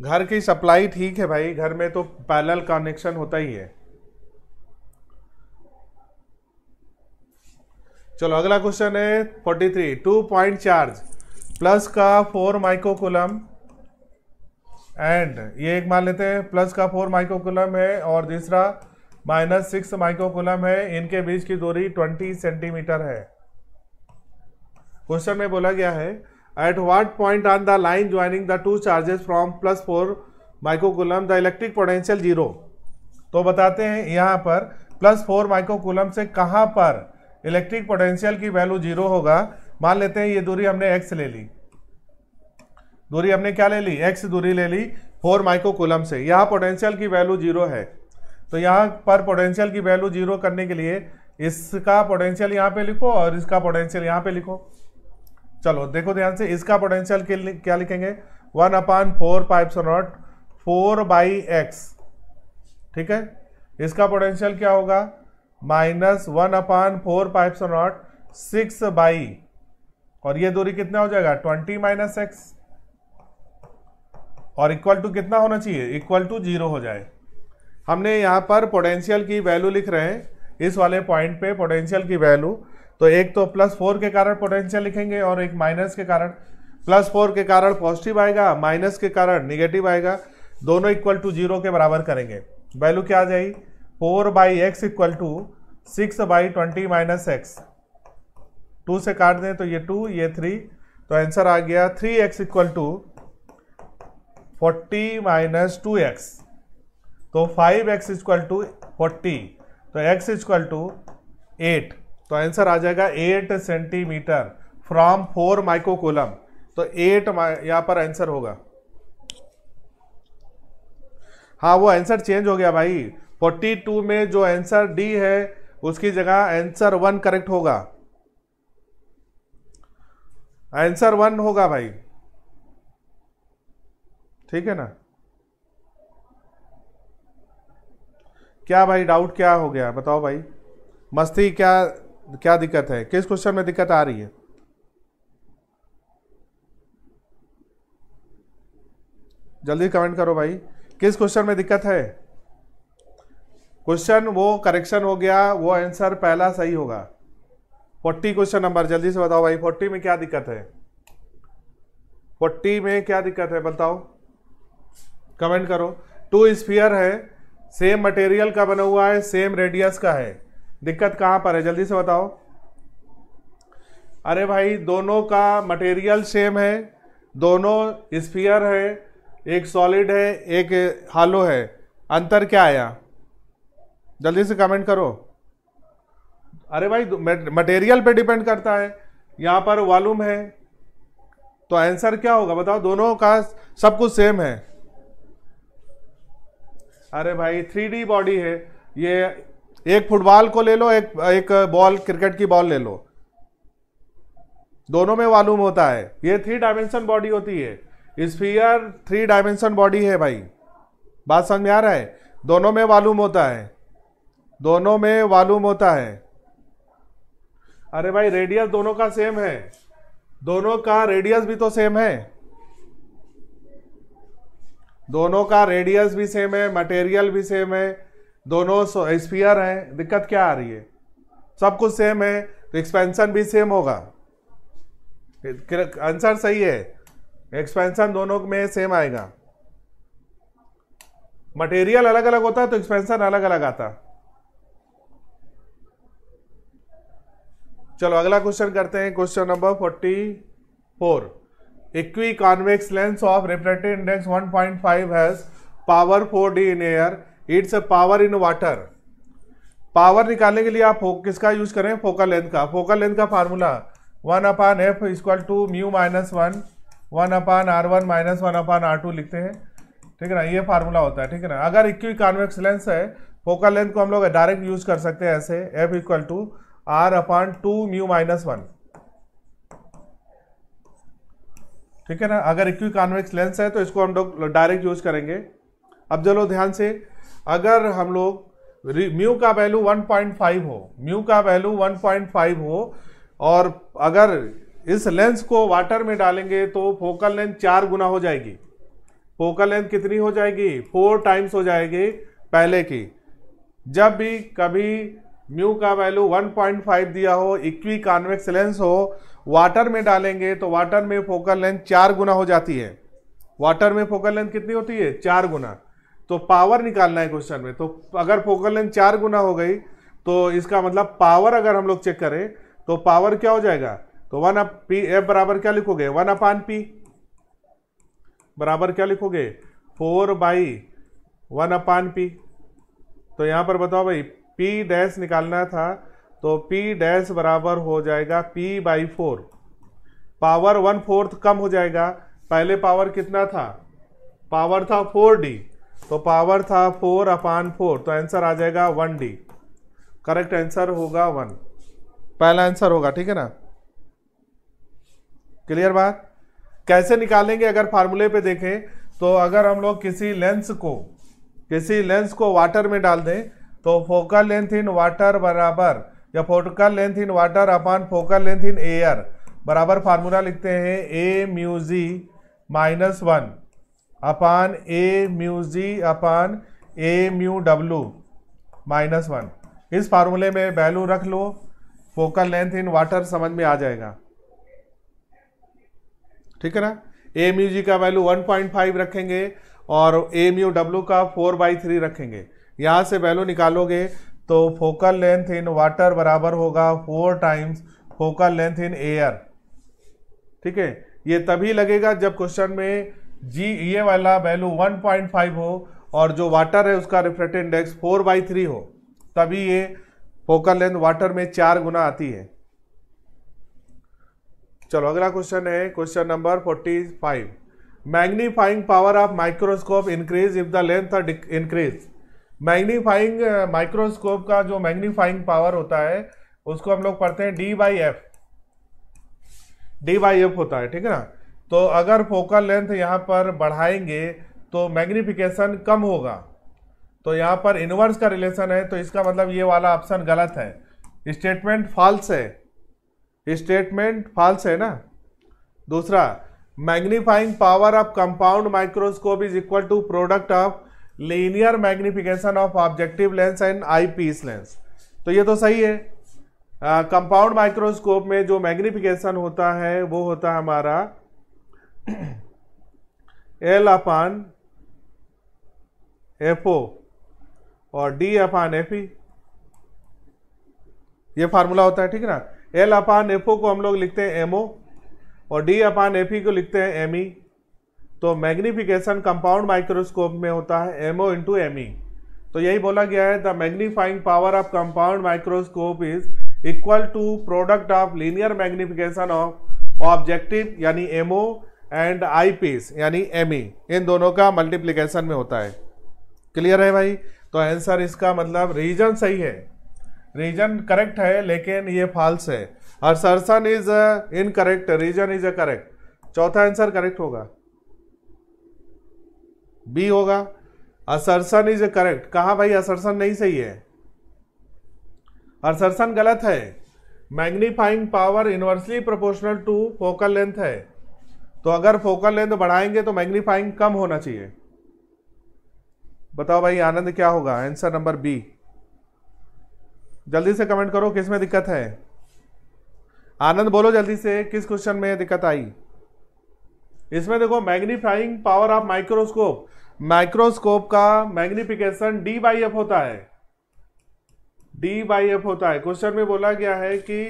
घर की सप्लाई ठीक है भाई घर में तो पैरल कनेक्शन होता ही है चलो अगला क्वेश्चन है 43 टू पॉइंट चार्ज प्लस का फोर माइक्रोकुलम एंड ये एक मान लेते हैं प्लस का फोर माइक्रोकुलम है और दूसरा माइनस सिक्स माइक्रोकुलम है इनके बीच की दूरी 20 सेंटीमीटर है क्वेश्चन में बोला गया है at what point on the line joining the two charges from plus four microcoulomb the electric potential zero तो बताते हैं यहाँ पर प्लस फोर माइक्रोकुलम से कहाँ पर इलेक्ट्रिक पोटेंशियल की वैल्यू जीरो होगा मान लेते हैं ये दूरी हमने एक्स ले ली दूरी हमने क्या ले ली एक्स दूरी ले ली फोर माइक्रोकुलम से यहाँ पोटेंशियल की वैल्यू जीरो है तो यहाँ पर पोटेंशियल की वैल्यू जीरो करने के लिए इसका पोटेंशियल यहाँ पे लिखो और इसका पोटेंशियल यहाँ पे लिखो चलो देखो ध्यान से इसका पोटेंशियल क्या लिखेंगे one upon four pi so naught four by x ठीक है इसका पोटेंशियल क्या होगा minus one upon four pi so naught six by और ये दूरी कितना हो जाएगा ट्वेंटी माइनस एक्स और इक्वल टू कितना होना चाहिए इक्वल टू जीरो हो जाए हमने यहाँ पर पोटेंशियल की वैल्यू लिख रहे हैं इस वाले पॉइंट पे पोटेंशियल की वैल्यू तो एक तो प्लस फोर के कारण पोटेंशियल लिखेंगे और एक माइनस के कारण प्लस फोर के कारण पॉजिटिव आएगा माइनस के कारण निगेटिव आएगा दोनों इक्वल टू जीरो के बराबर करेंगे वैल्यू क्या आ जाएगी four by x equal to six by twenty minus x two से काट दें तो ये टू ये थ्री तो आंसर आ गया three x equal to forty minus two x तो five x equal to forty तो एक्स इक्वल टू एट तो आंसर आ जाएगा eight centimetre from four microcoulomb तो एट यहां पर आंसर होगा हाँ वो आंसर चेंज हो गया भाई 42 में जो आंसर डी है उसकी जगह आंसर वन करेक्ट होगा आंसर वन होगा भाई ठीक है ना क्या भाई डाउट क्या हो गया बताओ भाई मस्ती क्या क्या दिक्कत है किस क्वेश्चन में दिक्कत आ रही है जल्दी कमेंट करो भाई किस क्वेश्चन में दिक्कत है क्वेश्चन वो करेक्शन हो गया वो आंसर पहला सही होगा फोर्टी क्वेश्चन नंबर जल्दी से बताओ भाई फोर्टी में क्या दिक्कत है फोर्टी में क्या दिक्कत है बताओ कमेंट करो टू स्फीयर है सेम मटेरियल का बना हुआ है सेम रेडियस का है दिक्कत कहाँ पर है जल्दी से बताओ अरे भाई दोनों का मटेरियल सेम है दोनों स्फीयर है एक सॉलिड है एक हालो है अंतर क्या आया जल्दी से कमेंट करो अरे भाई मटेरियल पे डिपेंड करता है यहाँ पर वॉल्यूम है तो आंसर क्या होगा बताओ दोनों का सब कुछ सेम है अरे भाई थ्री बॉडी है ये एक फुटबॉल को ले लो एक एक बॉल क्रिकेट की बॉल ले लो दोनों में मालूम होता है ये थ्री डायमेंशन बॉडी होती है स्फीयर थ्री डायमेंशन बॉडी है भाई बात समझ में आ रहा है दोनों में मालूम होता है दोनों में मालूम होता है अरे भाई रेडियस दोनों का सेम है दोनों का रेडियस भी तो सेम है दोनों का रेडियस भी सेम है मटेरियल भी सेम है दोनों स्पीयर हैं दिक्कत क्या आ रही है सब कुछ सेम है तो एक्सपेंशन भी सेम होगा आंसर सही है एक्सपेंशन दोनों में सेम आएगा मटेरियल अलग अलग होता है तो एक्सपेंशन अलग अलग आता चलो अगला क्वेश्चन करते हैं question number forty four equiconvex lens of reflected index one point five has power four D in air it's a power in water power निकालने के लिए आप किसका यूज करें फोकल लेंथ का फोकल लेंथ का formula one upon F equal to mu minus one one upon R one minus one upon R two लिखते हैं ठीक है ना ये फार्मूला होता है ठीक है ना अगर इक्वी कॉन्वेक्स लेंस है फोकल लेंथ को हम लोग डायरेक्ट यूज कर सकते हैं ऐसे F equal to R upon two mu minus one ठीक है ना अगर इक्वी कॉन्वेक्स लेंस है तो इसको हम लोग डायरेक्ट यूज करेंगे अब चलो ध्यान से अगर हम लोग म्यू का वैल्यू 1.5 हो म्यू का वैल्यू 1.5 हो और अगर इस लेंस को वाटर में डालेंगे तो फोकल लेंथ चार गुना हो जाएगी फोकल लेंथ कितनी हो जाएगी फोर टाइम्स हो जाएगी पहले की जब भी कभी म्यू का वैल्यू 1.5 दिया हो इक्वी कॉन्वेक्स लेंस हो वाटर में डालेंगे तो वाटर में फोकल लेंथ चार गुना हो जाती है वाटर में फोकल लेंथ कितनी होती है चार गुना तो पावर निकालना है क्वेश्चन में तो अगर फोकल लेंथ चार गुना हो गई तो इसका मतलब पावर अगर हम लोग चेक करें तो पावर क्या हो जाएगा तो वन अप पी एफ बराबर क्या लिखोगे वन अपान पी बराबर क्या लिखोगे four by one upon P तो यहां पर बताओ भाई पी डैश निकालना था तो पी डैश बराबर हो जाएगा P by four power one fourth कम हो जाएगा पहले पावर कितना था पावर था फोर डी तो पावर था फोर अपान फोर तो आंसर आ जाएगा वन डी करेक्ट आंसर होगा वन पहला आंसर होगा ठीक है ना क्लियर बात कैसे निकालेंगे अगर फार्मूले पे देखें तो अगर हम लोग किसी लेंस को किसी लेंस को वाटर में डाल दें तो फोकल लेंथ इन वाटर बराबर या focal length in water upon focal length in air बराबर फार्मूला लिखते हैं A mu G minus one upon A mu G upon A mu W minus one इस फार्मूले में वैल्यू रख लो फोकल लेंथ इन वाटर समझ में आ जाएगा ठीक है ना ए म्यू जी का वैल्यू 1.5 रखेंगे और ए म्यू डब्लू का 4 बाई थ्री रखेंगे यहाँ से वैल्यू निकालोगे तो फोकल लेंथ इन वाटर बराबर होगा four times focal length in air ठीक है ये तभी लगेगा जब क्वेश्चन में जी ये वाला वैल्यू 1.5 हो और जो वाटर है उसका refractive index four by three हो तभी ये फोकल लेंथ वाटर में चार गुना आती है चलो अगला क्वेश्चन है question number forty five magnifying power of microscope increase if the length increase magnifying microscope का जो मैग्नीफाइंग पावर होता है उसको हम लोग पढ़ते हैं D by F D by F होता है ठीक है ना तो अगर फोकल लेंथ यहाँ पर बढ़ाएंगे तो मैग्निफिकेशन कम होगा तो यहाँ पर इनवर्स का रिलेशन है तो इसका मतलब ये वाला ऑप्शन गलत है स्टेटमेंट फॉल्स है स्टेटमेंट फॉल्स है ना दूसरा magnifying power of compound microscope is equal to product of linear magnification of objective lens and eyepiece lens तो ये तो सही है कंपाउंड माइक्रोस्कोप में जो मैग्निफिकेशन होता है वो होता है हमारा एल अपान एफ ओ और डी अपान एफ ई ये फार्मूला होता है ठीक है ना एल अपान एफ ओ को हम लोग लिखते हैं एम ओ और डी अपान एफ ई को लिखते हैं एम ई e। तो मैग्निफिकेशन कंपाउंड माइक्रोस्कोप में होता है M O into M E तो यही बोला गया है the magnifying power of compound microscope is equal to product of linear magnification of objective यानी एमओ एंड आई पीस यानी एम ई e, इन दोनों का मल्टीप्लीकेशन में होता है क्लियर है भाई तो आंसर इसका मतलब रीजन सही है रीजन करेक्ट है लेकिन ये फॉल्स है और assertion is incorrect reason is a correct चौथा आंसर करेक्ट होगा बी होगा असरसन इज करेक्ट कहा भाई असरसन नहीं सही है असरसन गलत है magnifying power inversely proportional to focal length है तो अगर फोकल लेंथ तो बढ़ाएंगे तो मैग्नीफाइंग कम होना चाहिए बताओ भाई आनंद क्या होगा आंसर नंबर बी जल्दी से कमेंट करो किस में दिक्कत है आनंद बोलो जल्दी से किस क्वेश्चन में दिक्कत आई इसमें देखो magnifying power of microscope microscope का मैग्निफिकेशन डी बाई एफ होता है डी बाई एफ होता है क्वेश्चन में बोला गया है कि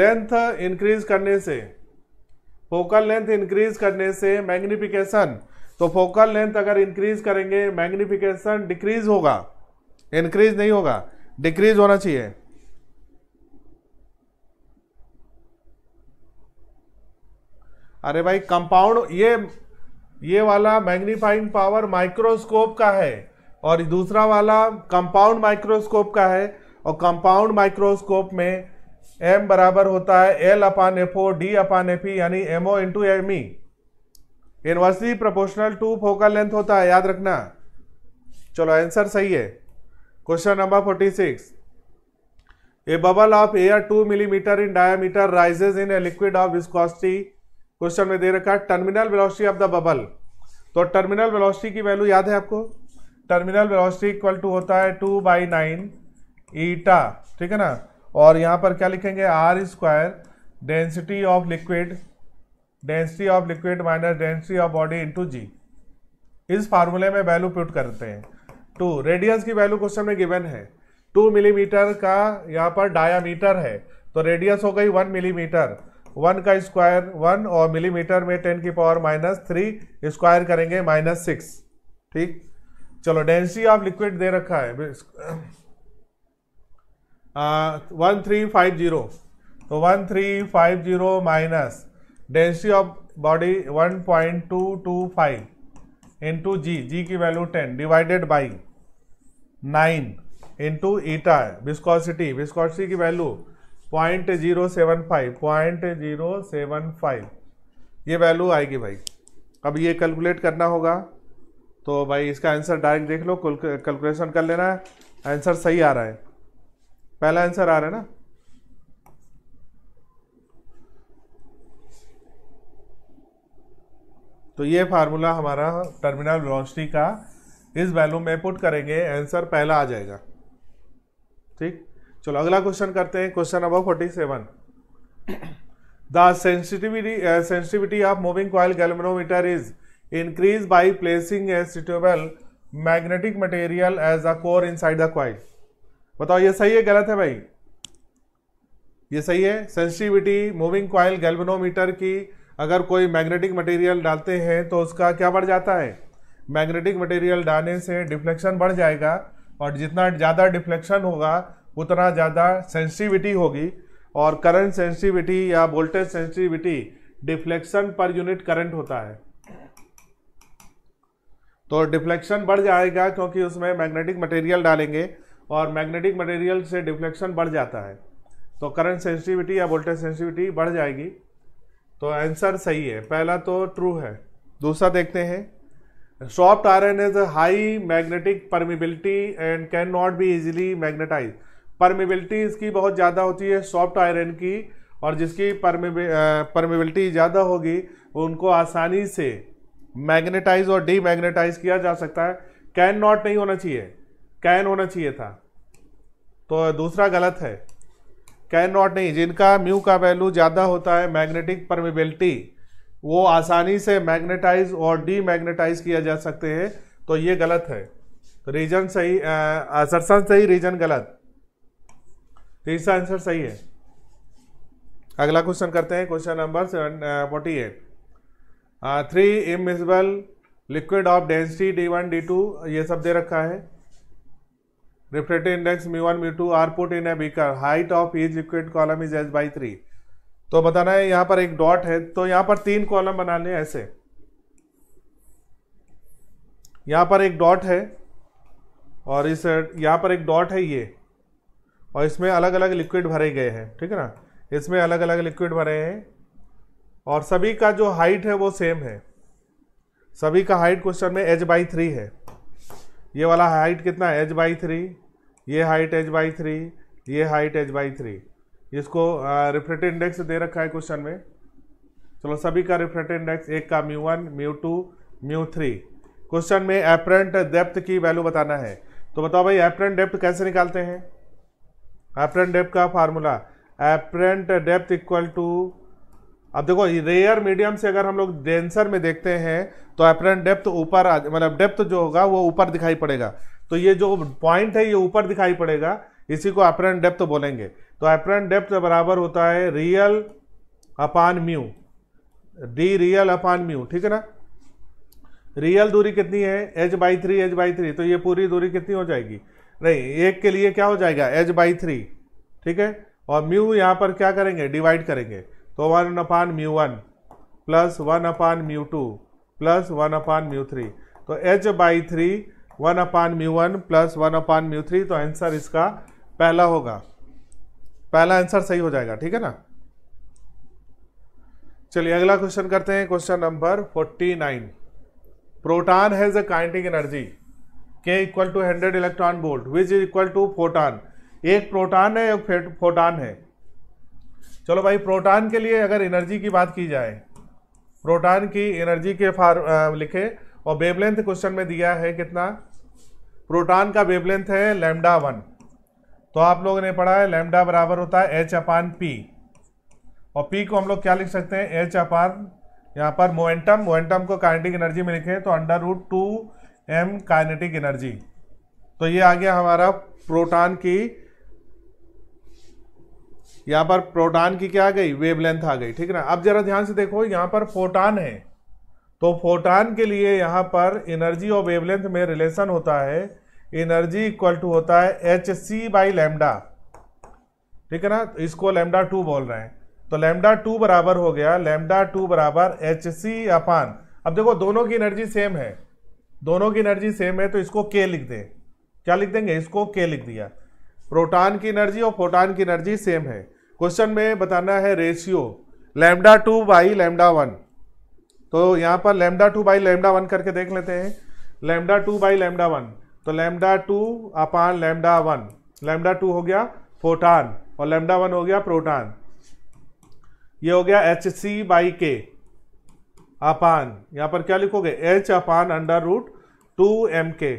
लेंथ इंक्रीज करने से फोकल लेंथ इंक्रीज करने से मैग्निफिकेशन तो फोकल लेंथ अगर इंक्रीज करेंगे मैग्निफिकेशन डिक्रीज होगा इंक्रीज नहीं होगा डिक्रीज होना चाहिए अरे भाई कंपाउंड ये ये वाला मैग्नीफाइंग पावर माइक्रोस्कोप का है और दूसरा वाला कंपाउंड माइक्रोस्कोप का है और कंपाउंड माइक्रोस्कोप में एम बराबर होता है L upon F O D upon F E e, यानी M O into M E inversely proportional to focal length होता है याद रखना चलो आंसर सही है question number forty six a bubble of air two millimetre in diameter rises in a liquid of viscosity question में दे रखा है terminal velocity of the bubble तो टर्मिनल वेलोसिटी की वैल्यू याद है आपको टर्मिनल वेलोसिटी इक्वल टू होता है टू बाई नाइन ईटा ठीक है ना और यहाँ पर क्या लिखेंगे R square density of liquid density of liquid minus density of body into G इस फार्मूले में वैल्यू प्यूट करते हैं टू रेडियस की वैल्यू क्वेश्चन में गिवन है टू मिलीमीटर का यहाँ पर डायामीटर है तो रेडियस हो गई वन मिलीमीटर वन का स्क्वायर वन और मिलीमीटर में टेन की पावर माइनस थ्री स्क्वायर करेंगे माइनस सिक्स ठीक चलो डेंसिटी ऑफ लिक्विड दे रखा है वन थ्री फाइव जीरो तो one three five zero minus density of body one point two two five into G G की value ten divided by nine into eta viscosity viscosity की value point zero seven five point zero seven five ये वैल्यू आएगी भाई अब ये calculate करना होगा तो भाई इसका आंसर डायरेक्ट देख लो कैलकुलेशन कर लेना है आंसर सही आ रहा है पहला आंसर आ रहा है ना तो ये फार्मूला हमारा टर्मिनल वेलोसिटी का इस वैल्यू में पुट करेंगे आंसर पहला आ जाएगा ठीक चलो अगला क्वेश्चन करते हैं question number forty seven the sensitivity sensitivity of moving coil galvanometer is increase by placing a suitable magnetic material as a core inside the coil बताओ ये सही है गलत है भाई ये सही है सेंसिटिविटी मूविंग क्वाइल गैल्वेनोमीटर की अगर कोई मैग्नेटिक मटेरियल डालते हैं तो उसका क्या बढ़ जाता है मैग्नेटिक मटेरियल डालने से डिफ्लेक्शन बढ़ जाएगा और जितना ज़्यादा डिफ्लेक्शन होगा उतना ज़्यादा सेंसिटिविटी होगी और करंट सेंसिटिविटी या voltage sensitivity deflection per unit current होता है तो डिफ्लेक्शन बढ़ जाएगा क्योंकि उसमें मैग्नेटिक मटेरियल डालेंगे और मैग्नेटिक मटेरियल से डिफ्लेक्शन बढ़ जाता है तो करंट सेंसिटिविटी या वोल्टेज सेंसिटिविटी बढ़ जाएगी तो आंसर सही है पहला तो ट्रू है दूसरा देखते हैं soft iron is high magnetic permeability and cannot be easily magnetise permeability इसकी बहुत ज़्यादा होती है सॉफ्ट आयरन की और जिसकी परमिबिलिटी ज़्यादा होगी उनको आसानी से मैग्नेटाइज और डीमैग्नेटाइज किया जा सकता है कैन नॉट नहीं होना चाहिए कैन होना चाहिए था तो दूसरा गलत है कैन नॉट नहीं जिनका म्यू का वैल्यू ज़्यादा होता है मैग्नेटिक परमिबिलिटी वो आसानी से मैग्नेटाइज और डीमैग्नेटाइज किया जा सकते हैं तो ये गलत है रीजन सही असरसन सही रीजन गलत तीसरा आंसर सही है अगला क्वेश्चन करते हैं question number forty eight three immiscible liquid of density D one D two ये सब दे रखा है refractive index mu one mu two are put in a beaker height of is liquid column is H by three तो बताना है यहाँ पर एक डॉट है तो यहाँ पर तीन कॉलम बनाने ऐसे यहाँ पर एक डॉट है और इस यहाँ पर एक डॉट है ये और इसमें अलग अलग लिक्विड भरे गए हैं ठीक है ना इसमें अलग अलग लिक्विड भरे हैं और सभी का जो हाइट है वो सेम है सभी का हाइट क्वेश्चन में एच बाई थ्री है ये वाला हाइट कितना है एच बाई थ्री ये हाइट एच बाई थ्री ये हाइट एच बाई थ्री इसको रिफ्रेक्टिव इंडेक्स दे रखा है क्वेश्चन में चलो सभी का रिफ्रेक्टिव इंडेक्स एक का mu one mu two mu three question में एपरेंट डेप्थ की वैल्यू बताना है तो बताओ भाई एपरेंट डेप्थ कैसे निकालते हैं एपरेंट डेप्थ का formula apparent depth equal to अब देखो रेयर मीडियम से अगर हम लोग डेंसर में देखते हैं तो अपरेंट डेप्थ ऊपर मतलब डेप्थ जो होगा वो ऊपर दिखाई पड़ेगा तो ये जो पॉइंट है ये ऊपर दिखाई पड़ेगा इसी को अपरेंट डेप्थ बोलेंगे तो अपरेंट डेप्थ बराबर होता है real upon mu D real upon mu ठीक है ना रियल दूरी कितनी है H by three H by three तो ये पूरी दूरी कितनी हो जाएगी नहीं एक के लिए क्या हो जाएगा एच बाई थ्री ठीक है और म्यू यहाँ पर क्या करेंगे डिवाइड करेंगे तो one upon mu one plus one upon mu two plus one upon mu three तो H by three one upon mu one plus one upon mu three तो आंसर इसका पहला होगा पहला आंसर सही हो जाएगा ठीक है ना चलिए अगला क्वेश्चन करते हैं question number forty nine proton has a kinetic energy K equal to hundred electron volt which is equal to photon एक प्रोटॉन है एक फोटान है चलो भाई प्रोटॉन के लिए अगर एनर्जी की बात की जाए प्रोटॉन की एनर्जी के फार लिखे और वेवलेंथ क्वेश्चन में दिया है कितना प्रोटॉन का वेवलेंथ है लेमडा वन तो आप लोगों ने पढ़ा है लेमडा बराबर होता है एच अपान पी और पी को हम लोग क्या लिख सकते हैं एच अपान यहाँ पर मोमेंटम मोमेंटम को काइनेटिक एनर्जी में लिखें तो under root two M kinetic energy तो ये आ गया हमारा प्रोटॉन की यहाँ पर प्रोटॉन की क्या आ गई वेवलेंथ आ गई ठीक है ना अब जरा ध्यान से देखो यहाँ पर फोटान है तो फोटान के लिए यहाँ पर एनर्जी और वेवलेंथ में रिलेशन होता है एनर्जी इक्वल टू होता है एच सी बाई लेमडा ठीक है ना तो इसको लेमडा टू बोल रहे हैं तो लेमडा टू बराबर हो गया लेमडा टू बराबर एच सी अपान अब देखो दोनों की एनर्जी सेम है दोनों की एनर्जी सेम है तो इसको के लिख दें क्या लिख देंगे इसको के लिख दिया प्रोटॉन की एनर्जी और फोटॉन की एनर्जी सेम है क्वेश्चन में बताना है ratio lambda two by lambda one तो यहाँ पर lambda two by lambda one करके देख लेते हैं lambda two by lambda one तो lambda two upon lambda one lambda two हो गया फोटान और लेमडा वन हो गया प्रोटान ये हो गया एच सी बाई के अपान यहाँ पर क्या लिखोगे H upon under root two M K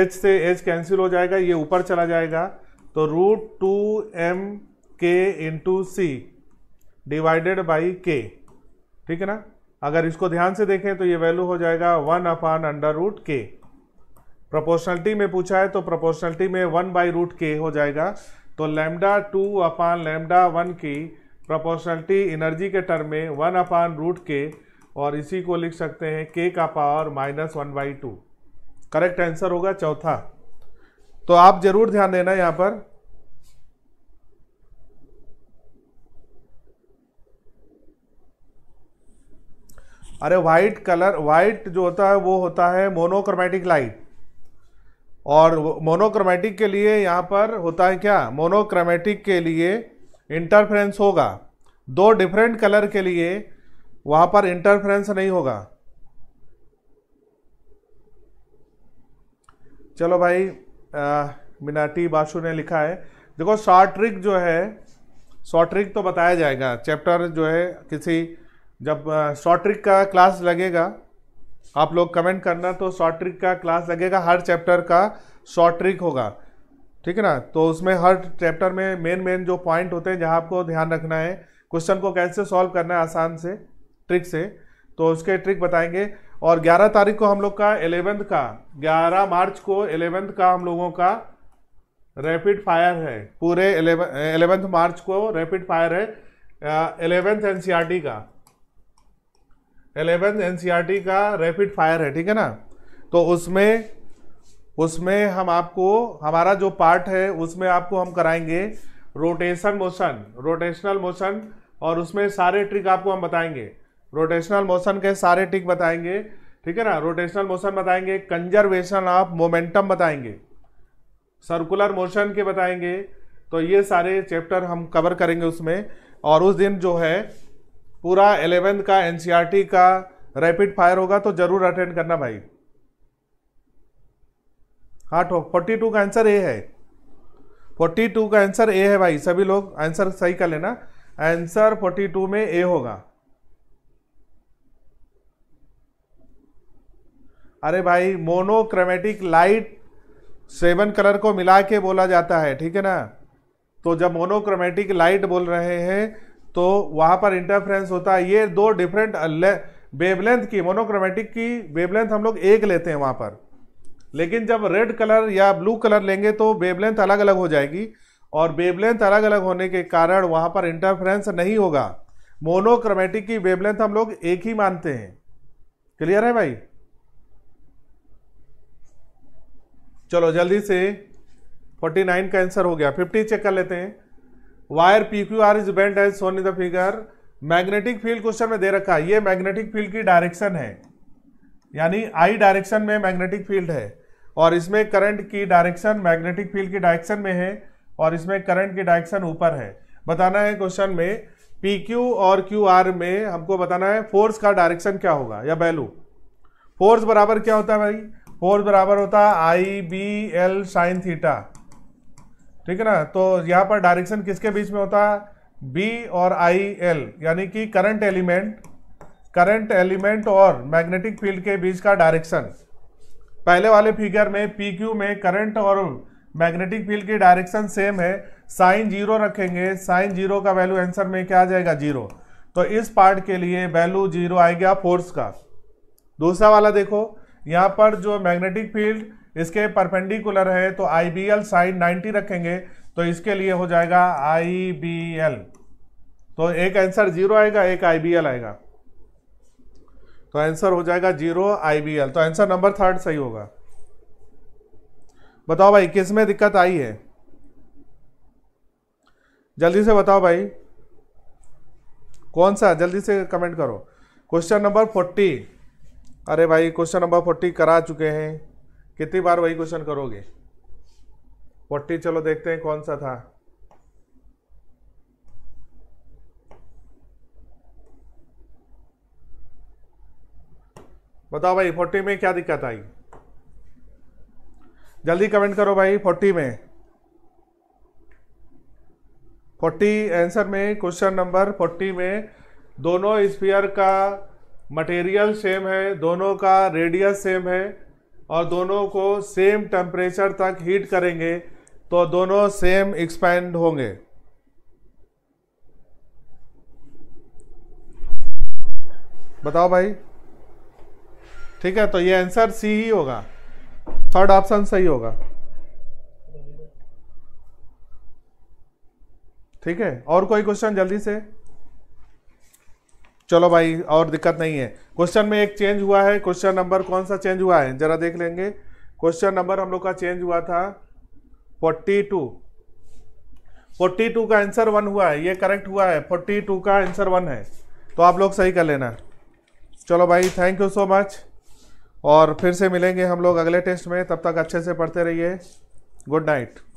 H से एच कैंसिल हो जाएगा ये ऊपर चला जाएगा तो root two M K into C divided by K ठीक है ना अगर इसको ध्यान से देखें तो ये वैल्यू हो जाएगा वन अपान अंडर रूट के प्रपोर्शनलिटी में पूछा है तो प्रपोर्शनलिटी में वन बाई रूट के हो जाएगा तो lambda two upon lambda one की प्रपोर्शनलिटी एनर्जी के टर्म में वन अपान रूट के और इसी को लिख सकते हैं के का power minus one by two correct answer होगा चौथा तो आप जरूर ध्यान देना यहां पर अरे वाइट कलर वाइट जो होता है वो होता है मोनोक्रोमेटिक लाइट और मोनोक्रोमेटिक के लिए यहाँ पर होता है क्या मोनोक्रोमेटिक के लिए इंटरफ्रेंस होगा दो डिफरेंट कलर के लिए वहाँ पर इंटरफ्रेंस नहीं होगा चलो भाई मिनाटी बाशु ने लिखा है देखो शॉर्ट ट्रिक जो है शॉर्ट ट्रिक तो बताया जाएगा चैप्टर जो है किसी जब शॉर्ट ट्रिक का क्लास लगेगा आप लोग कमेंट करना तो शॉर्ट ट्रिक का क्लास लगेगा हर चैप्टर का शॉर्ट ट्रिक होगा ठीक है ना तो उसमें हर चैप्टर में मेन मेन जो पॉइंट होते हैं जहाँ आपको ध्यान रखना है क्वेश्चन को कैसे सॉल्व करना है आसान से ट्रिक से तो उसके ट्रिक बताएंगे और 11 तारीख को हम लोग का एलेवेंथ का 11 मार्च को एलेवेंथ का हम लोगों का रैपिड फायर है पूरे एलेवेंथ मार्च को रैपिड फायर है एलेवेंथ एनसीईआरटी e का एलेवेंथ एनसीईआरटी e का रैपिड फायर है ठीक है ना तो उसमें उसमें हम आपको हमारा जो पार्ट है उसमें आपको हम कराएंगे रोटेशन मोशन रोटेशनल मोशन और उसमें सारे ट्रिक आपको हम बताएंगे रोटेशनल मोशन के सारे टिक बताएंगे ठीक है ना रोटेशनल मोशन बताएंगे कंजर्वेशन ऑफ मोमेंटम बताएंगे सर्कुलर मोशन के बताएंगे तो ये सारे चैप्टर हम कवर करेंगे उसमें और उस दिन जो है पूरा एलेवेंथ का एनसीईआरटी e का रैपिड फायर होगा तो जरूर अटेंड करना भाई हाँ ठो फोर्टी टू का आंसर ए है फोर्टी टू का आंसर ए है भाई सभी लोग आंसर सही कर लेना आंसर फोर्टी टू में ए होगा अरे भाई मोनोक्रोमेटिक लाइट सेवन कलर को मिला के बोला जाता है ठीक है ना तो जब मोनोक्रोमेटिक लाइट बोल रहे हैं तो वहाँ पर इंटरफ्रेंस होता है ये दो डिफरेंट वेवलेंथ की मोनोक्रोमेटिक की वेवलेंथ हम लोग एक लेते हैं वहाँ पर लेकिन जब रेड कलर या ब्लू कलर लेंगे तो वेवलेंथ अलग अलग हो जाएगी और वेवलेंथ अलग अलग होने के कारण वहाँ पर इंटरफ्रेंस नहीं होगा मोनोक्रोमेटिक की वेवलेंथ हम लोग एक ही मानते हैं क्लियर है भाई चलो जल्दी से 49 का आंसर हो गया 50 चेक कर लेते हैं wire P Q R is bent as shown the figure magnetic field question में दे रखा है ये मैग्नेटिक फील्ड की डायरेक्शन है यानी आई डायरेक्शन में मैग्नेटिक फील्ड है और इसमें करंट की डायरेक्शन मैग्नेटिक फील्ड की डायरेक्शन में है और इसमें करंट की डायरेक्शन ऊपर है बताना है क्वेश्चन में पी क्यू और क्यू आर में हमको बताना है फोर्स का डायरेक्शन क्या होगा या वैल्यू फोर्स बराबर क्या होता है भाई फोर्स बराबर होता है I B L sine theta ठीक है ना तो यहाँ पर डायरेक्शन किसके बीच में होता है बी और आई एल यानी कि करंट एलिमेंट करंट एलिमेंट और मैग्नेटिक फील्ड के बीच का डायरेक्शन पहले वाले फिगर में पी क्यू में करंट और मैग्नेटिक फील्ड की डायरेक्शन सेम है साइन जीरो रखेंगे साइन जीरो का वैल्यू आंसर में क्या आ जाएगा जीरो तो इस पार्ट के लिए वैल्यू जीरो आएगा फोर्स का दूसरा वाला देखो यहाँ पर जो मैग्नेटिक फील्ड इसके परपेंडिकुलर है तो I B L sine ninety रखेंगे तो इसके लिए हो जाएगा आई बी एल तो एक आंसर जीरो आएगा एक आई बी एल आएगा तो आंसर हो जाएगा जीरो आई बी एल तो आंसर नंबर थर्ड सही होगा बताओ भाई किस में दिक्कत आई है जल्दी से बताओ भाई कौन सा जल्दी से कमेंट करो क्वेश्चन नंबर फोर्टी अरे भाई क्वेश्चन नंबर फोर्टी करा चुके हैं कितनी बार वही क्वेश्चन करोगे फोर्टी चलो देखते हैं कौन सा था बताओ भाई फोर्टी में क्या दिक्कत आई जल्दी कमेंट करो भाई फोर्टी में फोर्टी आंसर में क्वेश्चन नंबर फोर्टी में दोनों स्पीयर का मटेरियल सेम है दोनों का रेडियस सेम है और दोनों को सेम टेम्परेचर तक हीट करेंगे तो दोनों सेम एक्सपैंड होंगे बताओ भाई ठीक है तो ये आंसर सी ही होगा थर्ड ऑप्शन सही होगा ठीक है और कोई क्वेश्चन जल्दी से चलो भाई और दिक्कत नहीं है क्वेश्चन में एक चेंज हुआ है क्वेश्चन नंबर कौन सा चेंज हुआ है जरा देख लेंगे क्वेश्चन नंबर हम लोग का चेंज हुआ था फोर्टी टू फोर्टी टू का आंसर वन हुआ है ये करेक्ट हुआ है फोर्टी टू का आंसर वन है तो आप लोग सही कर लेना चलो भाई थैंक यू सो मच और फिर से मिलेंगे हम लोग अगले टेस्ट में तब तक अच्छे से पढ़ते रहिए गुड नाइट